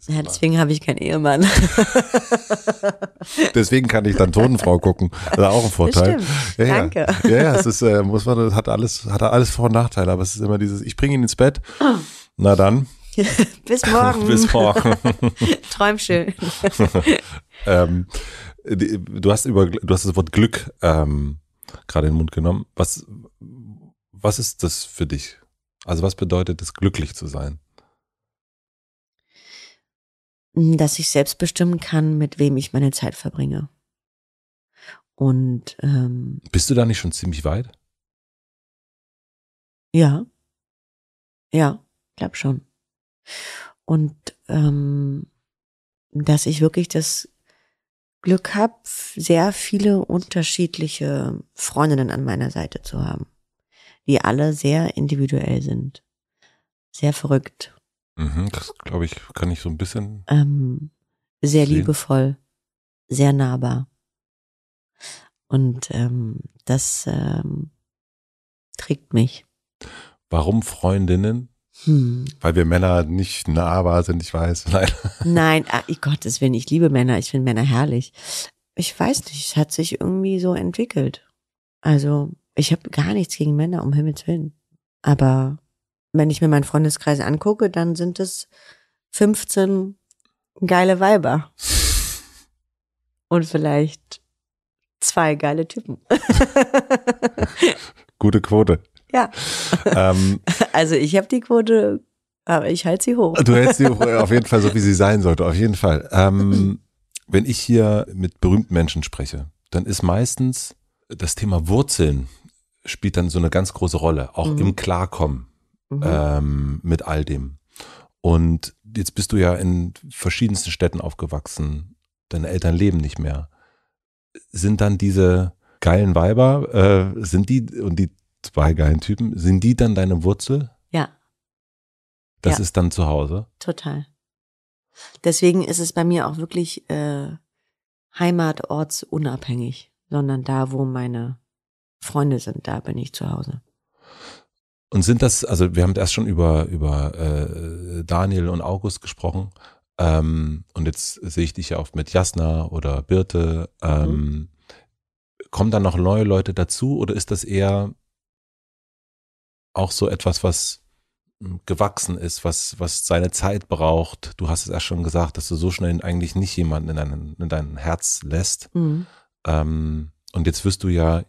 Ja, deswegen habe ich keinen Ehemann. deswegen kann ich dann Tonenfrau gucken. Das ist auch ein Vorteil. Ja, ja. Danke. Ja, ja, es ist, äh, muss man, das hat alles, hat alles Vor- und Nachteile, aber es ist immer dieses, ich bringe ihn ins Bett. Na dann. Bis morgen. Bis morgen. Träum schön. ähm, du hast über, du hast das Wort Glück ähm, gerade in den Mund genommen. Was, was ist das für dich? Also was bedeutet es, glücklich zu sein? Dass ich selbst bestimmen kann, mit wem ich meine Zeit verbringe. Und ähm, bist du da nicht schon ziemlich weit? Ja, ja, glaube schon. Und ähm, dass ich wirklich das Glück habe, sehr viele unterschiedliche Freundinnen an meiner Seite zu haben, die alle sehr individuell sind. Sehr verrückt. Mhm, das glaube ich, kann ich so ein bisschen. Ähm, sehr sehen. liebevoll, sehr nahbar. Und ähm, das ähm, trägt mich. Warum Freundinnen? Hm. Weil wir Männer nicht nahbar sind, ich weiß. leider. Nein ah, Gottes Willen, ich liebe Männer, ich finde Männer herrlich. Ich weiß nicht, es hat sich irgendwie so entwickelt. Also, ich habe gar nichts gegen Männer, um Himmels Willen. Aber wenn ich mir meinen Freundeskreis angucke, dann sind es 15 geile Weiber. Und vielleicht zwei geile Typen. Gute Quote. Ja. Ähm, also ich habe die Quote, aber ich halte sie hoch. Du hältst sie hoch, auf jeden Fall so, wie sie sein sollte, auf jeden Fall. Ähm, wenn ich hier mit berühmten Menschen spreche, dann ist meistens das Thema Wurzeln spielt dann so eine ganz große Rolle, auch mhm. im Klarkommen mhm. ähm, mit all dem. Und jetzt bist du ja in verschiedensten Städten aufgewachsen, deine Eltern leben nicht mehr. Sind dann diese geilen Weiber, äh, sind die und die zwei geilen Typen. Sind die dann deine Wurzel? Ja. Das ja. ist dann zu Hause? Total. Deswegen ist es bei mir auch wirklich äh, heimatortsunabhängig, sondern da, wo meine Freunde sind, da bin ich zu Hause. Und sind das, also wir haben erst schon über, über äh, Daniel und August gesprochen. Ähm, und jetzt sehe ich dich ja oft mit Jasna oder Birte. Mhm. Ähm, mhm. Kommen da noch neue Leute dazu oder ist das eher auch so etwas, was hm, gewachsen ist, was, was seine Zeit braucht. Du hast es ja schon gesagt, dass du so schnell eigentlich nicht jemanden in dein, in dein Herz lässt. Mhm. Ähm, und jetzt wirst du ja,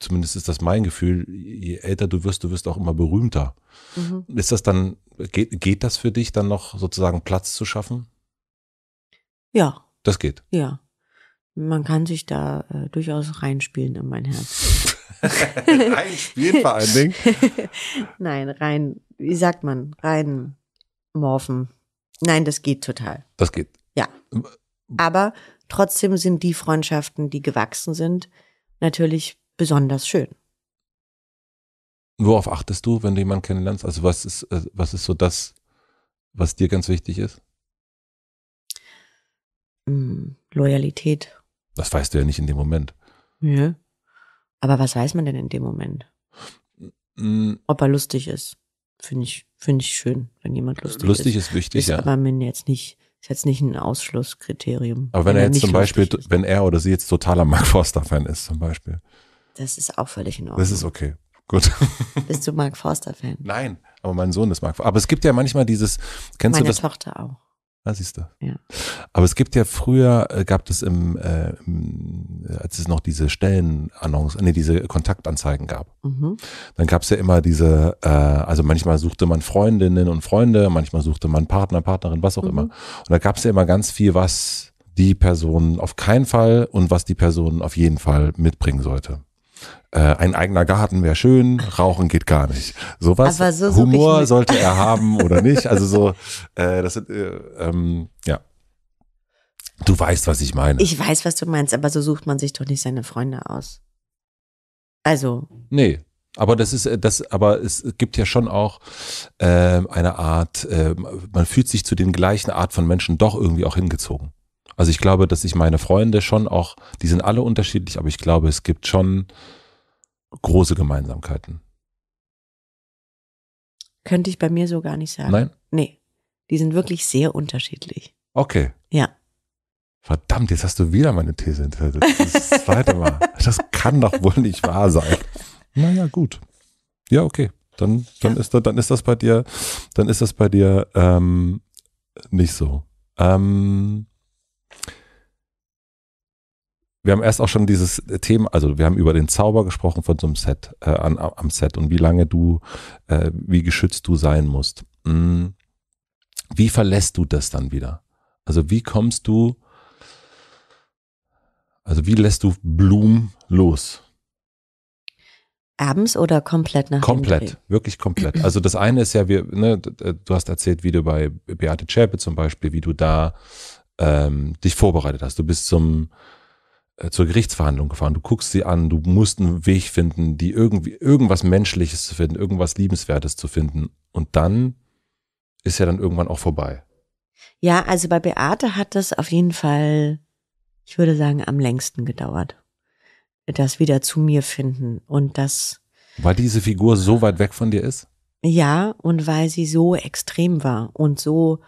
zumindest ist das mein Gefühl, je älter du wirst, du wirst auch immer berühmter. Mhm. Ist das dann, geht, geht das für dich dann noch sozusagen Platz zu schaffen? Ja. Das geht. Ja man kann sich da äh, durchaus reinspielen in mein Herz. reinspielen vor allen Dingen? Nein, rein, wie sagt man, rein morphen. Nein, das geht total. Das geht. Ja. Aber trotzdem sind die Freundschaften, die gewachsen sind, natürlich besonders schön. Worauf achtest du, wenn du jemanden kennenlernst? Also was ist, äh, was ist so das, was dir ganz wichtig ist? Hm, Loyalität. Das weißt du ja nicht in dem Moment. Ja. Aber was weiß man denn in dem Moment? Mm. Ob er lustig ist. Finde ich, finde ich schön, wenn jemand also lustig, lustig ist. Lustig ist wichtig, ist ja. Aber man jetzt nicht, ist jetzt nicht ein Ausschlusskriterium. Aber wenn, wenn er jetzt zum Beispiel, ist. wenn er oder sie jetzt totaler Mark Forster-Fan ist, zum Beispiel. Das ist auch völlig in Ordnung. Das ist okay. Gut. Bist du Mark Forster-Fan? Nein, aber mein Sohn ist Mark Forster. Aber es gibt ja manchmal dieses, kennst Meine du das? Meine Tochter auch. Ah, siehst du. Ja. Aber es gibt ja früher, äh, gab es im, äh, im, äh, als es noch diese Stellenannons, nee, diese Kontaktanzeigen gab, mhm. dann gab es ja immer diese, äh, also manchmal suchte man Freundinnen und Freunde, manchmal suchte man Partner, Partnerin, was auch mhm. immer. Und da gab es ja immer ganz viel, was die Person auf keinen Fall und was die Person auf jeden Fall mitbringen sollte äh, ein eigener Garten wäre schön, Rauchen geht gar nicht. Sowas, Aber so Humor sollte er haben oder nicht. Also so, äh, das sind, äh, ähm, ja. Du weißt, was ich meine. Ich weiß, was du meinst, aber so sucht man sich doch nicht seine Freunde aus. Also. Nee, aber das ist äh, das, aber es gibt ja schon auch äh, eine Art, äh, man fühlt sich zu den gleichen Art von Menschen doch irgendwie auch hingezogen. Also ich glaube, dass ich meine Freunde schon auch, die sind alle unterschiedlich, aber ich glaube, es gibt schon große Gemeinsamkeiten. Könnte ich bei mir so gar nicht sagen. Nein? Nee. Die sind wirklich sehr unterschiedlich. Okay. Ja. Verdammt, jetzt hast du wieder meine These enthüllt. Das zweite Mal. Das kann doch wohl nicht wahr sein. Naja, gut. Ja, okay. Dann, dann, ja. Ist, das, dann ist das bei dir, dann ist das bei dir ähm, nicht so. Ähm, wir haben erst auch schon dieses Thema, also wir haben über den Zauber gesprochen von so einem Set, äh, an, am Set und wie lange du, äh, wie geschützt du sein musst. Hm. Wie verlässt du das dann wieder? Also wie kommst du, also wie lässt du Blum los? Abends oder komplett nach Komplett, wirklich komplett. Also das eine ist ja, wir, ne, du hast erzählt, wie du bei Beate Zschäpe zum Beispiel, wie du da ähm, dich vorbereitet hast. Du bist zum äh, zur Gerichtsverhandlung gefahren. Du guckst sie an, du musst einen Weg finden, die irgendwie irgendwas Menschliches zu finden, irgendwas Liebenswertes zu finden. Und dann ist ja dann irgendwann auch vorbei. Ja, also bei Beate hat das auf jeden Fall, ich würde sagen, am längsten gedauert. Das wieder zu mir finden und das. Weil diese Figur so weit weg von dir ist? Ja, und weil sie so extrem war und so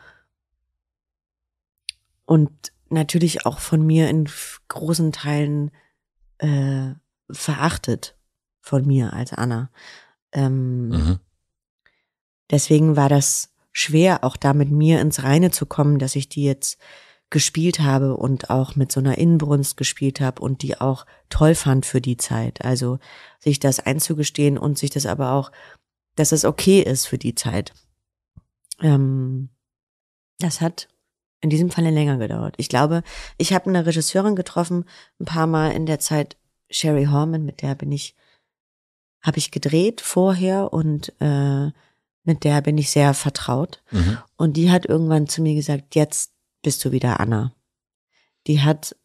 und natürlich auch von mir in großen Teilen äh, verachtet von mir als Anna. Ähm, mhm. Deswegen war das schwer, auch da mit mir ins Reine zu kommen, dass ich die jetzt gespielt habe und auch mit so einer Inbrunst gespielt habe und die auch toll fand für die Zeit. Also sich das einzugestehen und sich das aber auch, dass es okay ist für die Zeit. Ähm, das hat in diesem Falle länger gedauert. Ich glaube, ich habe eine Regisseurin getroffen, ein paar Mal in der Zeit Sherry Horman, mit der bin ich, habe ich gedreht vorher und äh, mit der bin ich sehr vertraut. Mhm. Und die hat irgendwann zu mir gesagt, jetzt bist du wieder Anna. Die hat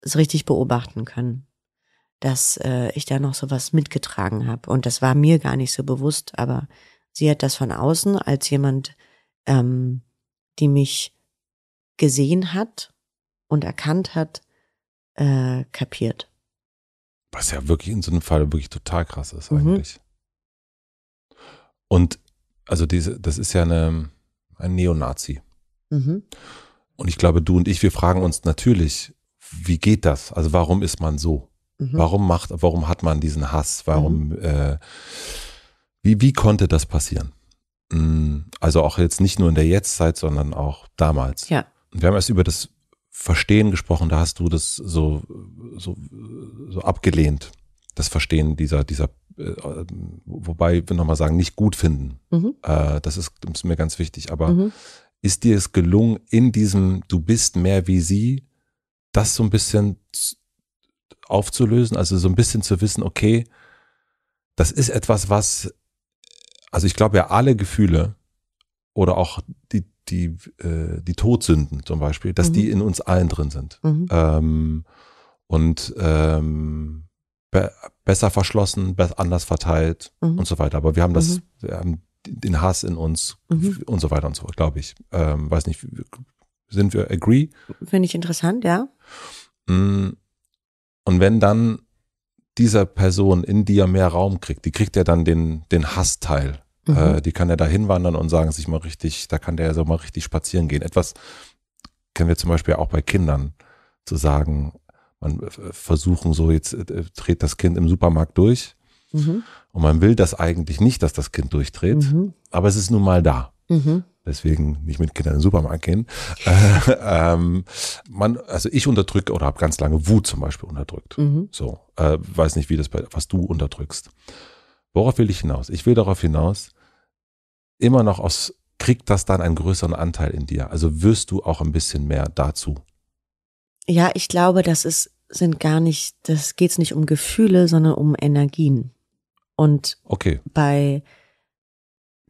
es richtig beobachten können, dass äh, ich da noch sowas mitgetragen habe. Und das war mir gar nicht so bewusst, aber sie hat das von außen als jemand, ähm, die mich gesehen hat und erkannt hat, äh, kapiert. Was ja wirklich in so einem Fall wirklich total krass ist mhm. eigentlich. Und also diese, das ist ja eine, ein Neonazi. Mhm. Und ich glaube, du und ich, wir fragen uns natürlich, wie geht das? Also warum ist man so? Mhm. Warum macht, warum hat man diesen Hass? Warum, mhm. äh, wie, wie konnte das passieren? Hm, also auch jetzt nicht nur in der Jetztzeit, sondern auch damals. Ja wir haben erst über das Verstehen gesprochen, da hast du das so, so, so abgelehnt, das Verstehen dieser, dieser, äh, wobei wir nochmal sagen, nicht gut finden. Mhm. Äh, das, ist, das, ist, mir ganz wichtig. Aber mhm. ist dir es gelungen, in diesem Du bist mehr wie sie, das so ein bisschen aufzulösen? Also so ein bisschen zu wissen, okay, das ist etwas, was, also ich glaube ja, alle Gefühle oder auch die, die, äh, die Todsünden zum Beispiel, dass mhm. die in uns allen drin sind. Mhm. Ähm, und ähm, be besser verschlossen, be anders verteilt mhm. und so weiter. Aber wir haben das, mhm. wir haben den Hass in uns mhm. und so weiter und so fort, glaube ich. Ähm, weiß nicht, sind wir agree? Finde ich interessant, ja. Mm. Und wenn dann dieser Person in dir mehr Raum kriegt, die kriegt ja dann den, den Hassteil Mhm. Äh, die kann er da hinwandern und sagen sich mal richtig, da kann der ja so mal richtig spazieren gehen. Etwas kennen wir zum Beispiel auch bei Kindern, zu sagen, man äh, versuchen so, jetzt äh, äh, dreht das Kind im Supermarkt durch. Mhm. Und man will das eigentlich nicht, dass das Kind durchdreht, mhm. aber es ist nun mal da. Mhm. Deswegen nicht mit Kindern in den Supermarkt gehen. Äh, ähm, man, also ich unterdrücke oder habe ganz lange Wut zum Beispiel unterdrückt. Mhm. So, äh, weiß nicht, wie das bei, was du unterdrückst. Worauf will ich hinaus? Ich will darauf hinaus, immer noch aus, kriegt das dann einen größeren Anteil in dir? Also wirst du auch ein bisschen mehr dazu? Ja, ich glaube, das ist, sind gar nicht, das geht's nicht um Gefühle, sondern um Energien. Und okay. bei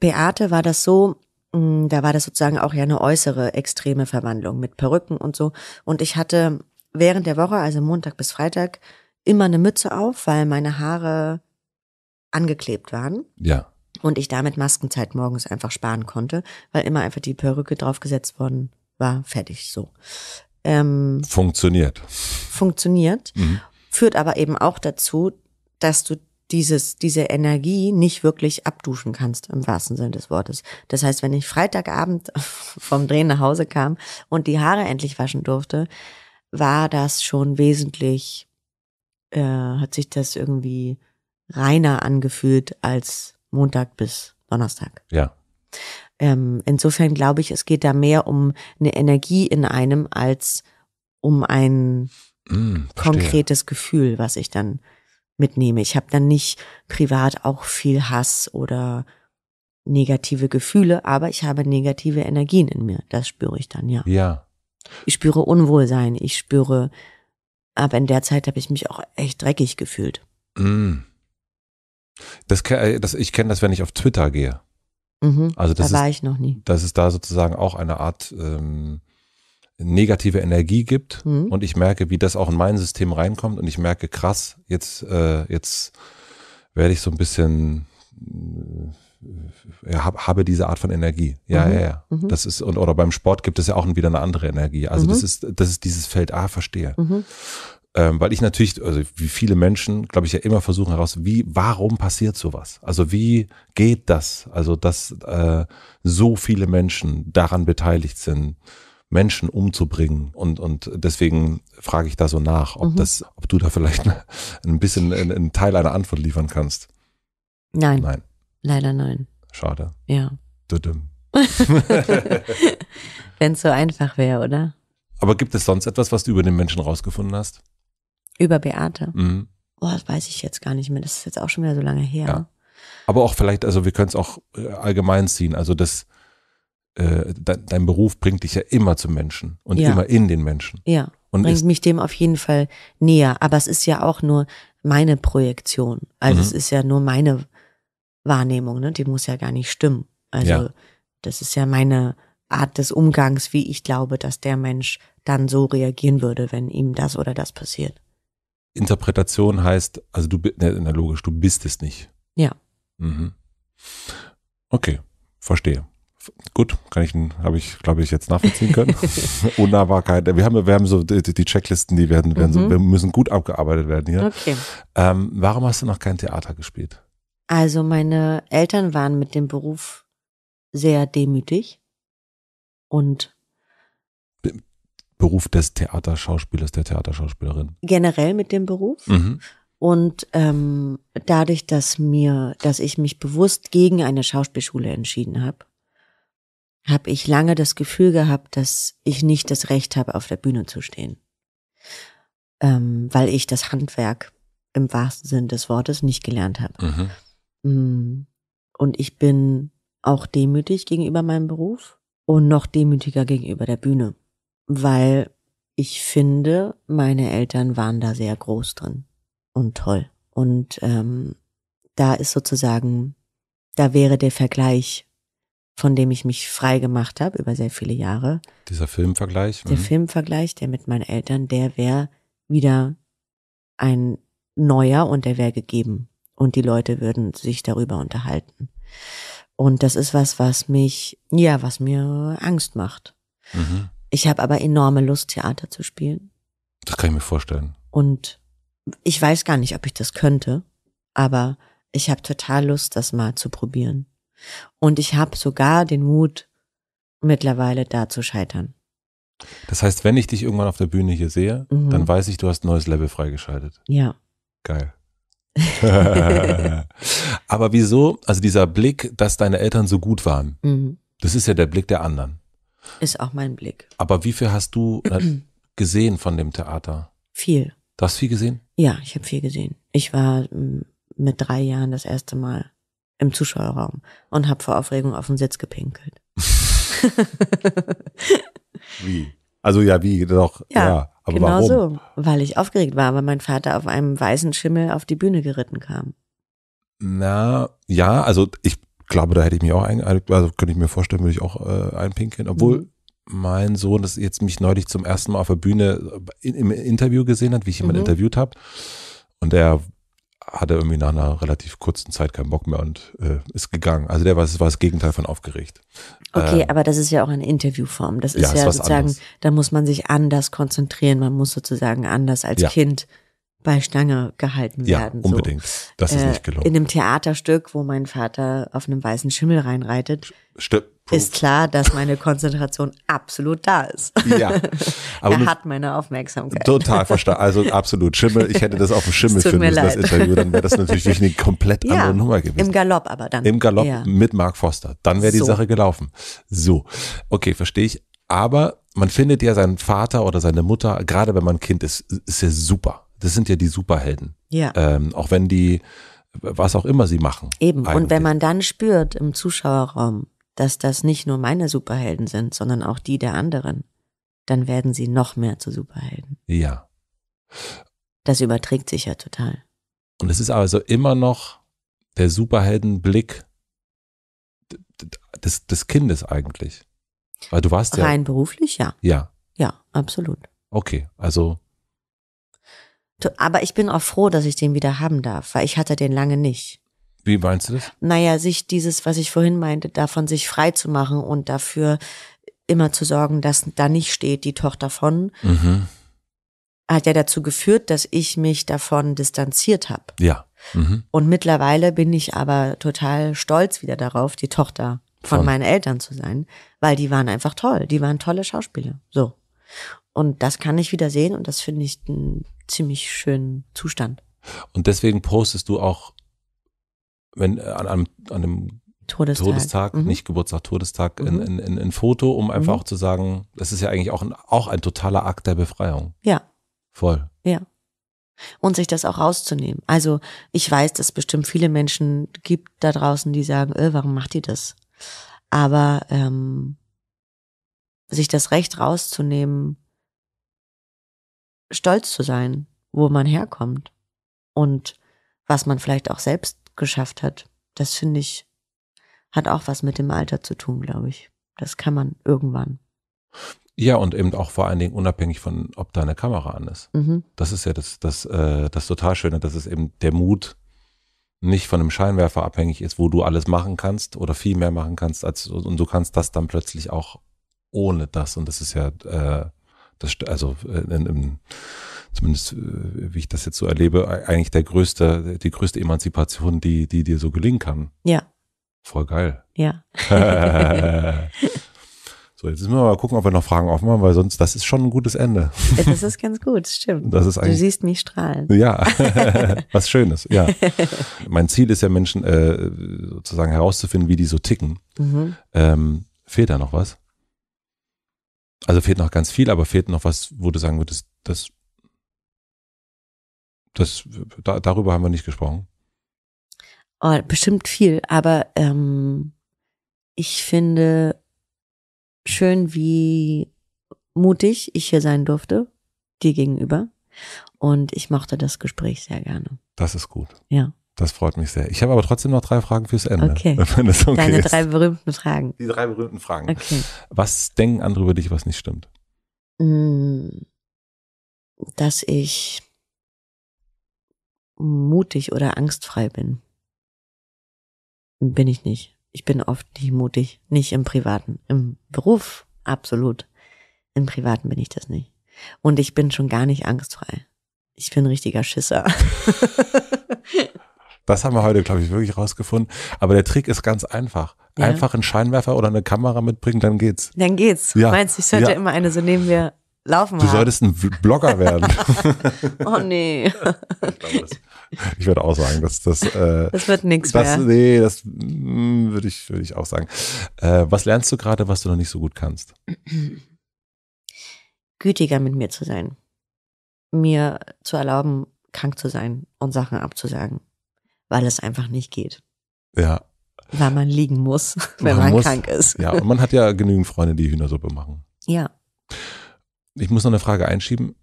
Beate war das so, hm, da war das sozusagen auch ja eine äußere extreme Verwandlung mit Perücken und so. Und ich hatte während der Woche, also Montag bis Freitag, immer eine Mütze auf, weil meine Haare angeklebt waren. Ja und ich damit Maskenzeit morgens einfach sparen konnte, weil immer einfach die Perücke draufgesetzt worden war, fertig so. Ähm, funktioniert. Funktioniert. Mhm. Führt aber eben auch dazu, dass du dieses, diese Energie nicht wirklich abduschen kannst, im wahrsten Sinne des Wortes. Das heißt, wenn ich Freitagabend vom Drehen nach Hause kam und die Haare endlich waschen durfte, war das schon wesentlich, äh, hat sich das irgendwie reiner angefühlt als Montag bis Donnerstag. Ja. Ähm, insofern glaube ich, es geht da mehr um eine Energie in einem als um ein mm, konkretes Gefühl, was ich dann mitnehme. Ich habe dann nicht privat auch viel Hass oder negative Gefühle, aber ich habe negative Energien in mir. Das spüre ich dann, ja. Ja. Ich spüre Unwohlsein, ich spüre, aber in der Zeit habe ich mich auch echt dreckig gefühlt. Mm. Das, äh, das, ich kenne das, wenn ich auf Twitter gehe. Mhm, also das da war ist, ich noch nie. Dass es da sozusagen auch eine Art ähm, negative Energie gibt mhm. und ich merke, wie das auch in mein System reinkommt und ich merke, krass, jetzt, äh, jetzt werde ich so ein bisschen, äh, hab, habe diese Art von Energie. Ja, mhm. ja, ja. Mhm. Das ist, und, oder beim Sport gibt es ja auch wieder eine andere Energie. Also das mhm. ist, das ist dieses Feld, ah, verstehe. Mhm ähm, weil ich natürlich, also wie viele Menschen, glaube ich, ja immer versuchen heraus, wie, warum passiert sowas? Also wie geht das? Also dass äh, so viele Menschen daran beteiligt sind, Menschen umzubringen und und deswegen frage ich da so nach, ob mhm. das, ob du da vielleicht ein bisschen einen Teil einer Antwort liefern kannst. Nein. Nein. Leider nein. Schade. Ja. Düdüm. Wenn es so einfach wäre, oder? Aber gibt es sonst etwas, was du über den Menschen rausgefunden hast? Über Beate? Mhm. Boah, das weiß ich jetzt gar nicht mehr. Das ist jetzt auch schon wieder so lange her. Ja. Aber auch vielleicht, also wir können es auch äh, allgemein ziehen. Also das, äh, de dein Beruf bringt dich ja immer zum Menschen und ja. immer in den Menschen. Ja. Und bringt mich dem auf jeden Fall näher. Aber es ist ja auch nur meine Projektion. Also mhm. es ist ja nur meine Wahrnehmung, ne? Die muss ja gar nicht stimmen. Also ja. das ist ja meine Art des Umgangs, wie ich glaube, dass der Mensch dann so reagieren würde, wenn ihm das oder das passiert. Interpretation heißt, also du bist, ne, logisch, du bist es nicht. Ja. Mhm. Okay, verstehe. Gut, kann ich, habe ich, glaube ich, jetzt nachvollziehen können. Unnahbarkeit. Wir haben, wir haben so die, die Checklisten, die werden, werden mhm. so, wir müssen gut abgearbeitet werden hier. Okay. Ähm, warum hast du noch kein Theater gespielt? Also meine Eltern waren mit dem Beruf sehr demütig und Beruf des Theaterschauspielers, der Theaterschauspielerin? Generell mit dem Beruf. Mhm. Und ähm, dadurch, dass mir, dass ich mich bewusst gegen eine Schauspielschule entschieden habe, habe ich lange das Gefühl gehabt, dass ich nicht das Recht habe, auf der Bühne zu stehen. Ähm, weil ich das Handwerk im wahrsten Sinn des Wortes nicht gelernt habe. Mhm. Mm. Und ich bin auch demütig gegenüber meinem Beruf und noch demütiger gegenüber der Bühne weil ich finde, meine Eltern waren da sehr groß drin und toll. Und ähm, da ist sozusagen, da wäre der Vergleich, von dem ich mich frei gemacht habe über sehr viele Jahre. Dieser Filmvergleich. Der mhm. Filmvergleich, der mit meinen Eltern, der wäre wieder ein neuer und der wäre gegeben. Und die Leute würden sich darüber unterhalten. Und das ist was, was mich, ja, was mir Angst macht. Mhm. Ich habe aber enorme Lust, Theater zu spielen. Das kann ich mir vorstellen. Und ich weiß gar nicht, ob ich das könnte, aber ich habe total Lust, das mal zu probieren. Und ich habe sogar den Mut, mittlerweile da zu scheitern. Das heißt, wenn ich dich irgendwann auf der Bühne hier sehe, mhm. dann weiß ich, du hast ein neues Level freigeschaltet. Ja. Geil. aber wieso, also dieser Blick, dass deine Eltern so gut waren, mhm. das ist ja der Blick der anderen. Ist auch mein Blick. Aber wie viel hast du äh, gesehen von dem Theater? Viel. Du hast viel gesehen? Ja, ich habe viel gesehen. Ich war hm, mit drei Jahren das erste Mal im Zuschauerraum und habe vor Aufregung auf den Sitz gepinkelt. wie? Also ja, wie doch. Ja, ja aber genau warum? so, weil ich aufgeregt war, weil mein Vater auf einem weißen Schimmel auf die Bühne geritten kam. Na, ja, also ich glaube, da hätte ich mich auch, ein, also, also könnte ich mir vorstellen, würde ich auch äh, einpinkeln. Obwohl mhm. mein Sohn das jetzt mich neulich zum ersten Mal auf der Bühne äh, in, im Interview gesehen hat, wie ich jemanden mhm. interviewt habe. Und der hatte irgendwie nach einer relativ kurzen Zeit keinen Bock mehr und äh, ist gegangen. Also der war, war das Gegenteil von aufgeregt. Okay, ähm, aber das ist ja auch eine Interviewform. Das ist ja, ja ist sozusagen, da muss man sich anders konzentrieren. Man muss sozusagen anders als ja. Kind bei Stange gehalten ja, werden. Ja, unbedingt. So. Das ist äh, nicht gelungen. In einem Theaterstück, wo mein Vater auf einem weißen Schimmel reinreitet. Stimmt. Ist klar, dass meine Konzentration absolut da ist. Ja. Aber er hat meine Aufmerksamkeit. Total verstanden. Also absolut Schimmel. Ich hätte das auf dem Schimmel finden müssen, das Interview. Dann wäre das natürlich eine komplett andere ja, Nummer gewesen. Im Galopp aber dann. Im Galopp ja. mit Mark Foster. Dann wäre die so. Sache gelaufen. So. Okay, verstehe ich. Aber man findet ja seinen Vater oder seine Mutter, gerade wenn man Kind ist, ist ja super das sind ja die Superhelden. Ja. Ähm, auch wenn die, was auch immer sie machen. Eben. Eigentlich. Und wenn man dann spürt im Zuschauerraum, dass das nicht nur meine Superhelden sind, sondern auch die der anderen, dann werden sie noch mehr zu Superhelden. Ja. Das überträgt sich ja total. Und es ist also immer noch der Superheldenblick des, des Kindes eigentlich. Weil du warst ja. Rein beruflich, ja. Ja. Ja, absolut. Okay, also aber ich bin auch froh, dass ich den wieder haben darf, weil ich hatte den lange nicht. Wie meinst du das? Naja, sich dieses, was ich vorhin meinte, davon sich frei zu machen und dafür immer zu sorgen, dass da nicht steht, die Tochter von, mhm. hat ja dazu geführt, dass ich mich davon distanziert habe. Ja. Mhm. Und mittlerweile bin ich aber total stolz wieder darauf, die Tochter von, von meinen Eltern zu sein, weil die waren einfach toll. Die waren tolle Schauspieler. So. Und das kann ich wieder sehen und das finde ich ein ziemlich schönen Zustand. Und deswegen postest du auch, wenn äh, an einem, an einem Todestag, Todestag mhm. nicht Geburtstag, Todestag, mhm. in, in, in, Foto, um einfach mhm. auch zu sagen, das ist ja eigentlich auch ein, auch ein totaler Akt der Befreiung. Ja. Voll. Ja. Und sich das auch rauszunehmen. Also ich weiß, dass es bestimmt viele Menschen gibt da draußen, die sagen, äh, warum macht ihr das? Aber ähm, sich das Recht rauszunehmen, stolz zu sein, wo man herkommt und was man vielleicht auch selbst geschafft hat. Das finde ich, hat auch was mit dem Alter zu tun, glaube ich. Das kann man irgendwann. Ja, und eben auch vor allen Dingen unabhängig von, ob da eine Kamera an ist. Mhm. Das ist ja das, das, äh, das total Schöne, dass es eben der Mut nicht von einem Scheinwerfer abhängig ist, wo du alles machen kannst oder viel mehr machen kannst, als und du kannst das dann plötzlich auch ohne das. Und das ist ja äh, das, also äh, in, in, zumindest äh, wie ich das jetzt so erlebe, eigentlich der größte, die größte Emanzipation, die, die dir so gelingen kann. Ja. Voll geil. Ja. so, jetzt müssen wir mal gucken, ob wir noch Fragen offen haben, weil sonst, das ist schon ein gutes Ende. Das ist ganz gut, stimmt. Das ist du siehst mich strahlen. Ja, was Schönes, ja. Mein Ziel ist ja, Menschen äh, sozusagen herauszufinden, wie die so ticken. Mhm. Ähm, fehlt da noch was? Also fehlt noch ganz viel, aber fehlt noch was, wo du sagen würdest, das, das, da, darüber haben wir nicht gesprochen. Oh, bestimmt viel, aber ähm, ich finde schön, wie mutig ich hier sein durfte, dir gegenüber. Und ich mochte das Gespräch sehr gerne. Das ist gut. Ja. Das freut mich sehr. Ich habe aber trotzdem noch drei Fragen fürs Ende. Okay. das okay Deine ist. drei berühmten Fragen. Die drei berühmten Fragen. Okay. Was denken andere über dich, was nicht stimmt? Mm, dass ich mutig oder angstfrei bin. Bin ich nicht. Ich bin oft nicht mutig. Nicht im Privaten. Im Beruf absolut. Im Privaten bin ich das nicht. Und ich bin schon gar nicht angstfrei. Ich bin ein richtiger Schisser. Das haben wir heute, glaube ich, wirklich rausgefunden. Aber der Trick ist ganz einfach. Ja. Einfach einen Scheinwerfer oder eine Kamera mitbringen, dann geht's. Dann geht's. Ja. Meinst ich sollte ja. immer eine so nehmen, wir laufen Du haben. solltest ein Blogger werden. oh nee. Ich, glaube, ich würde auch sagen, dass das. Äh, das wird nichts mehr. Nee, das mm, würde ich, würd ich auch sagen. Äh, was lernst du gerade, was du noch nicht so gut kannst? Gütiger mit mir zu sein. Mir zu erlauben, krank zu sein und Sachen abzusagen weil es einfach nicht geht. Ja. Weil man liegen muss, wenn man, man muss, krank ist. Ja, und man hat ja genügend Freunde, die Hühnersuppe machen. Ja. Ich muss noch eine Frage einschieben,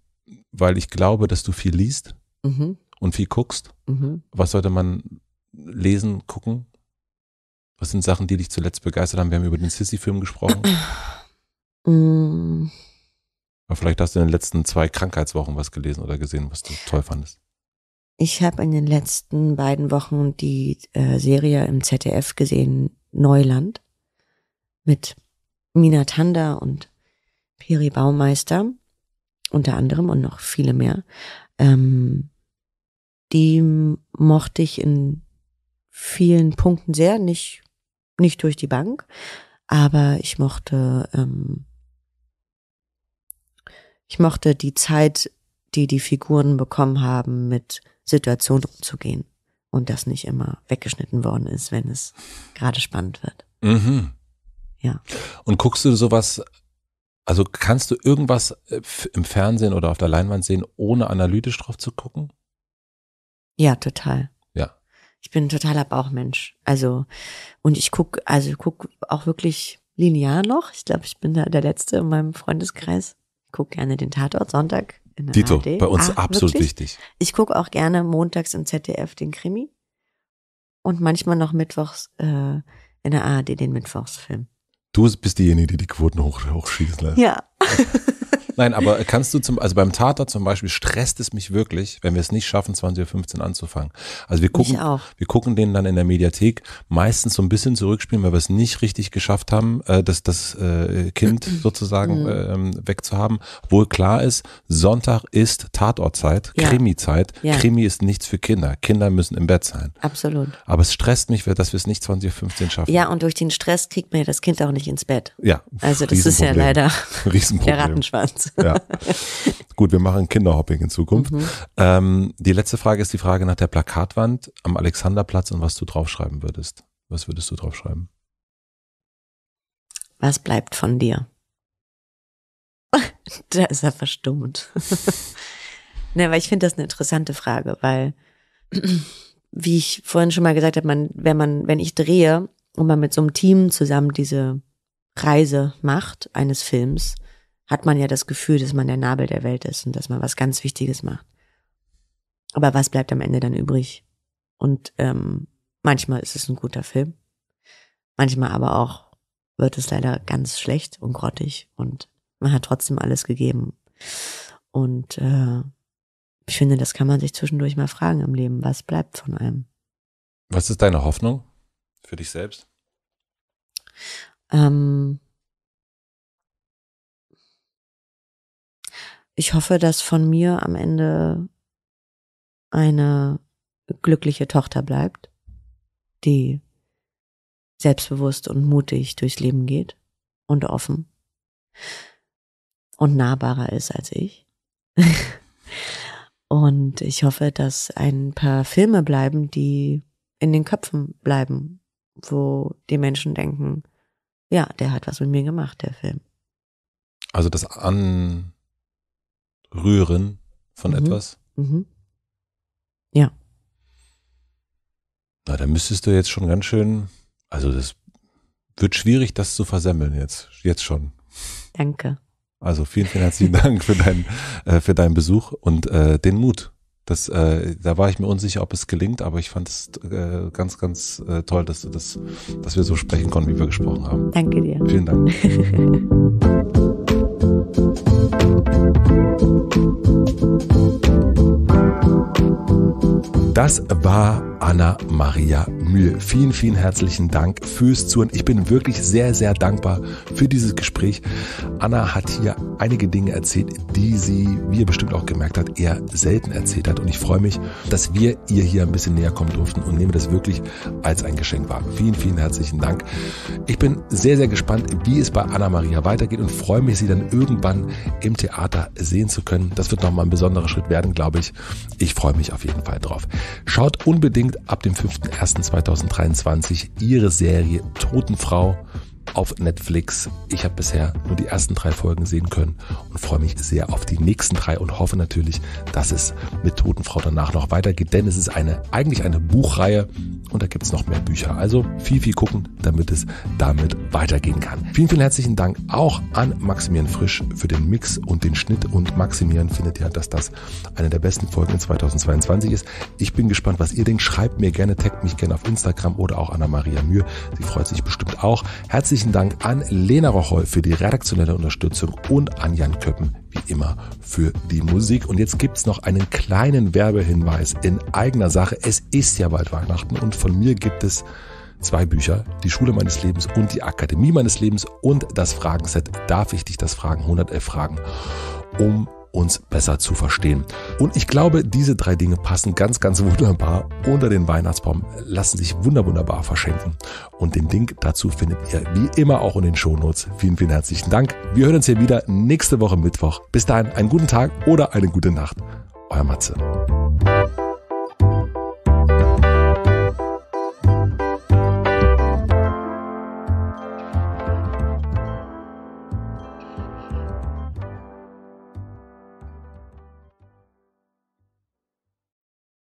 weil ich glaube, dass du viel liest mhm. und viel guckst. Mhm. Was sollte man lesen, gucken? Was sind Sachen, die dich zuletzt begeistert haben? Wir haben über den Sissy-Film gesprochen. Mhm. Aber vielleicht hast du in den letzten zwei Krankheitswochen was gelesen oder gesehen, was du toll fandest. Ich habe in den letzten beiden Wochen die äh, Serie im ZDF gesehen, Neuland, mit Mina Tanda und Piri Baumeister unter anderem und noch viele mehr. Ähm, die mochte ich in vielen Punkten sehr, nicht, nicht durch die Bank, aber ich mochte, ähm, ich mochte die Zeit die die Figuren bekommen haben, mit Situationen umzugehen. Und das nicht immer weggeschnitten worden ist, wenn es gerade spannend wird. Mhm. Ja. Und guckst du sowas, also kannst du irgendwas äh, im Fernsehen oder auf der Leinwand sehen, ohne analytisch drauf zu gucken? Ja, total. Ja. Ich bin ein totaler Bauchmensch. Also, und ich guck, also guck auch wirklich linear noch. Ich glaube, ich bin da der Letzte in meinem Freundeskreis. Ich guck gerne den Tatort Sonntag in der Dito, bei uns ah, absolut wirklich? wichtig. Ich gucke auch gerne montags im ZDF den Krimi und manchmal noch mittwochs äh, in der ARD den Mittwochsfilm. Du bist diejenige, die die Quoten hoch, hochschießen lässt. Ja. Nein, aber kannst du zum, also beim Tata zum Beispiel stresst es mich wirklich, wenn wir es nicht schaffen, 20.15 Uhr anzufangen. Also wir gucken, wir gucken den dann in der Mediathek meistens so ein bisschen zurückspielen, weil wir es nicht richtig geschafft haben, äh, das, das äh, Kind sozusagen äh, wegzuhaben. Wohl klar ist, Sonntag ist Tatortzeit, ja. Krimi-Zeit. Ja. Krimi ist nichts für Kinder. Kinder müssen im Bett sein. Absolut. Aber es stresst mich, dass wir es nicht 20.15 Uhr schaffen. Ja, und durch den Stress kriegt man ja das Kind auch nicht ins Bett. Ja. Also das ist ja leider der Rattenschwanz. Platz. Ja. Gut, wir machen Kinderhopping in Zukunft. Mhm. Ähm, die letzte Frage ist die Frage nach der Plakatwand am Alexanderplatz und was du draufschreiben würdest. Was würdest du draufschreiben? Was bleibt von dir? da ist er verstummt. ne, weil ich finde das eine interessante Frage, weil wie ich vorhin schon mal gesagt habe, man, wenn man, wenn ich drehe und man mit so einem Team zusammen diese Reise macht eines Films, hat man ja das Gefühl, dass man der Nabel der Welt ist und dass man was ganz Wichtiges macht. Aber was bleibt am Ende dann übrig? Und ähm, manchmal ist es ein guter Film, manchmal aber auch wird es leider ganz schlecht und grottig und man hat trotzdem alles gegeben. Und äh, ich finde, das kann man sich zwischendurch mal fragen im Leben, was bleibt von einem? Was ist deine Hoffnung für dich selbst? Ähm, ich hoffe, dass von mir am Ende eine glückliche Tochter bleibt, die selbstbewusst und mutig durchs Leben geht und offen und nahbarer ist als ich. und ich hoffe, dass ein paar Filme bleiben, die in den Köpfen bleiben, wo die Menschen denken, ja, der hat was mit mir gemacht, der Film. Also das An Rühren von mhm. etwas. Mhm. Ja. Na, da müsstest du jetzt schon ganz schön, also das wird schwierig, das zu versemmeln jetzt, jetzt schon. Danke. Also vielen, vielen herzlichen Dank für deinen, äh, für deinen Besuch und äh, den Mut. Das, äh, da war ich mir unsicher, ob es gelingt, aber ich fand es äh, ganz, ganz äh, toll, dass du das, dass wir so sprechen konnten, wie wir gesprochen haben. Danke dir. Vielen Dank. Thank you. Das war Anna Maria Mühl. Vielen, vielen herzlichen Dank fürs Zuhören. Ich bin wirklich sehr, sehr dankbar für dieses Gespräch. Anna hat hier einige Dinge erzählt, die sie, wie ihr bestimmt auch gemerkt hat, eher selten erzählt hat. Und ich freue mich, dass wir ihr hier ein bisschen näher kommen durften und nehme das wirklich als ein Geschenk wahr. Vielen, vielen herzlichen Dank. Ich bin sehr, sehr gespannt, wie es bei Anna Maria weitergeht und freue mich, sie dann irgendwann im Theater sehen zu können. Das wird nochmal ein besonderer Schritt werden, glaube ich. Ich freue mich auf jeden Fall drauf. Schaut unbedingt ab dem 5.1.2023 ihre Serie Totenfrau auf Netflix. Ich habe bisher nur die ersten drei Folgen sehen können und freue mich sehr auf die nächsten drei und hoffe natürlich, dass es mit Totenfrau danach noch weitergeht, denn es ist eine eigentlich eine Buchreihe und da gibt es noch mehr Bücher. Also viel, viel gucken, damit es damit weitergehen kann. Vielen, vielen herzlichen Dank auch an Maximilian Frisch für den Mix und den Schnitt und Maximilian findet ja, dass das eine der besten Folgen in 2022 ist. Ich bin gespannt, was ihr denkt. Schreibt mir gerne, taggt mich gerne auf Instagram oder auch Anna-Maria Mühe. Sie freut sich bestimmt auch. Herzlichen Herzlichen Dank an Lena Rocholl für die redaktionelle Unterstützung und an Jan Köppen wie immer für die Musik. Und jetzt gibt es noch einen kleinen Werbehinweis in eigener Sache. Es ist ja bald Weihnachten und von mir gibt es zwei Bücher, Die Schule meines Lebens und Die Akademie meines Lebens und das Fragenset Darf ich dich das fragen? 111 Fragen um uns besser zu verstehen. Und ich glaube, diese drei Dinge passen ganz, ganz wunderbar unter den Weihnachtsbaum, lassen sich wunderbar verschenken. Und den Link dazu findet ihr wie immer auch in den Shownotes. Vielen, vielen herzlichen Dank. Wir hören uns hier wieder nächste Woche Mittwoch. Bis dahin einen guten Tag oder eine gute Nacht. Euer Matze.